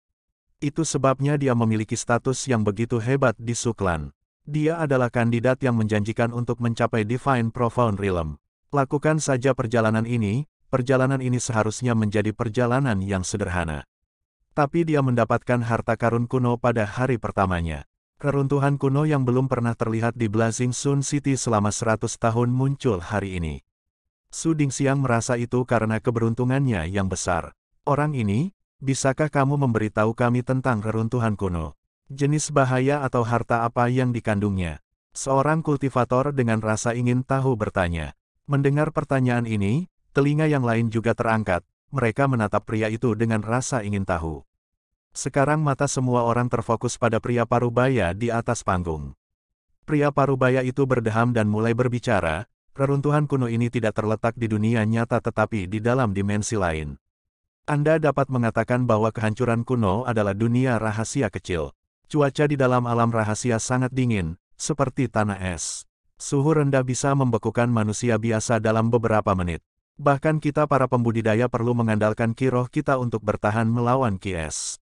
Speaker 1: Itu sebabnya dia memiliki status yang begitu hebat di Suklan. Dia adalah kandidat yang menjanjikan untuk mencapai Divine Profound Realm. Lakukan saja perjalanan ini, perjalanan ini seharusnya menjadi perjalanan yang sederhana. Tapi dia mendapatkan harta karun kuno pada hari pertamanya. Keruntuhan kuno yang belum pernah terlihat di Blazing Sun City selama 100 tahun muncul hari ini. Su Dingxiang merasa itu karena keberuntungannya yang besar. Orang ini, bisakah kamu memberitahu kami tentang reruntuhan kuno? Jenis bahaya atau harta apa yang dikandungnya? Seorang kultivator dengan rasa ingin tahu bertanya. Mendengar pertanyaan ini, telinga yang lain juga terangkat, mereka menatap pria itu dengan rasa ingin tahu. Sekarang mata semua orang terfokus pada pria parubaya di atas panggung. Pria parubaya itu berdeham dan mulai berbicara, Reruntuhan kuno ini tidak terletak di dunia nyata tetapi di dalam dimensi lain. Anda dapat mengatakan bahwa kehancuran kuno adalah dunia rahasia kecil. Cuaca di dalam alam rahasia sangat dingin, seperti tanah es. Suhu rendah bisa membekukan manusia biasa dalam beberapa menit. Bahkan kita para pembudidaya perlu mengandalkan kiroh kita untuk bertahan melawan kies.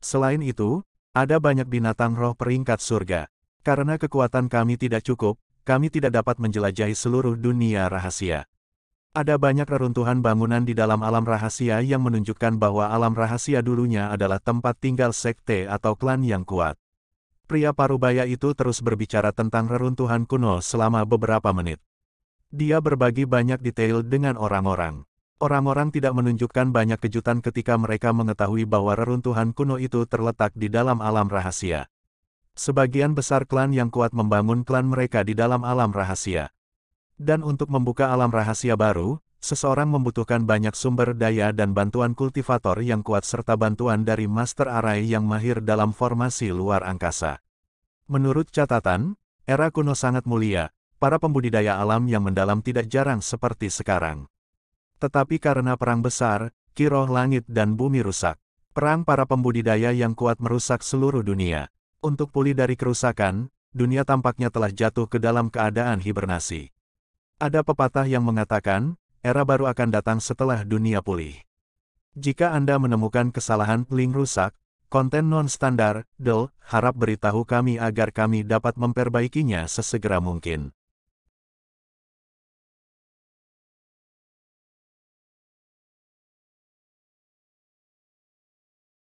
Speaker 1: Selain itu, ada banyak binatang roh peringkat surga. Karena kekuatan kami tidak cukup, kami tidak dapat menjelajahi seluruh dunia rahasia. Ada banyak reruntuhan bangunan di dalam alam rahasia yang menunjukkan bahwa alam rahasia dulunya adalah tempat tinggal sekte atau klan yang kuat. Pria parubaya itu terus berbicara tentang reruntuhan kuno selama beberapa menit. Dia berbagi banyak detail dengan orang-orang. Orang-orang tidak menunjukkan banyak kejutan ketika mereka mengetahui bahwa reruntuhan kuno itu terletak di dalam alam rahasia. Sebagian besar klan yang kuat membangun klan mereka di dalam alam rahasia. Dan untuk membuka alam rahasia baru, seseorang membutuhkan banyak sumber daya dan bantuan kultivator yang kuat serta bantuan dari Master Arai yang mahir dalam formasi luar angkasa. Menurut catatan, era kuno sangat mulia, para pembudidaya alam yang mendalam tidak jarang seperti sekarang. Tetapi karena perang besar, kiroh langit dan bumi rusak. Perang para pembudidaya yang kuat merusak seluruh dunia. Untuk pulih dari kerusakan, dunia tampaknya telah jatuh ke dalam keadaan hibernasi. Ada pepatah yang mengatakan, era baru akan datang setelah dunia pulih. Jika Anda menemukan kesalahan link rusak, konten non-standar, del, harap beritahu kami agar kami dapat memperbaikinya sesegera mungkin.